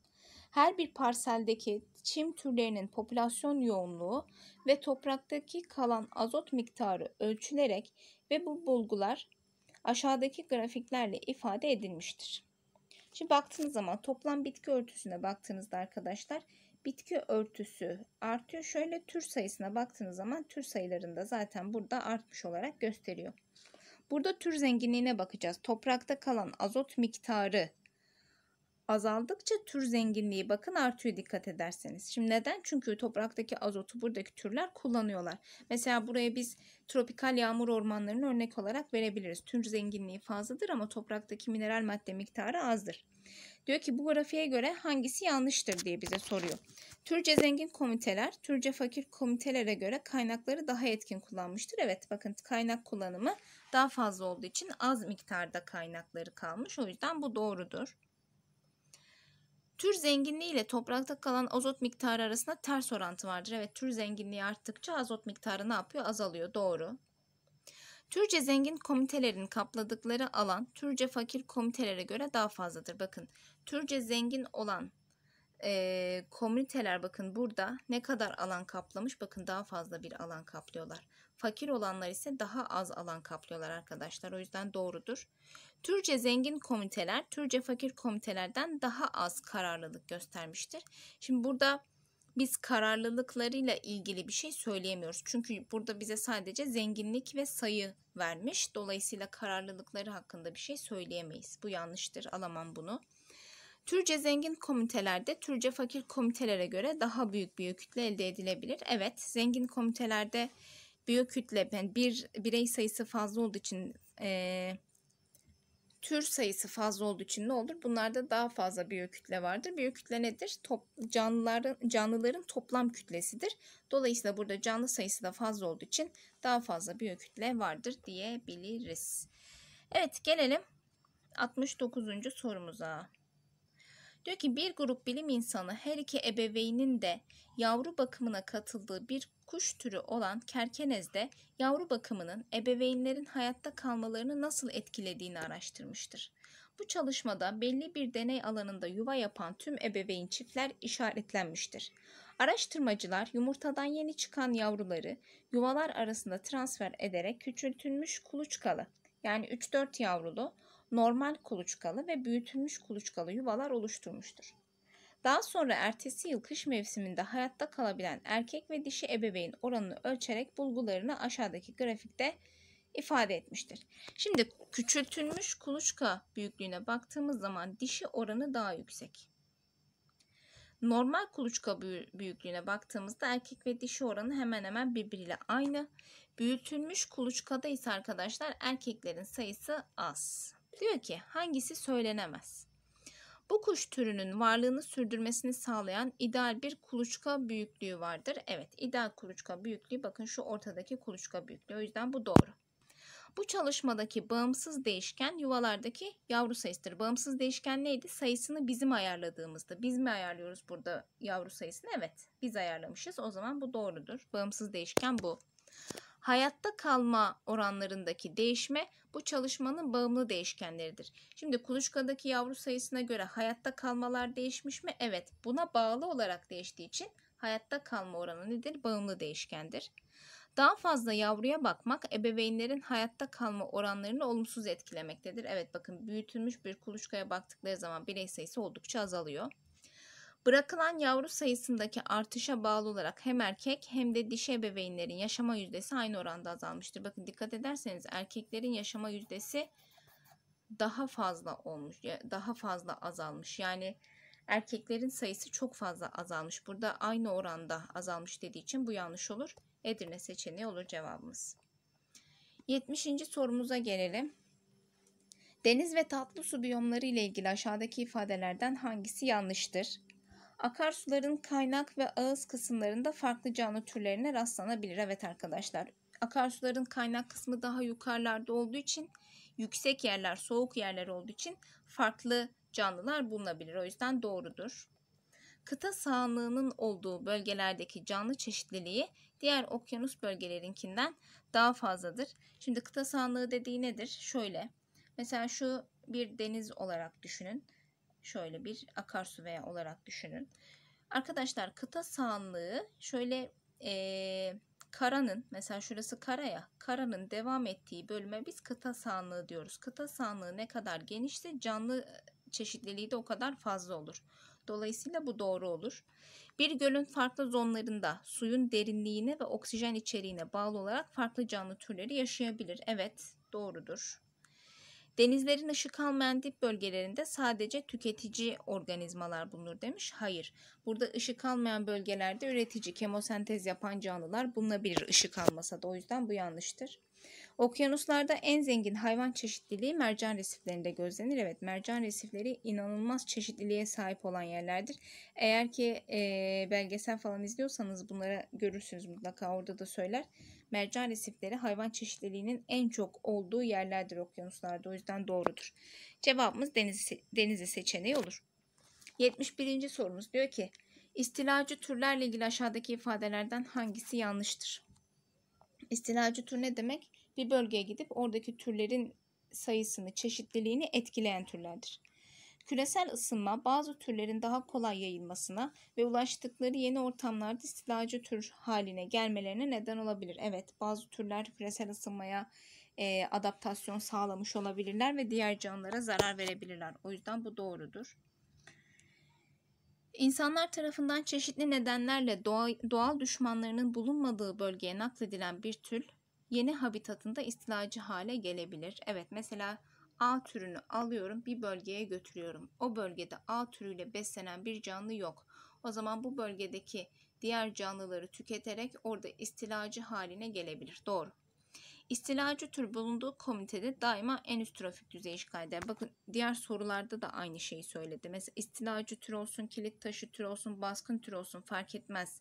her bir parseldeki çim türlerinin popülasyon yoğunluğu ve topraktaki kalan azot miktarı ölçülerek ve bu bulgular aşağıdaki grafiklerle ifade edilmiştir. Şimdi baktığınız zaman toplam bitki örtüsüne baktığınızda arkadaşlar bitki örtüsü artıyor. Şöyle tür sayısına baktığınız zaman tür sayılarında zaten burada artmış olarak gösteriyor. Burada tür zenginliğine bakacağız. Toprakta kalan azot miktarı azaldıkça tür zenginliği bakın artıyor dikkat ederseniz. Şimdi neden? Çünkü topraktaki azotu buradaki türler kullanıyorlar. Mesela buraya biz tropikal yağmur ormanlarını örnek olarak verebiliriz. Tür zenginliği fazladır ama topraktaki mineral madde miktarı azdır. Diyor ki bu grafiğe göre hangisi yanlıştır diye bize soruyor. Türce zengin komiteler, Türce fakir komitelere göre kaynakları daha etkin kullanmıştır. Evet bakın kaynak kullanımı daha fazla olduğu için az miktarda kaynakları kalmış. O yüzden bu doğrudur. Tür zenginliği ile toprakta kalan azot miktarı arasında ters orantı vardır. Evet tür zenginliği arttıkça azot miktarı ne yapıyor? Azalıyor. Doğru. Türce zengin komitelerin kapladıkları alan Türce fakir komitelere göre daha fazladır. Bakın Türce zengin olan e, komüniteler bakın burada ne kadar alan kaplamış bakın daha fazla bir alan kaplıyorlar. Fakir olanlar ise daha az alan kaplıyorlar arkadaşlar o yüzden doğrudur. Türce zengin komiteler Türce fakir komitelerden daha az kararlılık göstermiştir. Şimdi burada biz kararlılıklarıyla ilgili bir şey söyleyemiyoruz. Çünkü burada bize sadece zenginlik ve sayı vermiş. Dolayısıyla kararlılıkları hakkında bir şey söyleyemeyiz. Bu yanlıştır. Alamam bunu. Türce zengin komitelerde Türce fakir komitelere göre daha büyük bir kütle elde edilebilir. Evet, zengin komitelerde büyük kütle yani bir birey sayısı fazla olduğu için e, tür sayısı fazla olduğu için ne olur? Bunlarda daha fazla biyokütle vardır. Biyokütle nedir? Top, canlıların, canlıların toplam kütlesidir. Dolayısıyla burada canlı sayısı da fazla olduğu için daha fazla biyokütle vardır diyebiliriz. Evet gelelim 69. sorumuza. Diyor ki bir grup bilim insanı her iki ebeveynin de yavru bakımına katıldığı bir kuş türü olan kerkenezde yavru bakımının ebeveynlerin hayatta kalmalarını nasıl etkilediğini araştırmıştır. Bu çalışmada belli bir deney alanında yuva yapan tüm ebeveyn çiftler işaretlenmiştir. Araştırmacılar yumurtadan yeni çıkan yavruları yuvalar arasında transfer ederek küçültülmüş kuluçkalı yani 3-4 yavrulu normal kuluçkalı ve büyütülmüş kuluçkalı yuvalar oluşturmuştur. Daha sonra ertesi yıl kış mevsiminde hayatta kalabilen erkek ve dişi ebeveyn oranını ölçerek bulgularını aşağıdaki grafikte ifade etmiştir. Şimdi küçültülmüş kuluçka büyüklüğüne baktığımız zaman dişi oranı daha yüksek. Normal kuluçka büyüklüğüne baktığımızda erkek ve dişi oranı hemen hemen birbiriyle aynı. Büyütülmüş kuluçkada ise arkadaşlar erkeklerin sayısı az. Diyor ki hangisi söylenemez? Bu kuş türünün varlığını sürdürmesini sağlayan ideal bir kuluçka büyüklüğü vardır. Evet ideal kuluçka büyüklüğü bakın şu ortadaki kuluçka büyüklüğü o yüzden bu doğru. Bu çalışmadaki bağımsız değişken yuvalardaki yavru sayısıdır. Bağımsız değişken neydi? Sayısını bizim ayarladığımızda. Biz mi ayarlıyoruz burada yavru sayısını? Evet biz ayarlamışız o zaman bu doğrudur. Bağımsız değişken bu hayatta kalma oranlarındaki değişme bu çalışmanın bağımlı değişkenleridir. Şimdi kuluçkadaki yavru sayısına göre hayatta kalmalar değişmiş mi? Evet. Buna bağlı olarak değiştiği için hayatta kalma oranı nedir? Bağımlı değişkendir. Daha fazla yavruya bakmak ebeveynlerin hayatta kalma oranlarını olumsuz etkilemektedir. Evet bakın büyütülmüş bir kuluçkaya baktıkları zaman birey sayısı oldukça azalıyor. Bırakılan yavru sayısındaki artışa bağlı olarak hem erkek hem de dişi ebeveynlerin yaşama yüzdesi aynı oranda azalmıştır. Bakın dikkat ederseniz erkeklerin yaşama yüzdesi daha fazla olmuş, daha fazla azalmış. Yani erkeklerin sayısı çok fazla azalmış. Burada aynı oranda azalmış dediği için bu yanlış olur. Edirne seçeneği olur cevabımız. 70. sorumuza gelelim. Deniz ve tatlı su biyomları ile ilgili aşağıdaki ifadelerden hangisi yanlıştır? Akarsuların kaynak ve ağız kısımlarında farklı canlı türlerine rastlanabilir. Evet arkadaşlar akarsuların kaynak kısmı daha yukarılarda olduğu için yüksek yerler soğuk yerler olduğu için farklı canlılar bulunabilir. O yüzden doğrudur. Kıta sahanlığının olduğu bölgelerdeki canlı çeşitliliği diğer okyanus bölgelerinkinden daha fazladır. Şimdi kıta sahanlığı dediği nedir? Şöyle. Mesela şu bir deniz olarak düşünün. Şöyle bir akarsu veya olarak düşünün. Arkadaşlar kıta sahanlığı şöyle e, karanın mesela şurası kara ya karanın devam ettiği bölüme biz kıta sahanlığı diyoruz. Kıta sahanlığı ne kadar genişse canlı e, çeşitliliği de o kadar fazla olur. Dolayısıyla bu doğru olur. Bir gölün farklı zonlarında suyun derinliğine ve oksijen içeriğine bağlı olarak farklı canlı türleri yaşayabilir. Evet, doğrudur. Denizlerin ışık almayan dip bölgelerinde sadece tüketici organizmalar bulunur demiş. Hayır. Burada ışık almayan bölgelerde üretici kemosentez yapan canlılar bulunabilir ışık almasa da o yüzden bu yanlıştır. Okyanuslarda en zengin hayvan çeşitliliği mercan resiflerinde gözlenir. Evet mercan resifleri inanılmaz çeşitliliğe sahip olan yerlerdir. Eğer ki e, belgesel falan izliyorsanız bunlara görürsünüz mutlaka orada da söyler mercan resifleri hayvan çeşitliliğinin en çok olduğu yerlerdir okyanuslarda. O yüzden doğrudur. Cevabımız deniz, denizi seçeneği olur. 71. sorumuz diyor ki istilacı türlerle ilgili aşağıdaki ifadelerden hangisi yanlıştır? İstilacı tür ne demek? Bir bölgeye gidip oradaki türlerin sayısını, çeşitliliğini etkileyen türlerdir. Küresel ısınma bazı türlerin daha kolay yayılmasına ve ulaştıkları yeni ortamlarda istilacı tür haline gelmelerine neden olabilir. Evet bazı türler küresel ısınmaya e, adaptasyon sağlamış olabilirler ve diğer canlılara zarar verebilirler. O yüzden bu doğrudur. İnsanlar tarafından çeşitli nedenlerle doğa, doğal düşmanlarının bulunmadığı bölgeye nakledilen bir tür yeni habitatında istilacı hale gelebilir. Evet mesela A türünü alıyorum bir bölgeye götürüyorum. O bölgede A türüyle beslenen bir canlı yok. O zaman bu bölgedeki diğer canlıları tüketerek orada istilacı haline gelebilir. Doğru. İstilacı tür bulunduğu komitede daima en üst trofik düzeyi işgal eder. Bakın diğer sorularda da aynı şeyi söyledi. Mesela istilacı tür olsun, kilit taşı tür olsun, baskın tür olsun fark etmez.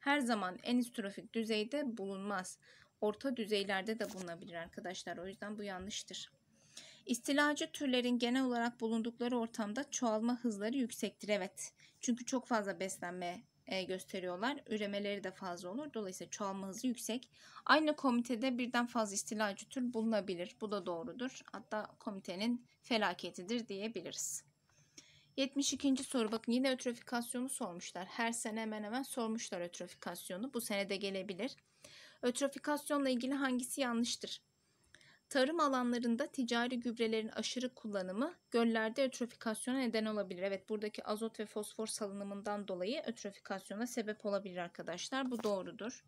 Her zaman en üst trofik düzeyde bulunmaz. Orta düzeylerde de bulunabilir arkadaşlar. O yüzden bu yanlıştır. İstilacı türlerin genel olarak bulundukları ortamda çoğalma hızları yüksektir. Evet. Çünkü çok fazla beslenme e, gösteriyorlar. Üremeleri de fazla olur. Dolayısıyla çoğalma hızı yüksek. Aynı komitede birden fazla istilacı tür bulunabilir. Bu da doğrudur. Hatta komitenin felaketidir diyebiliriz. 72. soru bakın yine ötrofikasyonu sormuşlar. Her sene hemen hemen sormuşlar ötrofikasyonu. Bu sene de gelebilir. Ötrofikasyonla ilgili hangisi yanlıştır? Tarım alanlarında ticari gübrelerin aşırı kullanımı göllerde ötrofikasyona neden olabilir. Evet buradaki azot ve fosfor salınımından dolayı ötrofikasyona sebep olabilir arkadaşlar. Bu doğrudur.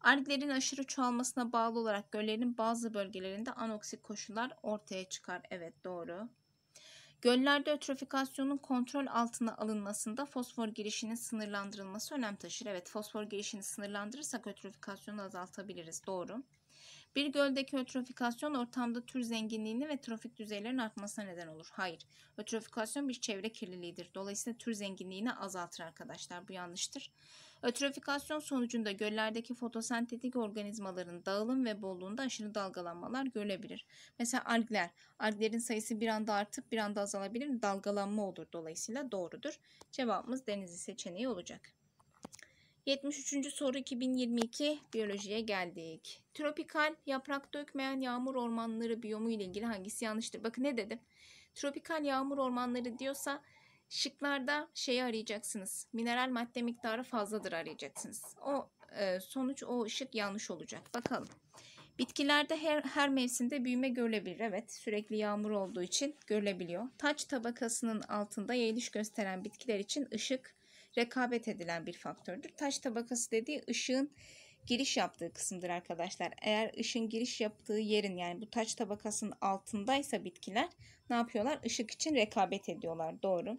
Alglerin aşırı çoğalmasına bağlı olarak göllerin bazı bölgelerinde anoksik koşullar ortaya çıkar. Evet doğru. Göllerde ötrofikasyonun kontrol altına alınmasında fosfor girişinin sınırlandırılması önem taşır. Evet fosfor girişini sınırlandırırsak ötrofikasyonu azaltabiliriz. Doğru. Bir göldeki ötrofikasyon ortamda tür zenginliğini ve trofik düzeylerin artmasına neden olur. Hayır. Ötrofikasyon bir çevre kirliliğidir. Dolayısıyla tür zenginliğini azaltır arkadaşlar. Bu yanlıştır. Ötrofikasyon sonucunda göllerdeki fotosentetik organizmaların dağılım ve bolluğunda aşırı dalgalanmalar görülebilir. Mesela algler. Alglerin sayısı bir anda artıp bir anda azalabilir. Dalgalanma olur dolayısıyla doğrudur. Cevabımız denizi seçeneği olacak. 73. soru 2022 biyolojiye geldik. Tropikal yaprak dökmeyen yağmur ormanları biyomu ile ilgili hangisi yanlıştır? Bakın ne dedim? Tropikal yağmur ormanları diyorsa şıklarda şeyi arayacaksınız. Mineral madde miktarı fazladır arayacaksınız. O e, sonuç o şık yanlış olacak. Bakalım. Bitkilerde her, her mevsimde büyüme görülebilir. Evet sürekli yağmur olduğu için görülebiliyor. Taç tabakasının altında yayılış gösteren bitkiler için ışık rekabet edilen bir faktördür. Taş tabakası dediği ışığın giriş yaptığı kısımdır arkadaşlar. Eğer ışın giriş yaptığı yerin yani bu taç tabakasının altındaysa bitkiler ne yapıyorlar? Işık için rekabet ediyorlar. Doğru.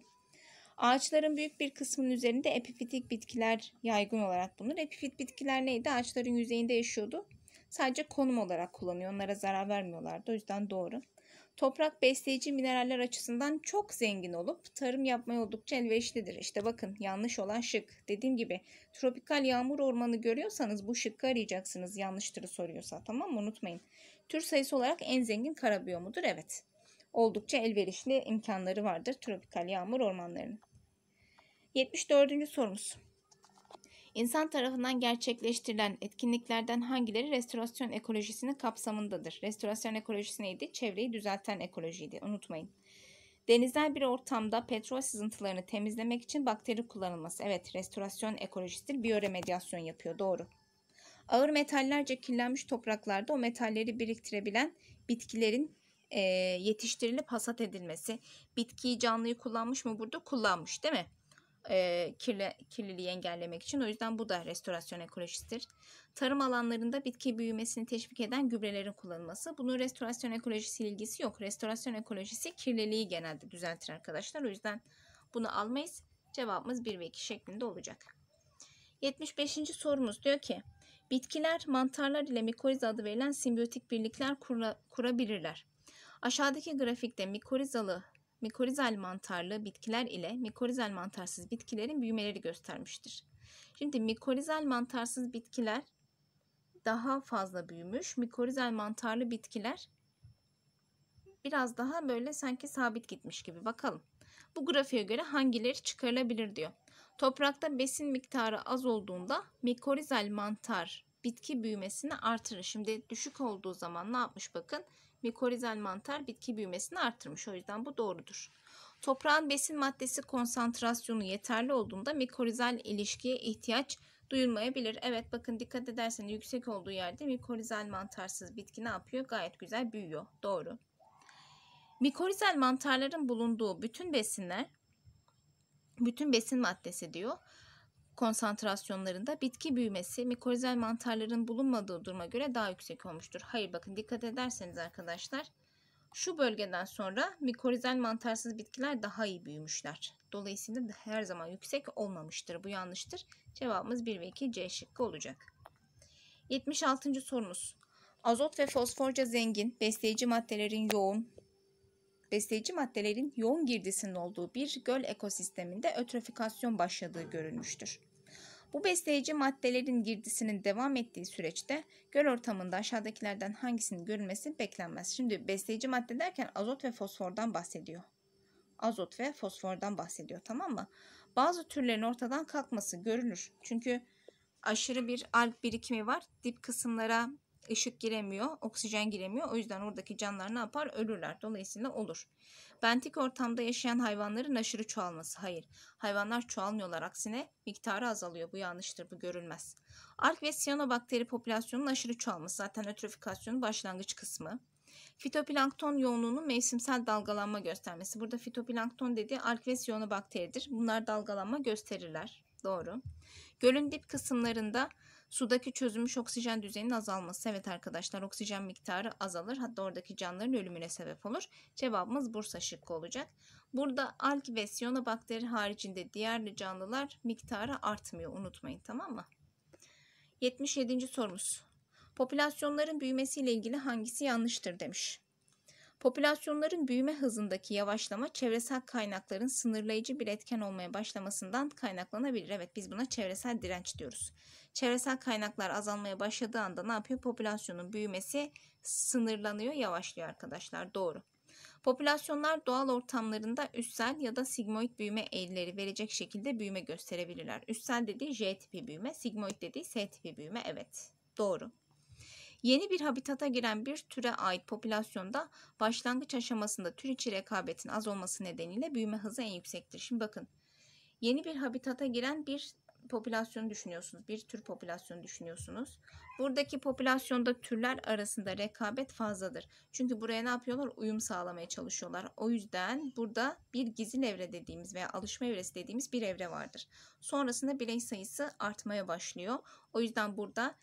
Ağaçların büyük bir kısmının üzerinde epifitik bitkiler yaygın olarak bulunur. Epifit bitkiler neydi? Ağaçların yüzeyinde yaşıyordu. Sadece konum olarak kullanıyor. Onlara zarar vermiyorlardı. O yüzden doğru. Toprak besleyici mineraller açısından çok zengin olup tarım yapmaya oldukça elverişlidir. İşte bakın yanlış olan şık. Dediğim gibi tropikal yağmur ormanı görüyorsanız bu şıkkı arayacaksınız yanlıştırı soruyorsa tamam mı unutmayın. Tür sayısı olarak en zengin kara biyomudur evet. Oldukça elverişli imkanları vardır tropikal yağmur ormanlarının. 74. sorumuz. İnsan tarafından gerçekleştirilen etkinliklerden hangileri restorasyon ekolojisinin kapsamındadır? Restorasyon ekolojisi neydi? Çevreyi düzelten ekolojiydi. Unutmayın. Denizler bir ortamda petrol sızıntılarını temizlemek için bakteri kullanılması. Evet, restorasyon ekolojisidir. Biyoremediasyon yapıyor. Doğru. Ağır metallerce kirlenmiş topraklarda o metalleri biriktirebilen bitkilerin e, yetiştirilip hasat edilmesi. Bitkiyi canlıyı kullanmış mı burada? Kullanmış değil mi? e, kirli, kirliliği engellemek için. O yüzden bu da restorasyon ekolojisidir. Tarım alanlarında bitki büyümesini teşvik eden gübrelerin kullanılması. Bunun restorasyon ekolojisi ilgisi yok. Restorasyon ekolojisi kirliliği genelde düzeltir arkadaşlar. O yüzden bunu almayız. Cevabımız 1 ve 2 şeklinde olacak. 75. sorumuz diyor ki bitkiler mantarlar ile mikoriza adı verilen simbiyotik birlikler kura, kurabilirler. Aşağıdaki grafikte mikorizalı Mikorizal mantarlı bitkiler ile mikorizal mantarsız bitkilerin büyümeleri göstermiştir. Şimdi mikorizal mantarsız bitkiler daha fazla büyümüş. mikorizal mantarlı bitkiler biraz daha böyle sanki sabit gitmiş gibi. Bakalım. Bu grafiğe göre hangileri çıkarılabilir diyor. Toprakta besin miktarı az olduğunda mikorizal mantar bitki büyümesini artırır. Şimdi düşük olduğu zaman ne yapmış bakın? Mikorizal mantar bitki büyümesini artırmış. O yüzden bu doğrudur. Toprağın besin maddesi konsantrasyonu yeterli olduğunda mikorizal ilişkiye ihtiyaç duyulmayabilir. Evet bakın dikkat ederseniz yüksek olduğu yerde mikorizal mantarsız bitki ne yapıyor? Gayet güzel büyüyor. Doğru. Mikorizal mantarların bulunduğu bütün besinler bütün besin maddesi diyor konsantrasyonlarında bitki büyümesi mikorizel mantarların bulunmadığı duruma göre daha yüksek olmuştur. Hayır bakın dikkat ederseniz arkadaşlar şu bölgeden sonra mikorizel mantarsız bitkiler daha iyi büyümüşler. Dolayısıyla her zaman yüksek olmamıştır. Bu yanlıştır. Cevabımız 1 ve 2 C şıkkı olacak. 76. sorumuz. Azot ve fosforca zengin, besleyici maddelerin yoğun, besleyici maddelerin yoğun girdisinin olduğu bir göl ekosisteminde ötrofikasyon başladığı görülmüştür. Bu besleyici maddelerin girdisinin devam ettiği süreçte göl ortamında aşağıdakilerden hangisinin görülmesi beklenmez. Şimdi besleyici madde derken azot ve fosfordan bahsediyor. Azot ve fosfordan bahsediyor tamam mı? Bazı türlerin ortadan kalkması görülür. Çünkü aşırı bir alg birikimi var. Dip kısımlara ışık giremiyor, oksijen giremiyor. O yüzden oradaki canlılar ne yapar? Ölürler. Dolayısıyla olur. Bentik ortamda yaşayan hayvanların aşırı çoğalması. Hayır. Hayvanlar çoğalmıyorlar. Aksine miktarı azalıyor. Bu yanlıştır. Bu görülmez. Ark ve siyanobakteri popülasyonunun aşırı çoğalması. Zaten ötrofikasyonun başlangıç kısmı. Fitoplankton yoğunluğunun mevsimsel dalgalanma göstermesi. Burada fitoplankton dediği ark ve siyonobakteridir. Bunlar dalgalanma gösterirler. Doğru. Gölün dip kısımlarında Sudaki çözülmüş oksijen düzeyinin azalması. Evet arkadaşlar oksijen miktarı azalır. Hatta oradaki canlıların ölümüne sebep olur. Cevabımız Bursa şıkkı olacak. Burada alg ve siyonobakteri haricinde diğer canlılar miktarı artmıyor. Unutmayın tamam mı? 77. sorumuz. Popülasyonların büyümesiyle ilgili hangisi yanlıştır demiş. Popülasyonların büyüme hızındaki yavaşlama çevresel kaynakların sınırlayıcı bir etken olmaya başlamasından kaynaklanabilir. Evet biz buna çevresel direnç diyoruz. Çevresel kaynaklar azalmaya başladığı anda ne yapıyor? Popülasyonun büyümesi sınırlanıyor, yavaşlıyor arkadaşlar. Doğru. Popülasyonlar doğal ortamlarında üstsel ya da sigmoid büyüme eğrileri verecek şekilde büyüme gösterebilirler. Üstsel dediği J tipi büyüme, sigmoid dediği S tipi büyüme. Evet, doğru. Yeni bir habitata giren bir türe ait popülasyonda başlangıç aşamasında tür içi rekabetin az olması nedeniyle büyüme hızı en yüksektir. Şimdi bakın yeni bir habitata giren bir popülasyonu düşünüyorsunuz. Bir tür popülasyonu düşünüyorsunuz. Buradaki popülasyonda türler arasında rekabet fazladır. Çünkü buraya ne yapıyorlar? Uyum sağlamaya çalışıyorlar. O yüzden burada bir gizli evre dediğimiz veya alışma evresi dediğimiz bir evre vardır. Sonrasında birey sayısı artmaya başlıyor. O yüzden burada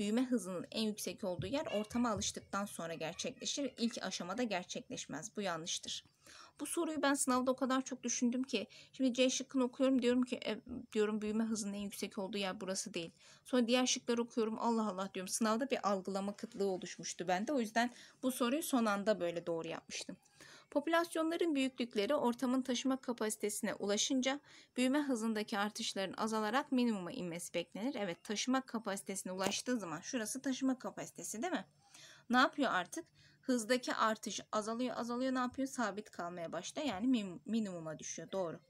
büyüme hızının en yüksek olduğu yer ortama alıştıktan sonra gerçekleşir. İlk aşamada gerçekleşmez. Bu yanlıştır. Bu soruyu ben sınavda o kadar çok düşündüm ki şimdi C şıkkını okuyorum diyorum ki e, diyorum büyüme hızının en yüksek olduğu yer burası değil. Sonra diğer şıkları okuyorum Allah Allah diyorum. Sınavda bir algılama kıtlığı oluşmuştu bende. O yüzden bu soruyu son anda böyle doğru yapmıştım. Popülasyonların büyüklükleri ortamın taşıma kapasitesine ulaşınca büyüme hızındaki artışların azalarak minimuma inmesi beklenir. Evet taşıma kapasitesine ulaştığı zaman şurası taşıma kapasitesi değil mi? Ne yapıyor artık? Hızdaki artış azalıyor azalıyor ne yapıyor? Sabit kalmaya başlıyor yani minimuma düşüyor doğru.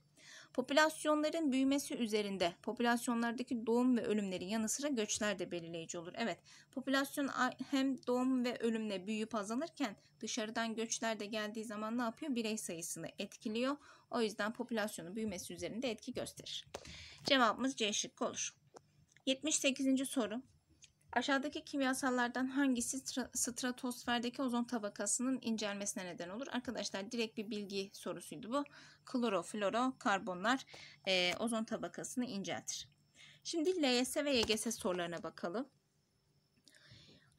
Popülasyonların büyümesi üzerinde popülasyonlardaki doğum ve ölümlerin yanı sıra göçler de belirleyici olur. Evet popülasyon hem doğum ve ölümle büyüyüp azalırken dışarıdan göçler de geldiği zaman ne yapıyor? Birey sayısını etkiliyor. O yüzden popülasyonun büyümesi üzerinde etki gösterir. Cevabımız C şıkkı olur. 78. soru Aşağıdaki kimyasallardan hangisi stratosferdeki ozon tabakasının incelmesine neden olur? Arkadaşlar direkt bir bilgi sorusuydu bu. Kloro, floro, karbonlar e, ozon tabakasını inceltir. Şimdi LYS ve YGS sorularına bakalım.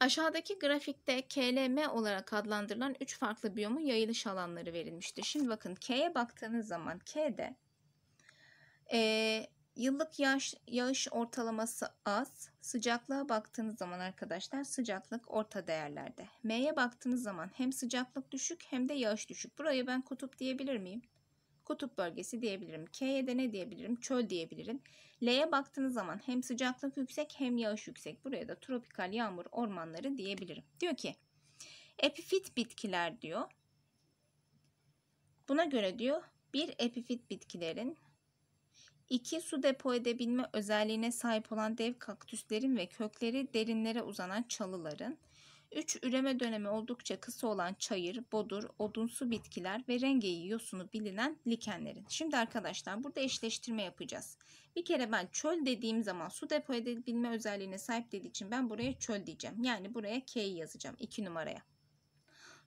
Aşağıdaki grafikte KLM olarak adlandırılan 3 farklı biyomun yayılış alanları verilmişti. Şimdi bakın K'ye baktığınız zaman K'de e, Yıllık yağış, yağış ortalaması az. Sıcaklığa baktığınız zaman arkadaşlar sıcaklık orta değerlerde. M'ye baktığınız zaman hem sıcaklık düşük hem de yağış düşük. Burayı ben kutup diyebilir miyim? Kutup bölgesi diyebilirim. K'ye de ne diyebilirim? Çöl diyebilirim. L'ye baktığınız zaman hem sıcaklık yüksek hem yağış yüksek. Buraya da tropikal yağmur ormanları diyebilirim. Diyor ki epifit bitkiler diyor. Buna göre diyor bir epifit bitkilerin İki Su depo edebilme özelliğine sahip olan dev kaktüslerin ve kökleri derinlere uzanan çalıların. üç Üreme dönemi oldukça kısa olan çayır, bodur, odunsu bitkiler ve rengeyi yosunu bilinen likenlerin. Şimdi arkadaşlar burada eşleştirme yapacağız. Bir kere ben çöl dediğim zaman su depo edebilme özelliğine sahip dediği için ben buraya çöl diyeceğim. Yani buraya K yazacağım 2 numaraya.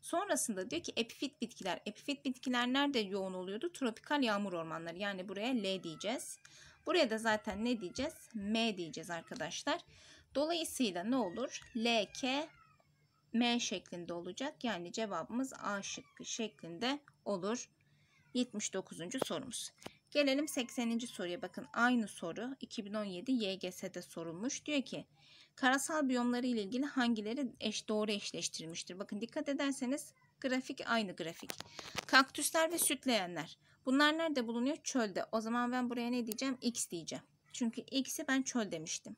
Sonrasında diyor ki epifit bitkiler. Epifit bitkiler nerede yoğun oluyordu? Tropikal yağmur ormanları. Yani buraya L diyeceğiz. Buraya da zaten ne diyeceğiz? M diyeceğiz arkadaşlar. Dolayısıyla ne olur? L, K, M şeklinde olacak. Yani cevabımız A şıkkı şeklinde olur. 79. sorumuz. Gelelim 80. soruya bakın aynı soru 2017 YGS'de sorulmuş. Diyor ki Karasal biyomları ile ilgili hangileri eş, doğru eşleştirilmiştir? Bakın dikkat ederseniz grafik aynı grafik. Kaktüsler ve sütleyenler. Bunlar nerede bulunuyor? Çölde. O zaman ben buraya ne diyeceğim? X diyeceğim. Çünkü X'i ben çöl demiştim.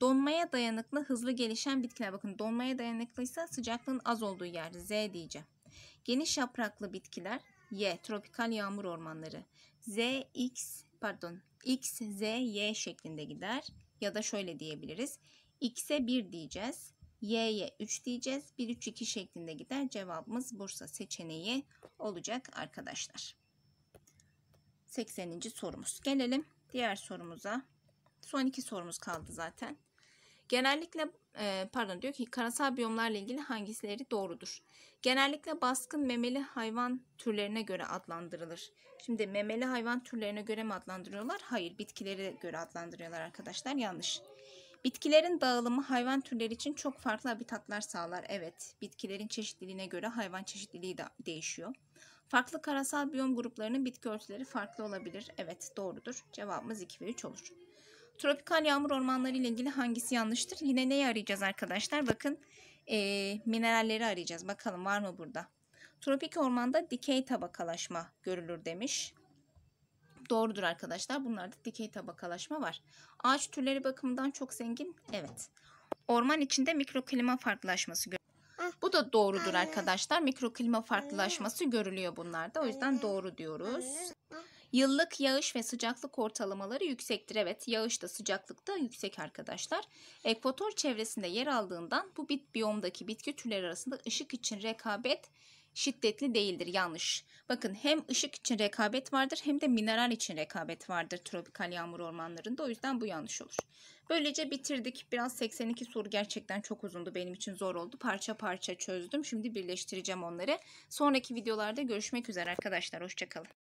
Donmaya dayanıklı hızlı gelişen bitkiler. Bakın donmaya dayanıklıysa sıcaklığın az olduğu yer. Z diyeceğim. Geniş yapraklı bitkiler. Y. Tropikal yağmur ormanları. Z, X, pardon. X, Z, Y şeklinde gider. Ya da şöyle diyebiliriz. X'e 1 diyeceğiz. Y'ye 3 diyeceğiz. 1, 3, 2 şeklinde gider. Cevabımız Bursa seçeneği olacak arkadaşlar. 80. sorumuz. Gelelim diğer sorumuza. Son iki sorumuz kaldı zaten. Genellikle e, pardon diyor ki karasal biyomlarla ilgili hangileri doğrudur? Genellikle baskın memeli hayvan türlerine göre adlandırılır. Şimdi memeli hayvan türlerine göre mi adlandırıyorlar? Hayır, bitkilere göre adlandırıyorlar arkadaşlar. Yanlış. Bitkilerin dağılımı hayvan türleri için çok farklı habitatlar sağlar. Evet, bitkilerin çeşitliliğine göre hayvan çeşitliliği de değişiyor. Farklı karasal biyom gruplarının bitki örtüleri farklı olabilir. Evet, doğrudur. Cevabımız 2 ve 3 olur. Tropikal yağmur ormanları ile ilgili hangisi yanlıştır? Yine neyi arayacağız arkadaşlar? Bakın, e, mineralleri arayacağız. Bakalım var mı burada? Tropik ormanda dikey tabakalaşma görülür demiş. Doğrudur arkadaşlar. Bunlarda dikey tabakalaşma var. Ağaç türleri bakımından çok zengin. Evet. Orman içinde mikroklima farklılaşması ah. bu da doğrudur ah. arkadaşlar. Mikroklima farklılaşması görülüyor bunlarda. O yüzden ah. doğru diyoruz. Yıllık yağış ve sıcaklık ortalamaları yüksektir. Evet yağış da sıcaklık da yüksek arkadaşlar. Ekvator çevresinde yer aldığından bu bit biyomdaki bitki türleri arasında ışık için rekabet şiddetli değildir. Yanlış. Bakın hem ışık için rekabet vardır hem de mineral için rekabet vardır tropikal yağmur ormanlarında. O yüzden bu yanlış olur. Böylece bitirdik. Biraz 82 soru gerçekten çok uzundu. Benim için zor oldu. Parça parça çözdüm. Şimdi birleştireceğim onları. Sonraki videolarda görüşmek üzere arkadaşlar. Hoşçakalın.